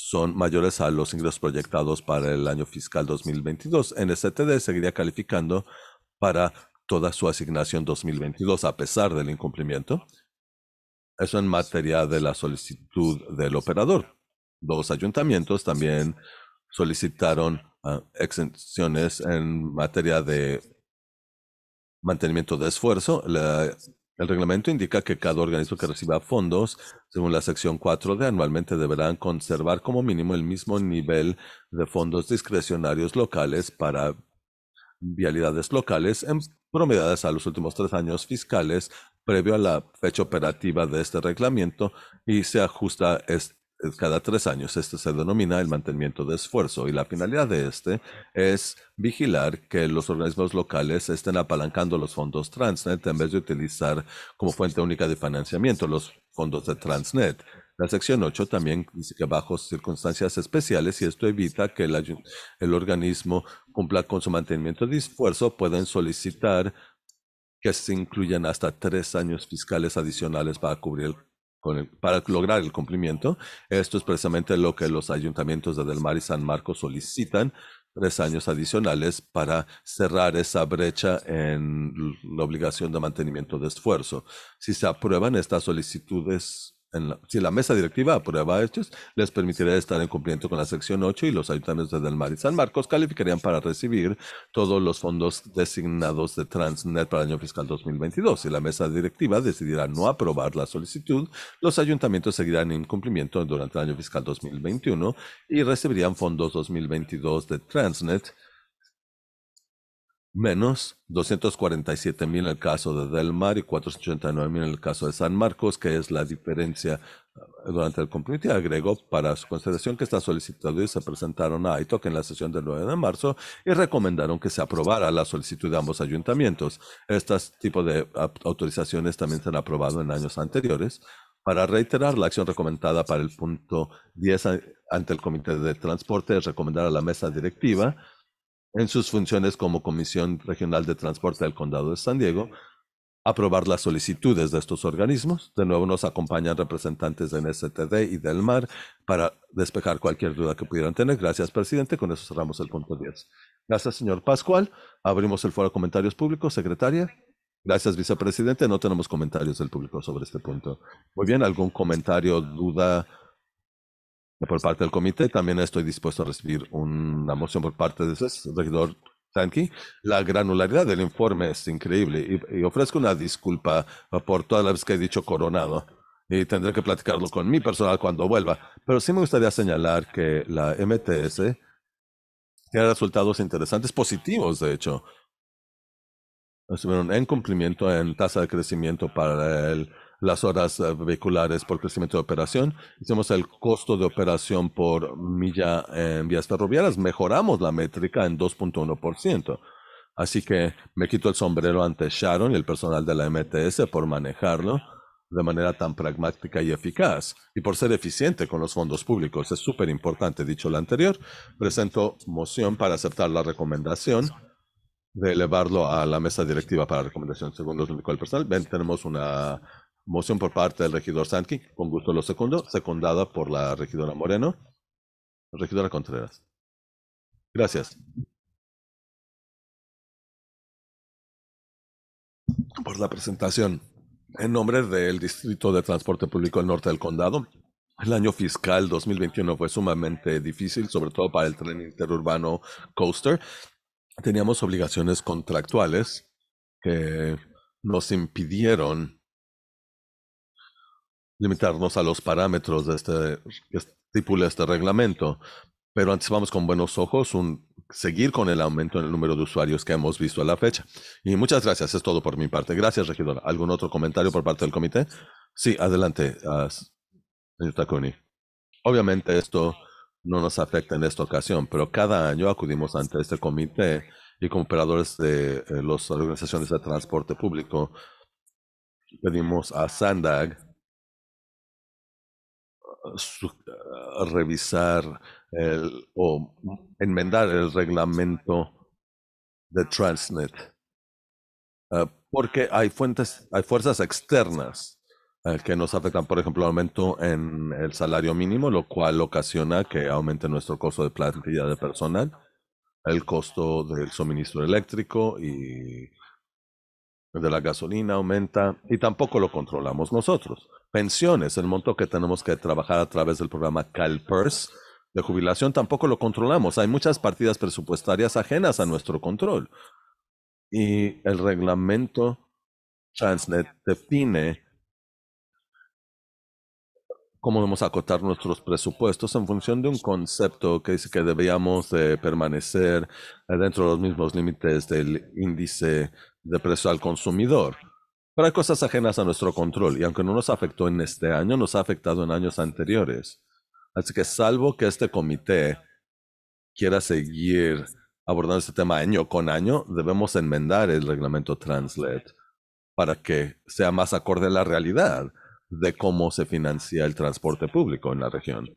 son mayores a los ingresos proyectados para el año fiscal 2022. NSTD seguiría calificando para toda su asignación 2022 a pesar del incumplimiento. Eso en materia de la solicitud del operador. Dos ayuntamientos también solicitaron ah, exenciones en materia de mantenimiento de esfuerzo. La el reglamento indica que cada organismo que reciba fondos, según la sección 4 de anualmente, deberán conservar como mínimo el mismo nivel de fondos discrecionarios locales para vialidades locales en promediadas a los últimos tres años fiscales previo a la fecha operativa de este reglamento y se ajusta este cada tres años. Este se denomina el mantenimiento de esfuerzo y la finalidad de este es vigilar que los organismos locales estén apalancando los fondos Transnet en vez de utilizar como fuente única de financiamiento los fondos de Transnet. La sección 8 también dice que bajo circunstancias especiales y esto evita que el, organismo cumpla con su mantenimiento de esfuerzo, pueden solicitar que se incluyan hasta tres años fiscales adicionales para cubrir el para lograr el cumplimiento. Esto es precisamente lo que los ayuntamientos de Del Mar y San Marcos solicitan, tres años adicionales para cerrar esa brecha en la obligación de mantenimiento de esfuerzo. Si se aprueban estas solicitudes si la mesa directiva aprueba estos, les permitirá estar en cumplimiento con la sección 8 y los ayuntamientos de del Mar y San Marcos calificarían para recibir todos los fondos designados de Transnet para el año fiscal 2022. Si la mesa directiva decidiera no aprobar la solicitud, los ayuntamientos seguirán en cumplimiento durante el año fiscal 2021 y recibirían fondos 2022 de Transnet menos 247 mil en el caso de Del Mar y 489 mil en el caso de San Marcos, que es la diferencia eh, durante el comité. Agregó para su consideración que estas solicitudes se presentaron a ITOC en la sesión del 9 de marzo y recomendaron que se aprobara la solicitud de ambos ayuntamientos. Estos tipos de autorizaciones también se han aprobado en años anteriores. Para reiterar, la acción recomendada para el punto 10 eh, ante el Comité de Transporte es recomendar a la mesa directiva en sus funciones como Comisión Regional de Transporte del Condado de San Diego, aprobar las solicitudes de estos organismos. De nuevo nos acompañan representantes de NSTD y del MAR para despejar cualquier duda que pudieran tener. Gracias, presidente. Con eso cerramos el punto 10. Gracias, señor Pascual. Abrimos el foro de comentarios públicos. Secretaria. Gracias, vicepresidente. No tenemos comentarios del público sobre este punto. Muy bien, ¿algún comentario, duda por parte del comité. También estoy dispuesto a recibir una moción por parte del regidor Tanqui. La granularidad del informe es increíble y, ofrezco una disculpa por todas las veces que he dicho coronado y tendré que platicarlo con mi personal cuando vuelva. Pero sí me gustaría señalar que la MTS tiene resultados interesantes, positivos de hecho. Estuvieron en cumplimiento en tasa de crecimiento para el las horas eh, vehiculares por crecimiento de operación, hicimos el costo de operación por milla en vías ferroviarias, mejoramos la métrica en 2.1%. Así que me quito el sombrero ante Sharon y el personal de la MTS por manejarlo de manera tan pragmática y eficaz y por ser eficiente con los fondos públicos. Es súper importante, dicho lo anterior, presento moción para aceptar la recomendación de elevarlo a la mesa directiva para recomendación según los únicos del personal. Ven, tenemos una Moción por parte del regidor Sanqui, con gusto lo segundo, secundada por la regidora Moreno. Regidora Contreras. Gracias. Por la presentación. En nombre del Distrito de Transporte Público del Norte del Condado, el año fiscal 2021 fue sumamente difícil, sobre todo para el tren interurbano Coaster. Teníamos obligaciones contractuales que nos impidieron limitarnos a los parámetros de este, que estipula este reglamento. Pero anticipamos con buenos ojos un, seguir con el aumento en el número de usuarios que hemos visto a la fecha. Y muchas gracias, es todo por mi parte. Gracias, regidor. ¿Algún otro comentario por parte del comité? Sí, adelante, uh, señor Takuni. Obviamente esto no nos afecta en esta ocasión, pero cada año acudimos ante este comité y como operadores de eh, las organizaciones de transporte público pedimos a Sandag Ah, revisar o enmendar el reglamento de Transnet, ah, porque hay fuentes, hay fuerzas externas ah, que nos afectan, por ejemplo, el aumento en el salario mínimo, lo cual ocasiona que aumente nuestro costo de plantilla de personal, el costo del suministro eléctrico y de la gasolina aumenta y tampoco lo controlamos nosotros pensiones, el monto que tenemos que trabajar a través del programa CalPERS de jubilación tampoco lo controlamos. Hay muchas partidas presupuestarias ajenas a nuestro control. Y el reglamento Transnet define cómo vamos a acotar nuestros presupuestos en función de un concepto que dice que debíamos de permanecer dentro de los mismos límites del índice de precio al consumidor. Pero hay cosas ajenas a nuestro control y aunque no nos afectó en este año, nos ha afectado en años anteriores. Así que salvo que este comité quiera seguir abordando este tema año con año, debemos enmendar el reglamento Translet para que sea más acorde a la realidad de cómo se financia el transporte público en la región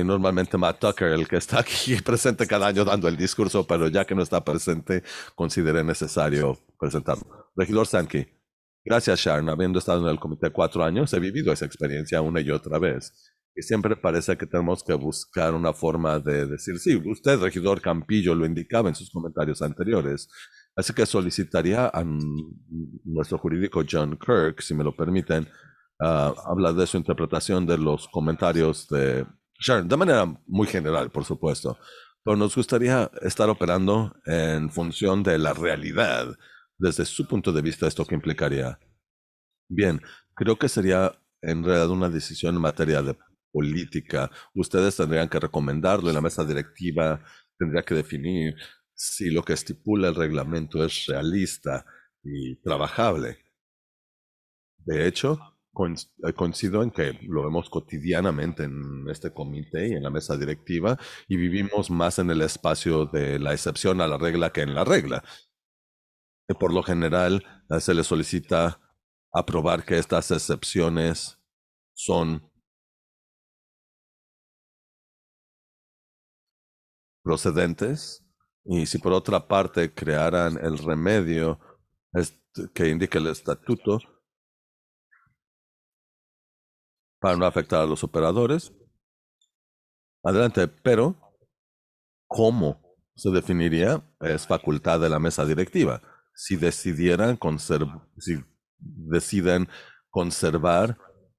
normalmente Matt Tucker, el que está aquí [LAUGHS] presente cada año dando el discurso, pero ya que no está presente, consideré necesario presentarlo. Regidor Sankey, gracias Sharon, habiendo estado en el comité cuatro años, he vivido esa experiencia una y otra vez. Y siempre parece que tenemos que buscar una forma de decir, sí, usted, regidor Campillo, lo indicaba en sus comentarios anteriores. Así que solicitaría a nuestro jurídico John Kirk, si me lo permiten, ah, hablar de su interpretación de los comentarios de de manera muy general, por supuesto, pero nos gustaría estar operando en función de la realidad. Desde su punto de vista, ¿esto qué implicaría? Bien, creo que sería en realidad una decisión en materia de política. Ustedes tendrían que recomendarlo y la mesa directiva tendría que definir si lo que estipula el reglamento es realista y trabajable. De hecho, eh, coincido en que lo vemos cotidianamente en este comité y en la mesa directiva y vivimos más en el espacio de la excepción a la regla que en la regla. Por lo general eh, se le solicita aprobar que estas excepciones son procedentes y si por otra parte crearan el remedio este, que indique el estatuto, para no afectar a los operadores. Adelante, pero ¿cómo se definiría? Es facultad de la mesa directiva. Si decidieran si deciden conservar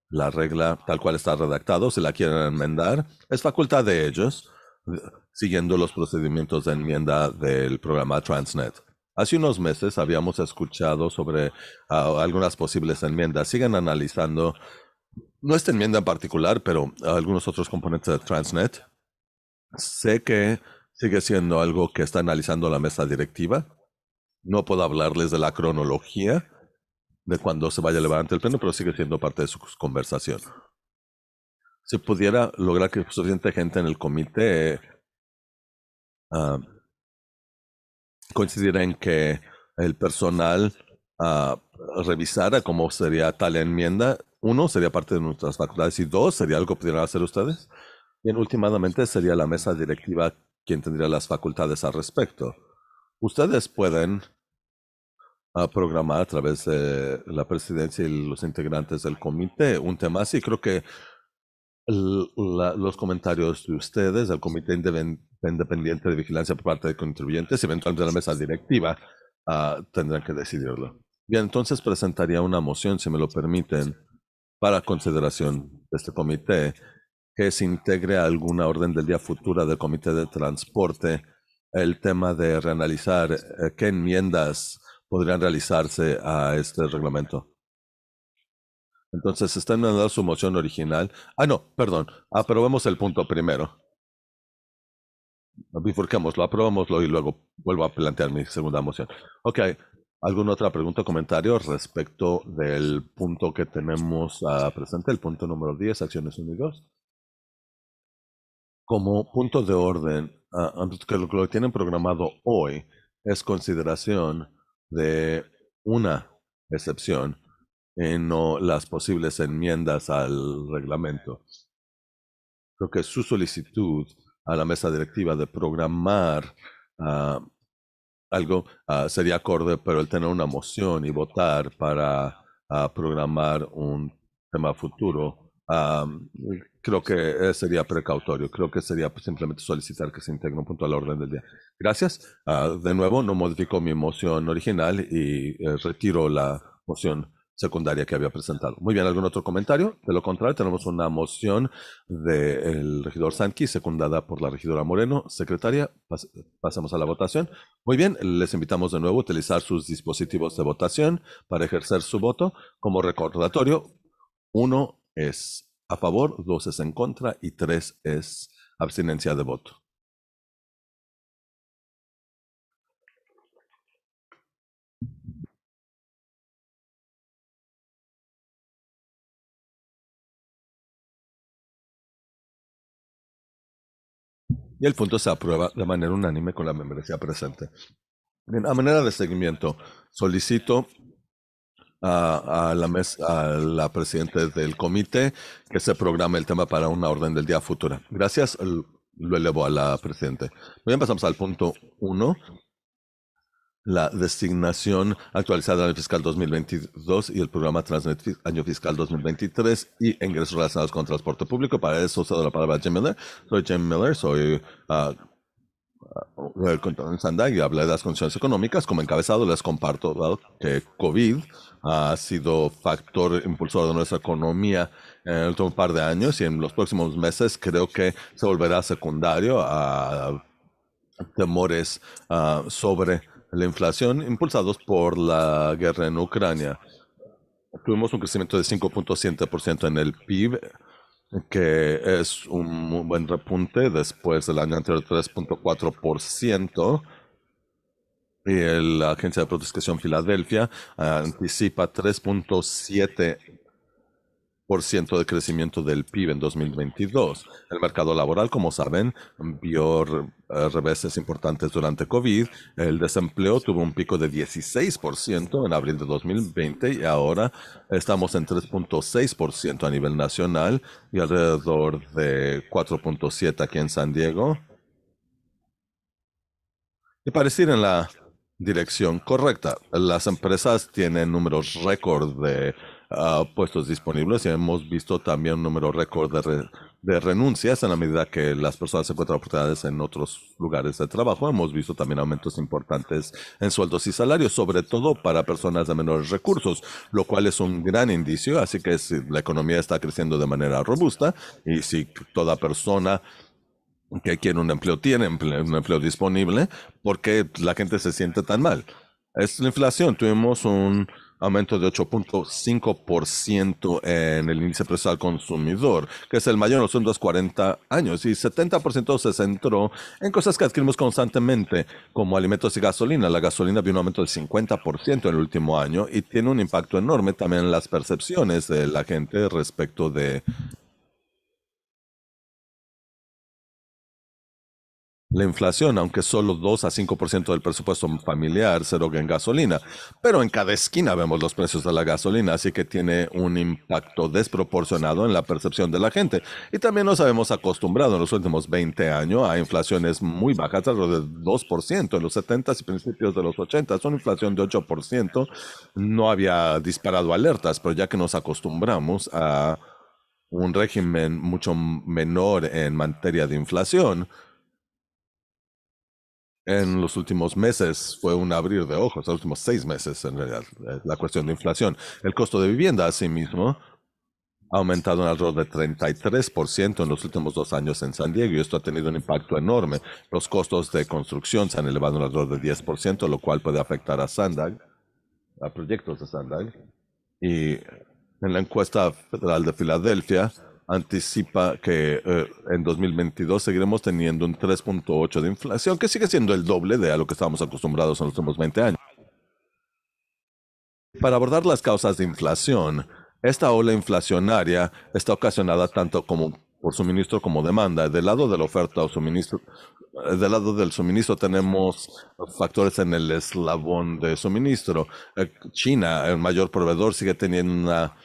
la regla tal cual está redactado, si la quieren enmendar, es facultad de ellos, eh, siguiendo los procedimientos de enmienda del programa Transnet. Hace unos meses habíamos escuchado sobre ah, algunas posibles enmiendas. Siguen analizando no esta enmienda en particular, pero algunos otros componentes de Transnet, sé que sigue siendo algo que está analizando la mesa directiva. No puedo hablarles de la cronología de cuando se vaya a levantar el pleno, pero sigue siendo parte de su conversación. Si pudiera lograr que suficiente gente en el comité ah, coincidiera en que el personal ah, revisara cómo sería tal enmienda, uno, sería parte de nuestras facultades y dos, sería algo que pudieran hacer ustedes. Bien, últimamente sería la mesa directiva quien tendría las facultades al respecto. Ustedes pueden ah, programar a través de la presidencia y los integrantes del comité un tema así. Creo que los comentarios de ustedes, del comité independiente de vigilancia por parte de contribuyentes eventualmente la mesa directiva ah, tendrán que decidirlo. Bien, entonces presentaría una moción, si me lo permiten para consideración de este comité que se integre a alguna orden del día futura del comité de transporte el tema de reanalizar eh, qué enmiendas podrían realizarse a este reglamento. Entonces, está mandar su moción original. Ah, no, perdón. Aprobemos el punto primero. Bifurquémoslo, aprobémoslo y luego vuelvo a plantear mi segunda moción. Ok, ¿Alguna otra pregunta o comentario respecto del punto que tenemos a ah, presente, el punto número 10, Acciones Unidas? Como punto de orden, ah, que lo que tienen programado hoy es consideración de una excepción en no las posibles enmiendas al reglamento. Creo que su solicitud a la mesa directiva de programar ah, algo ah, sería acorde, pero el tener una moción y votar para ah, programar un tema futuro, creo que eh, sería precautorio. Creo que sería pues, simplemente solicitar que se integre un punto a la orden del día. Gracias. Ah, de nuevo, no modifico mi moción original y eh, retiro la moción secundaria que había presentado. Muy bien, ¿algún otro comentario? De lo contrario, tenemos una moción del regidor Sanqui, secundada por la regidora Moreno. Secretaria, pasamos a la votación. Muy bien, les invitamos de nuevo a utilizar sus dispositivos de votación para ejercer su voto. Como recordatorio, uno es a favor, dos es en contra y tres es abstinencia de voto. y el punto se aprueba de manera unánime con la membresía presente. Bien, a manera de seguimiento, solicito a, la mes, a la presidenta del comité que se programe el tema para una orden del día futura. Gracias, lo elevo a la presidenta. Bien, pasamos al punto 1, la designación actualizada del fiscal 2022 y el programa Transnet año fiscal 2023 y ingresos relacionados con transporte público. Para eso uso la palabra Jim Miller. Soy Jim Miller, soy ah, ah, el contador Sandag y hablé de las condiciones económicas. Como encabezado les comparto que COVID ha sido factor impulsor de nuestra economía en el último par de años y en los próximos meses creo que se volverá secundario a temores ah, sobre la inflación impulsados por la guerra en Ucrania. Tuvimos un crecimiento de 5.7% en el PIB, que es un buen repunte después del año anterior 3.4%. Y la Agencia de Protección Filadelfia eh, anticipa 3.7 de crecimiento del PIB en 2022. El mercado laboral, como saben, vio eh, reveses importantes durante COVID. El desempleo tuvo un pico de 16% en abril de 2020 y ahora estamos en 3.6% a nivel nacional y alrededor de 4.7% aquí en San Diego. Y ir en la dirección correcta. Las empresas tienen números récord de Ah, puestos disponibles y hemos visto también un número récord de, renuncias en la medida que las personas se encuentran oportunidades en otros lugares de trabajo. Hemos visto también aumentos importantes en sueldos y salarios, sobre todo para personas de menores recursos, lo cual es un gran indicio. Así que si la economía está creciendo de manera robusta y si toda persona que quiere un empleo tiene un empleo disponible, ¿por qué la gente se siente tan mal? Es la inflación. Tuvimos un aumento de 8.5% en el índice de precios al consumidor, que es el mayor en los últimos 40 años, y 70% se centró en cosas que adquirimos constantemente, como alimentos y gasolina. La gasolina vio un aumento del 50% en el último año y tiene un impacto enorme también en las percepciones de la gente respecto de la inflación, aunque solo 2 a 5% del presupuesto familiar se roga en gasolina. Pero en cada esquina vemos los precios de la gasolina, así que tiene un impacto desproporcionado en la percepción de la gente. Y también nos hemos acostumbrado en los últimos 20 años a inflaciones muy bajas, alrededor de 2% en los 70s y principios de los 80 son una inflación de 8%. No había disparado alertas, pero ya que nos acostumbramos a un régimen mucho menor en materia de inflación, en los últimos meses fue un abrir de ojos, los últimos seis meses en realidad, eh, la cuestión de inflación. El costo de vivienda, asimismo, ha aumentado en alrededor de 33% en los últimos dos años en San Diego y esto ha tenido un impacto enorme. Los costos de construcción se han elevado en alrededor de 10%, lo cual puede afectar a Sandag, a proyectos de Sandag. Y en la encuesta federal de Filadelfia, anticipa que eh, en 2022 seguiremos teniendo un 3.8 de inflación, que sigue siendo el doble de a lo que estábamos acostumbrados en los últimos 20 años. Para abordar las causas de inflación, esta ola inflacionaria está ocasionada tanto como por suministro como demanda. Del lado de la oferta o suministro, eh, del lado del suministro tenemos factores en el eslabón de suministro. Eh, China, el mayor proveedor, sigue teniendo una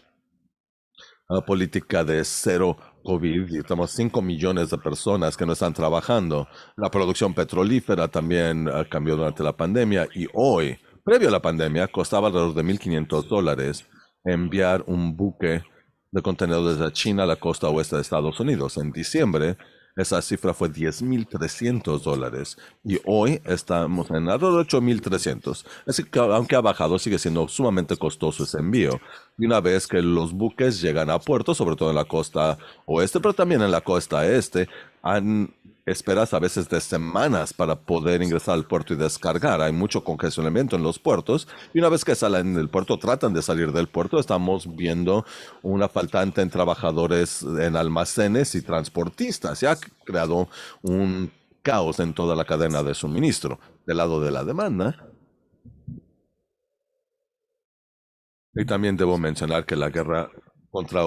la política de cero COVID y estamos 5 millones de personas que no están trabajando. La producción petrolífera también ah, cambió durante la pandemia y hoy, previo a la pandemia, costaba alrededor de 1.500 dólares enviar un buque de contenedores de China a la costa oeste de Estados Unidos. En diciembre, esa cifra fue 10.300 dólares y hoy estamos en alrededor de 8.300. Así que aunque ha bajado, sigue siendo sumamente costoso ese envío. Y una vez que los buques llegan a puerto, sobre todo en la costa oeste, pero también en la costa este, han esperas a veces de semanas para poder ingresar al puerto y descargar. Hay mucho congestionamiento en los puertos y una vez que salen del puerto, tratan de salir del puerto, estamos viendo una faltante en trabajadores en almacenes y transportistas. Se ha creado un caos en toda la cadena de suministro. Del lado de la demanda, y también debo mencionar que la guerra contra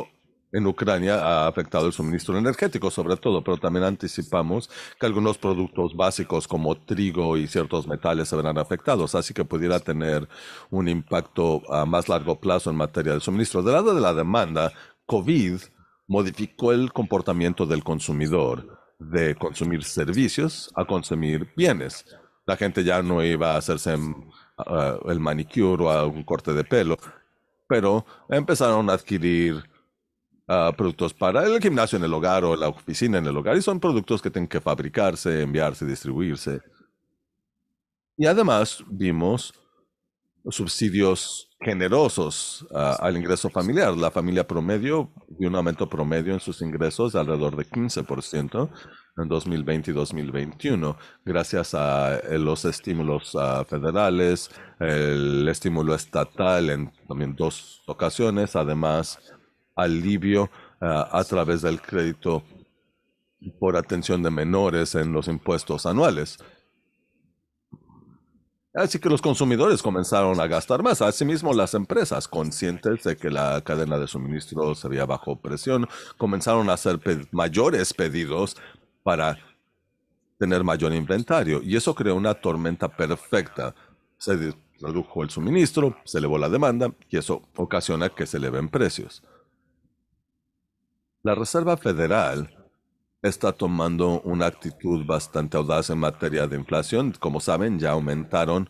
en Ucrania ha afectado el suministro energético, sobre todo, pero también anticipamos que algunos productos básicos como trigo y ciertos metales se verán afectados, así que pudiera tener un impacto a más largo plazo en materia de suministro. Del lado de la demanda, COVID modificó el comportamiento del consumidor de consumir servicios a consumir bienes. La gente ya no iba a hacerse ah, el manicure o a un corte de pelo, pero empezaron a adquirir productos para el gimnasio en el hogar o la oficina en el hogar y son productos que tienen que fabricarse, enviarse, distribuirse. Y además vimos subsidios generosos ah, al ingreso familiar. La familia promedio vio un aumento promedio en sus ingresos de alrededor de 15% en 2020 y 2021, gracias a eh, los estímulos ah, federales, el estímulo estatal en también dos ocasiones, además alivio eh, a través del crédito por atención de menores en los impuestos anuales. Así que los consumidores comenzaron a gastar más. Asimismo, las empresas, conscientes de que la cadena de suministro se veía bajo presión, comenzaron a hacer mayores pedidos para tener mayor inventario. Y eso creó una tormenta perfecta. Se redujo el suministro, se elevó la demanda y eso ocasiona que se eleven precios. La Reserva Federal está tomando una actitud bastante audaz en materia de inflación. Como saben, ya aumentaron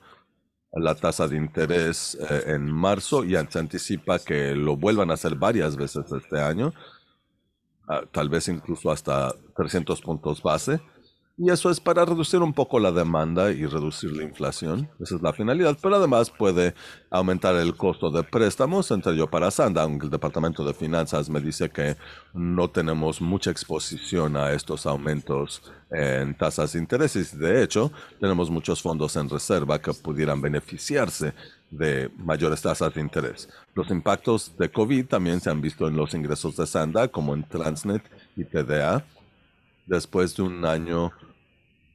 la tasa de interés eh, en marzo y se anticipa que lo vuelvan a hacer varias veces este año, ah, tal vez incluso hasta 300 puntos base. Y eso es para reducir un poco la demanda y reducir la inflación. Esa es la finalidad. Pero además puede aumentar el costo de préstamos, entre yo para Sanda, aunque el Departamento de Finanzas me dice que no tenemos mucha exposición a estos aumentos en tasas de y De hecho, tenemos muchos fondos en reserva que pudieran beneficiarse de mayores tasas de interés. Los impactos de COVID también se han visto en los ingresos de Sanda, como en Transnet y TDA después de un año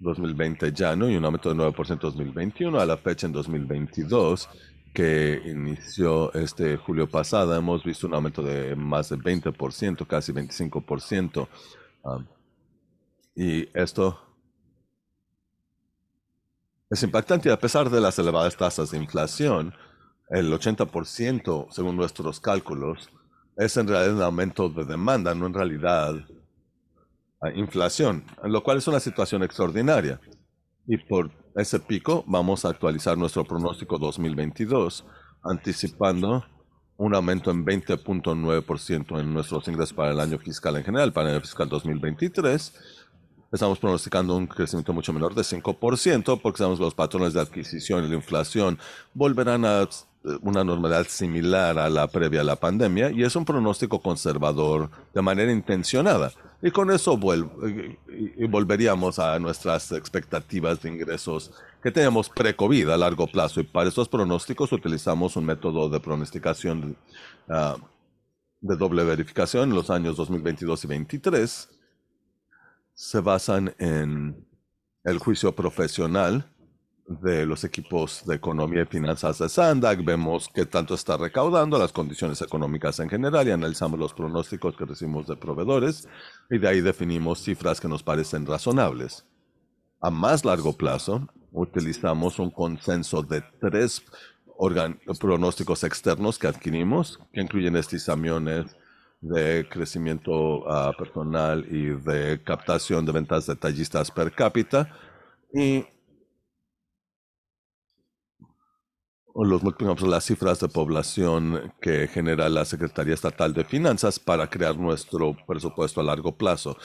2020 llano y un aumento del 9% en 2021 a la fecha en 2022 que inició este julio pasado, hemos visto un aumento de más del 20%, casi 25%. Ah, y esto es impactante, a pesar de las elevadas tasas de inflación, el 80%, según nuestros cálculos, es en realidad un aumento de demanda, no en realidad inflación, lo cual es una situación extraordinaria. Y por ese pico vamos a actualizar nuestro pronóstico 2022, anticipando un aumento en 20.9% en nuestros ingresos para el año fiscal en general, para el año fiscal 2023, estamos pronosticando un crecimiento mucho menor de 5% porque sabemos que los patrones de adquisición y la inflación volverán a eh, una normalidad similar a la previa a la pandemia y es un pronóstico conservador de manera intencionada. Y con eso volveríamos a nuestras expectativas de ingresos que teníamos pre-COVID a largo plazo. Y para estos pronósticos utilizamos un método de pronosticación ah, de doble verificación en los años 2022 y 2023 se basan en el juicio profesional de los equipos de economía y finanzas de Sandag, vemos qué tanto está recaudando, las condiciones económicas en general y analizamos los pronósticos que recibimos de proveedores y de ahí definimos cifras que nos parecen razonables. A más largo plazo, utilizamos un consenso de tres pronósticos externos que adquirimos, que incluyen estos amiones de crecimiento ah, personal y de captación de ventas detallistas per cápita. Y los multiplicamos las cifras de población que genera la Secretaría Estatal de Finanzas para crear nuestro presupuesto a largo plazo.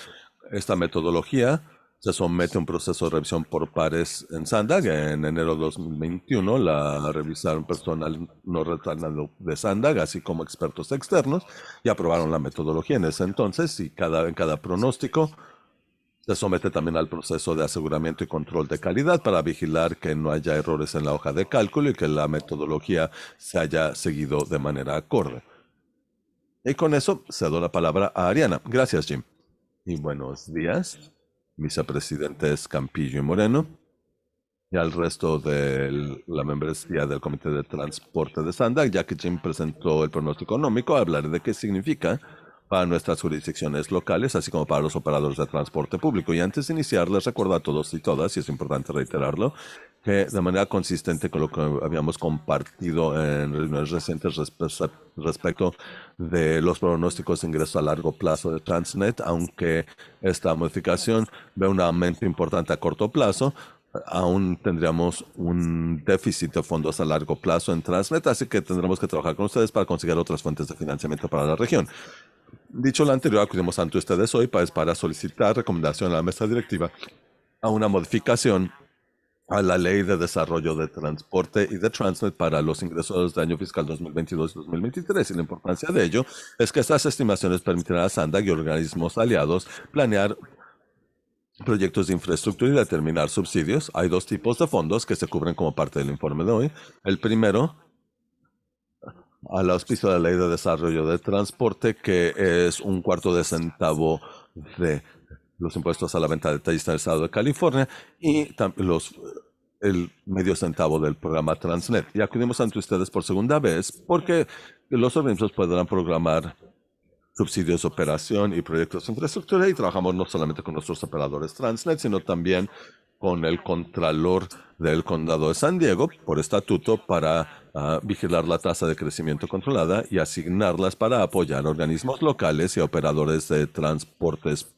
Esta metodología se somete a un proceso de revisión por pares en Sandag. En enero de 2021 la revisaron personal no retornado de Sandag, así como expertos externos, y aprobaron la metodología en ese entonces y cada, en cada pronóstico se somete también al proceso de aseguramiento y control de calidad para vigilar que no haya errores en la hoja de cálculo y que la metodología se haya seguido de manera acorde. Y con eso cedo la palabra a Ariana. Gracias, Jim. Y buenos días vicepresidentes Campillo y Moreno, y al resto de la membresía del Comité de Transporte de Sandak, ya que Jim presentó el pronóstico económico, hablaré de qué significa para nuestras jurisdicciones locales, así como para los operadores de transporte público. Y antes de iniciar, les recuerdo a todos y todas, y es importante reiterarlo, de manera consistente con lo que habíamos compartido en reuniones recientes respecto de los pronósticos de ingreso a largo plazo de Transnet, aunque esta modificación ve un aumento importante a corto plazo, aún tendríamos un déficit de fondos a largo plazo en Transnet, así que tendremos que trabajar con ustedes para conseguir otras fuentes de financiamiento para la región. Dicho lo anterior, acudimos ante ustedes hoy para, para solicitar recomendación a la mesa directiva a una modificación a la Ley de Desarrollo de Transporte y de Transnet para los ingresos del año fiscal 2022 2023. Y la importancia de ello es que estas estimaciones permitirán a SANDAG y organismos aliados planear proyectos de infraestructura y determinar subsidios. Hay dos tipos de fondos que se cubren como parte del informe de hoy. El primero, a al auspicio de la Ley de Desarrollo de Transporte, que es un cuarto de centavo de los impuestos a la venta de tallistas del estado de California y los, el medio centavo del programa Transnet. Y acudimos ante ustedes por segunda vez porque los organismos podrán programar subsidios de operación y proyectos de infraestructura y trabajamos no solamente con nuestros operadores Transnet, sino también con el contralor del condado de San Diego por estatuto para ah, vigilar la tasa de crecimiento controlada y asignarlas para apoyar organismos locales y operadores de transportes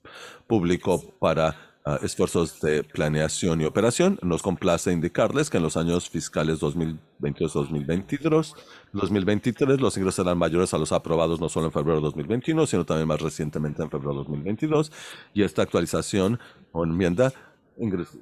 público para ah, esfuerzos de planeación y operación. Nos complace indicarles que en los años fiscales 2022-2023, 2023 los ingresos serán mayores a los aprobados no solo en febrero de 2021, sino también más recientemente en febrero de 2022. Y esta actualización o enmienda ingresa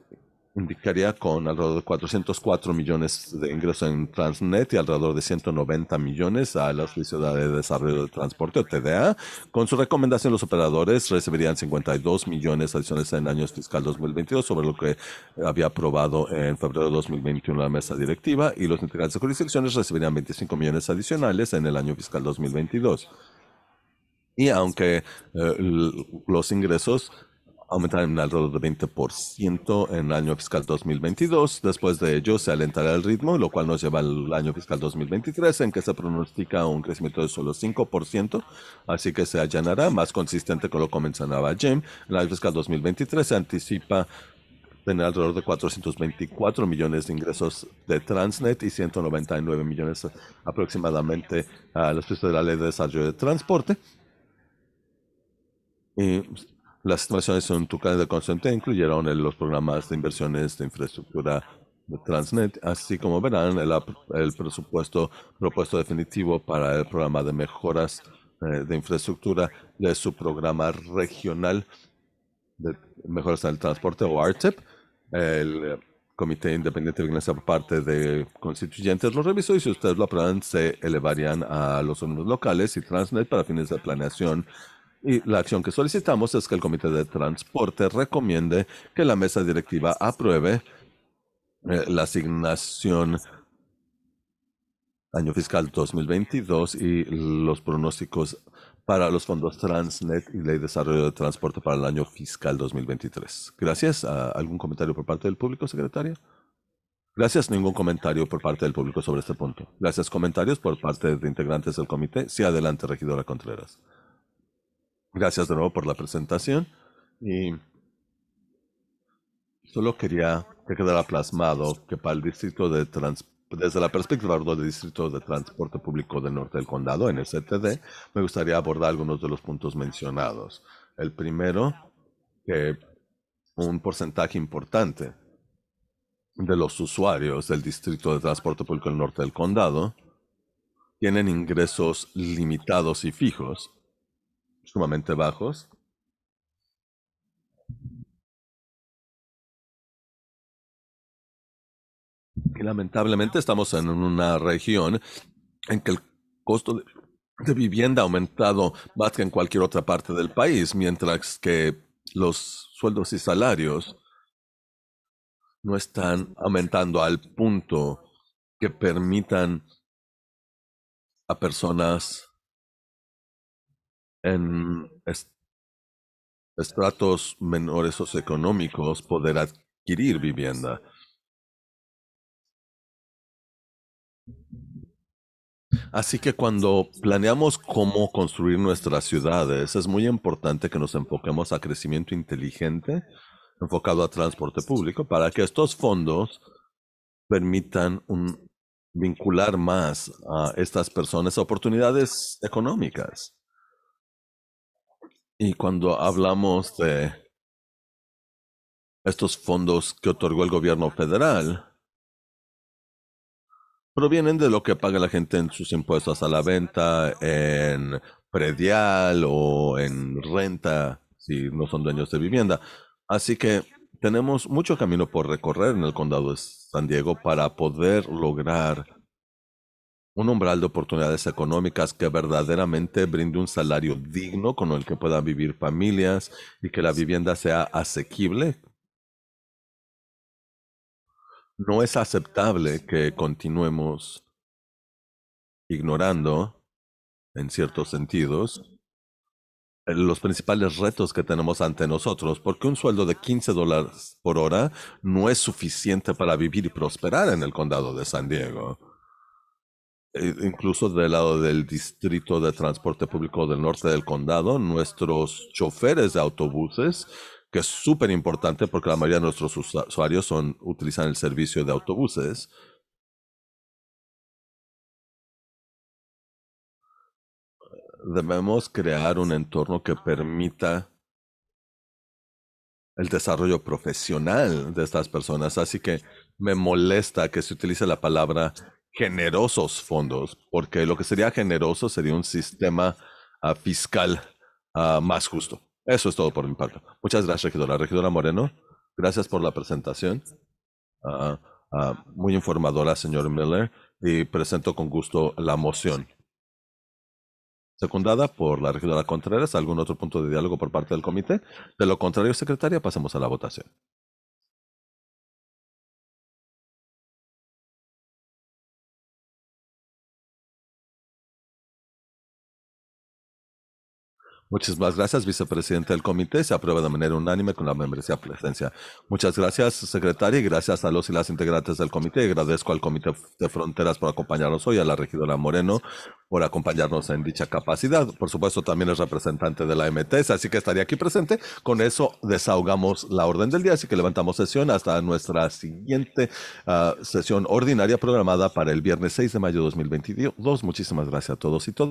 indicaría con alrededor de 404 millones de ingresos en Transnet y alrededor de 190 millones a la Oficina de Desarrollo de Transporte o TDA. Con su recomendación, los operadores recibirían 52 millones adicionales en años fiscal 2022 sobre lo que había aprobado en febrero de 2021 la mesa directiva y los integrantes de jurisdicciones recibirían 25 millones adicionales en el año fiscal 2022. Y aunque eh, los ingresos aumentar en alrededor de 20% en el año fiscal 2022. Después de ello, se alentará el ritmo, lo cual nos lleva al año fiscal 2023, en que se pronostica un crecimiento de solo 5%, así que se allanará, más consistente con lo que mencionaba Jim. El año fiscal 2023 se anticipa tener alrededor de 424 millones de ingresos de Transnet y 199 millones aproximadamente a los de la Ley de Desarrollo de Transporte. Y las son en tu de constante incluyeron los programas de inversiones de infraestructura de Transnet, así como verán el, presupuesto propuesto definitivo para el programa de mejoras eh, de infraestructura de su programa regional de mejoras en el transporte o ARTEP. El Comité Independiente de por parte de constituyentes lo revisó y si ustedes lo aprueban se elevarían a los órganos locales y Transnet para fines de planeación y la acción que solicitamos es que el Comité de Transporte recomiende que la mesa directiva apruebe eh, la asignación año fiscal 2022 y los pronósticos para los fondos Transnet y Ley de Desarrollo de Transporte para el año fiscal 2023. Gracias. Ah, ¿Algún comentario por parte del público, secretaria? Gracias. Ningún comentario por parte del público sobre este punto. Gracias. Comentarios por parte de integrantes del comité. Sí, adelante, regidora Contreras. Gracias de nuevo por la presentación. Y solo quería que quedara plasmado que para el distrito de trans, desde la perspectiva del distrito de transporte público del norte del condado, en el CTD, me gustaría abordar algunos de los puntos mencionados. El primero, que un porcentaje importante de los usuarios del distrito de transporte público del norte del condado tienen ingresos limitados y fijos sumamente bajos. Y lamentablemente estamos en una región en que el costo de, de vivienda ha aumentado más que en cualquier otra parte del país, mientras que los sueldos y salarios no están aumentando al punto que permitan a personas en estratos menores socioeconómicos poder adquirir vivienda. Así que cuando planeamos cómo construir nuestras ciudades, es muy importante que nos enfoquemos a crecimiento inteligente, enfocado a transporte público, para que estos fondos permitan vincular más a estas personas a oportunidades económicas. Y cuando hablamos de estos fondos que otorgó el gobierno federal, provienen de lo que paga la gente en sus impuestos a la venta, en predial o en renta, si no son dueños de vivienda. Así que tenemos mucho camino por recorrer en el condado de San Diego para poder lograr un umbral de oportunidades económicas que verdaderamente brinde un salario digno con el que puedan vivir familias y que la vivienda sea asequible. No es aceptable que continuemos ignorando, en ciertos sentidos, los principales retos que tenemos ante nosotros, porque un sueldo de 15 dólares por hora no es suficiente para vivir y prosperar en el condado de San Diego eh, incluso del lado del Distrito de Transporte Público del Norte del Condado, nuestros choferes de autobuses, que es súper importante porque la mayoría de nuestros usuarios son, utilizan el servicio de autobuses. Debemos crear un entorno que permita el desarrollo profesional de estas personas. Así que me molesta que se utilice la palabra generosos fondos, porque lo que sería generoso sería un sistema ah, fiscal ah, más justo. Eso es todo por mi parte. Muchas gracias, regidora. Regidora Moreno, gracias por la presentación. Ah, muy informadora, señor Miller, y presento con gusto la moción. Secundada por la regidora Contreras, ¿algún otro punto de diálogo por parte del comité? De lo contrario, secretaria, pasamos a la votación. Muchísimas gracias, vicepresidente del comité. Se aprueba de manera unánime con la membresía presencia. Muchas gracias, secretaria, y gracias a los y las integrantes del comité. Agradezco al Comité de Fronteras por acompañarnos hoy, a la regidora Moreno por acompañarnos en dicha capacidad. Por supuesto, también es representante de la MTS, así que estaría aquí presente. Con eso desahogamos la orden del día, así que levantamos sesión hasta nuestra siguiente ah, sesión ordinaria programada para el viernes 6 de mayo de 2022. Muchísimas gracias a todos y todas.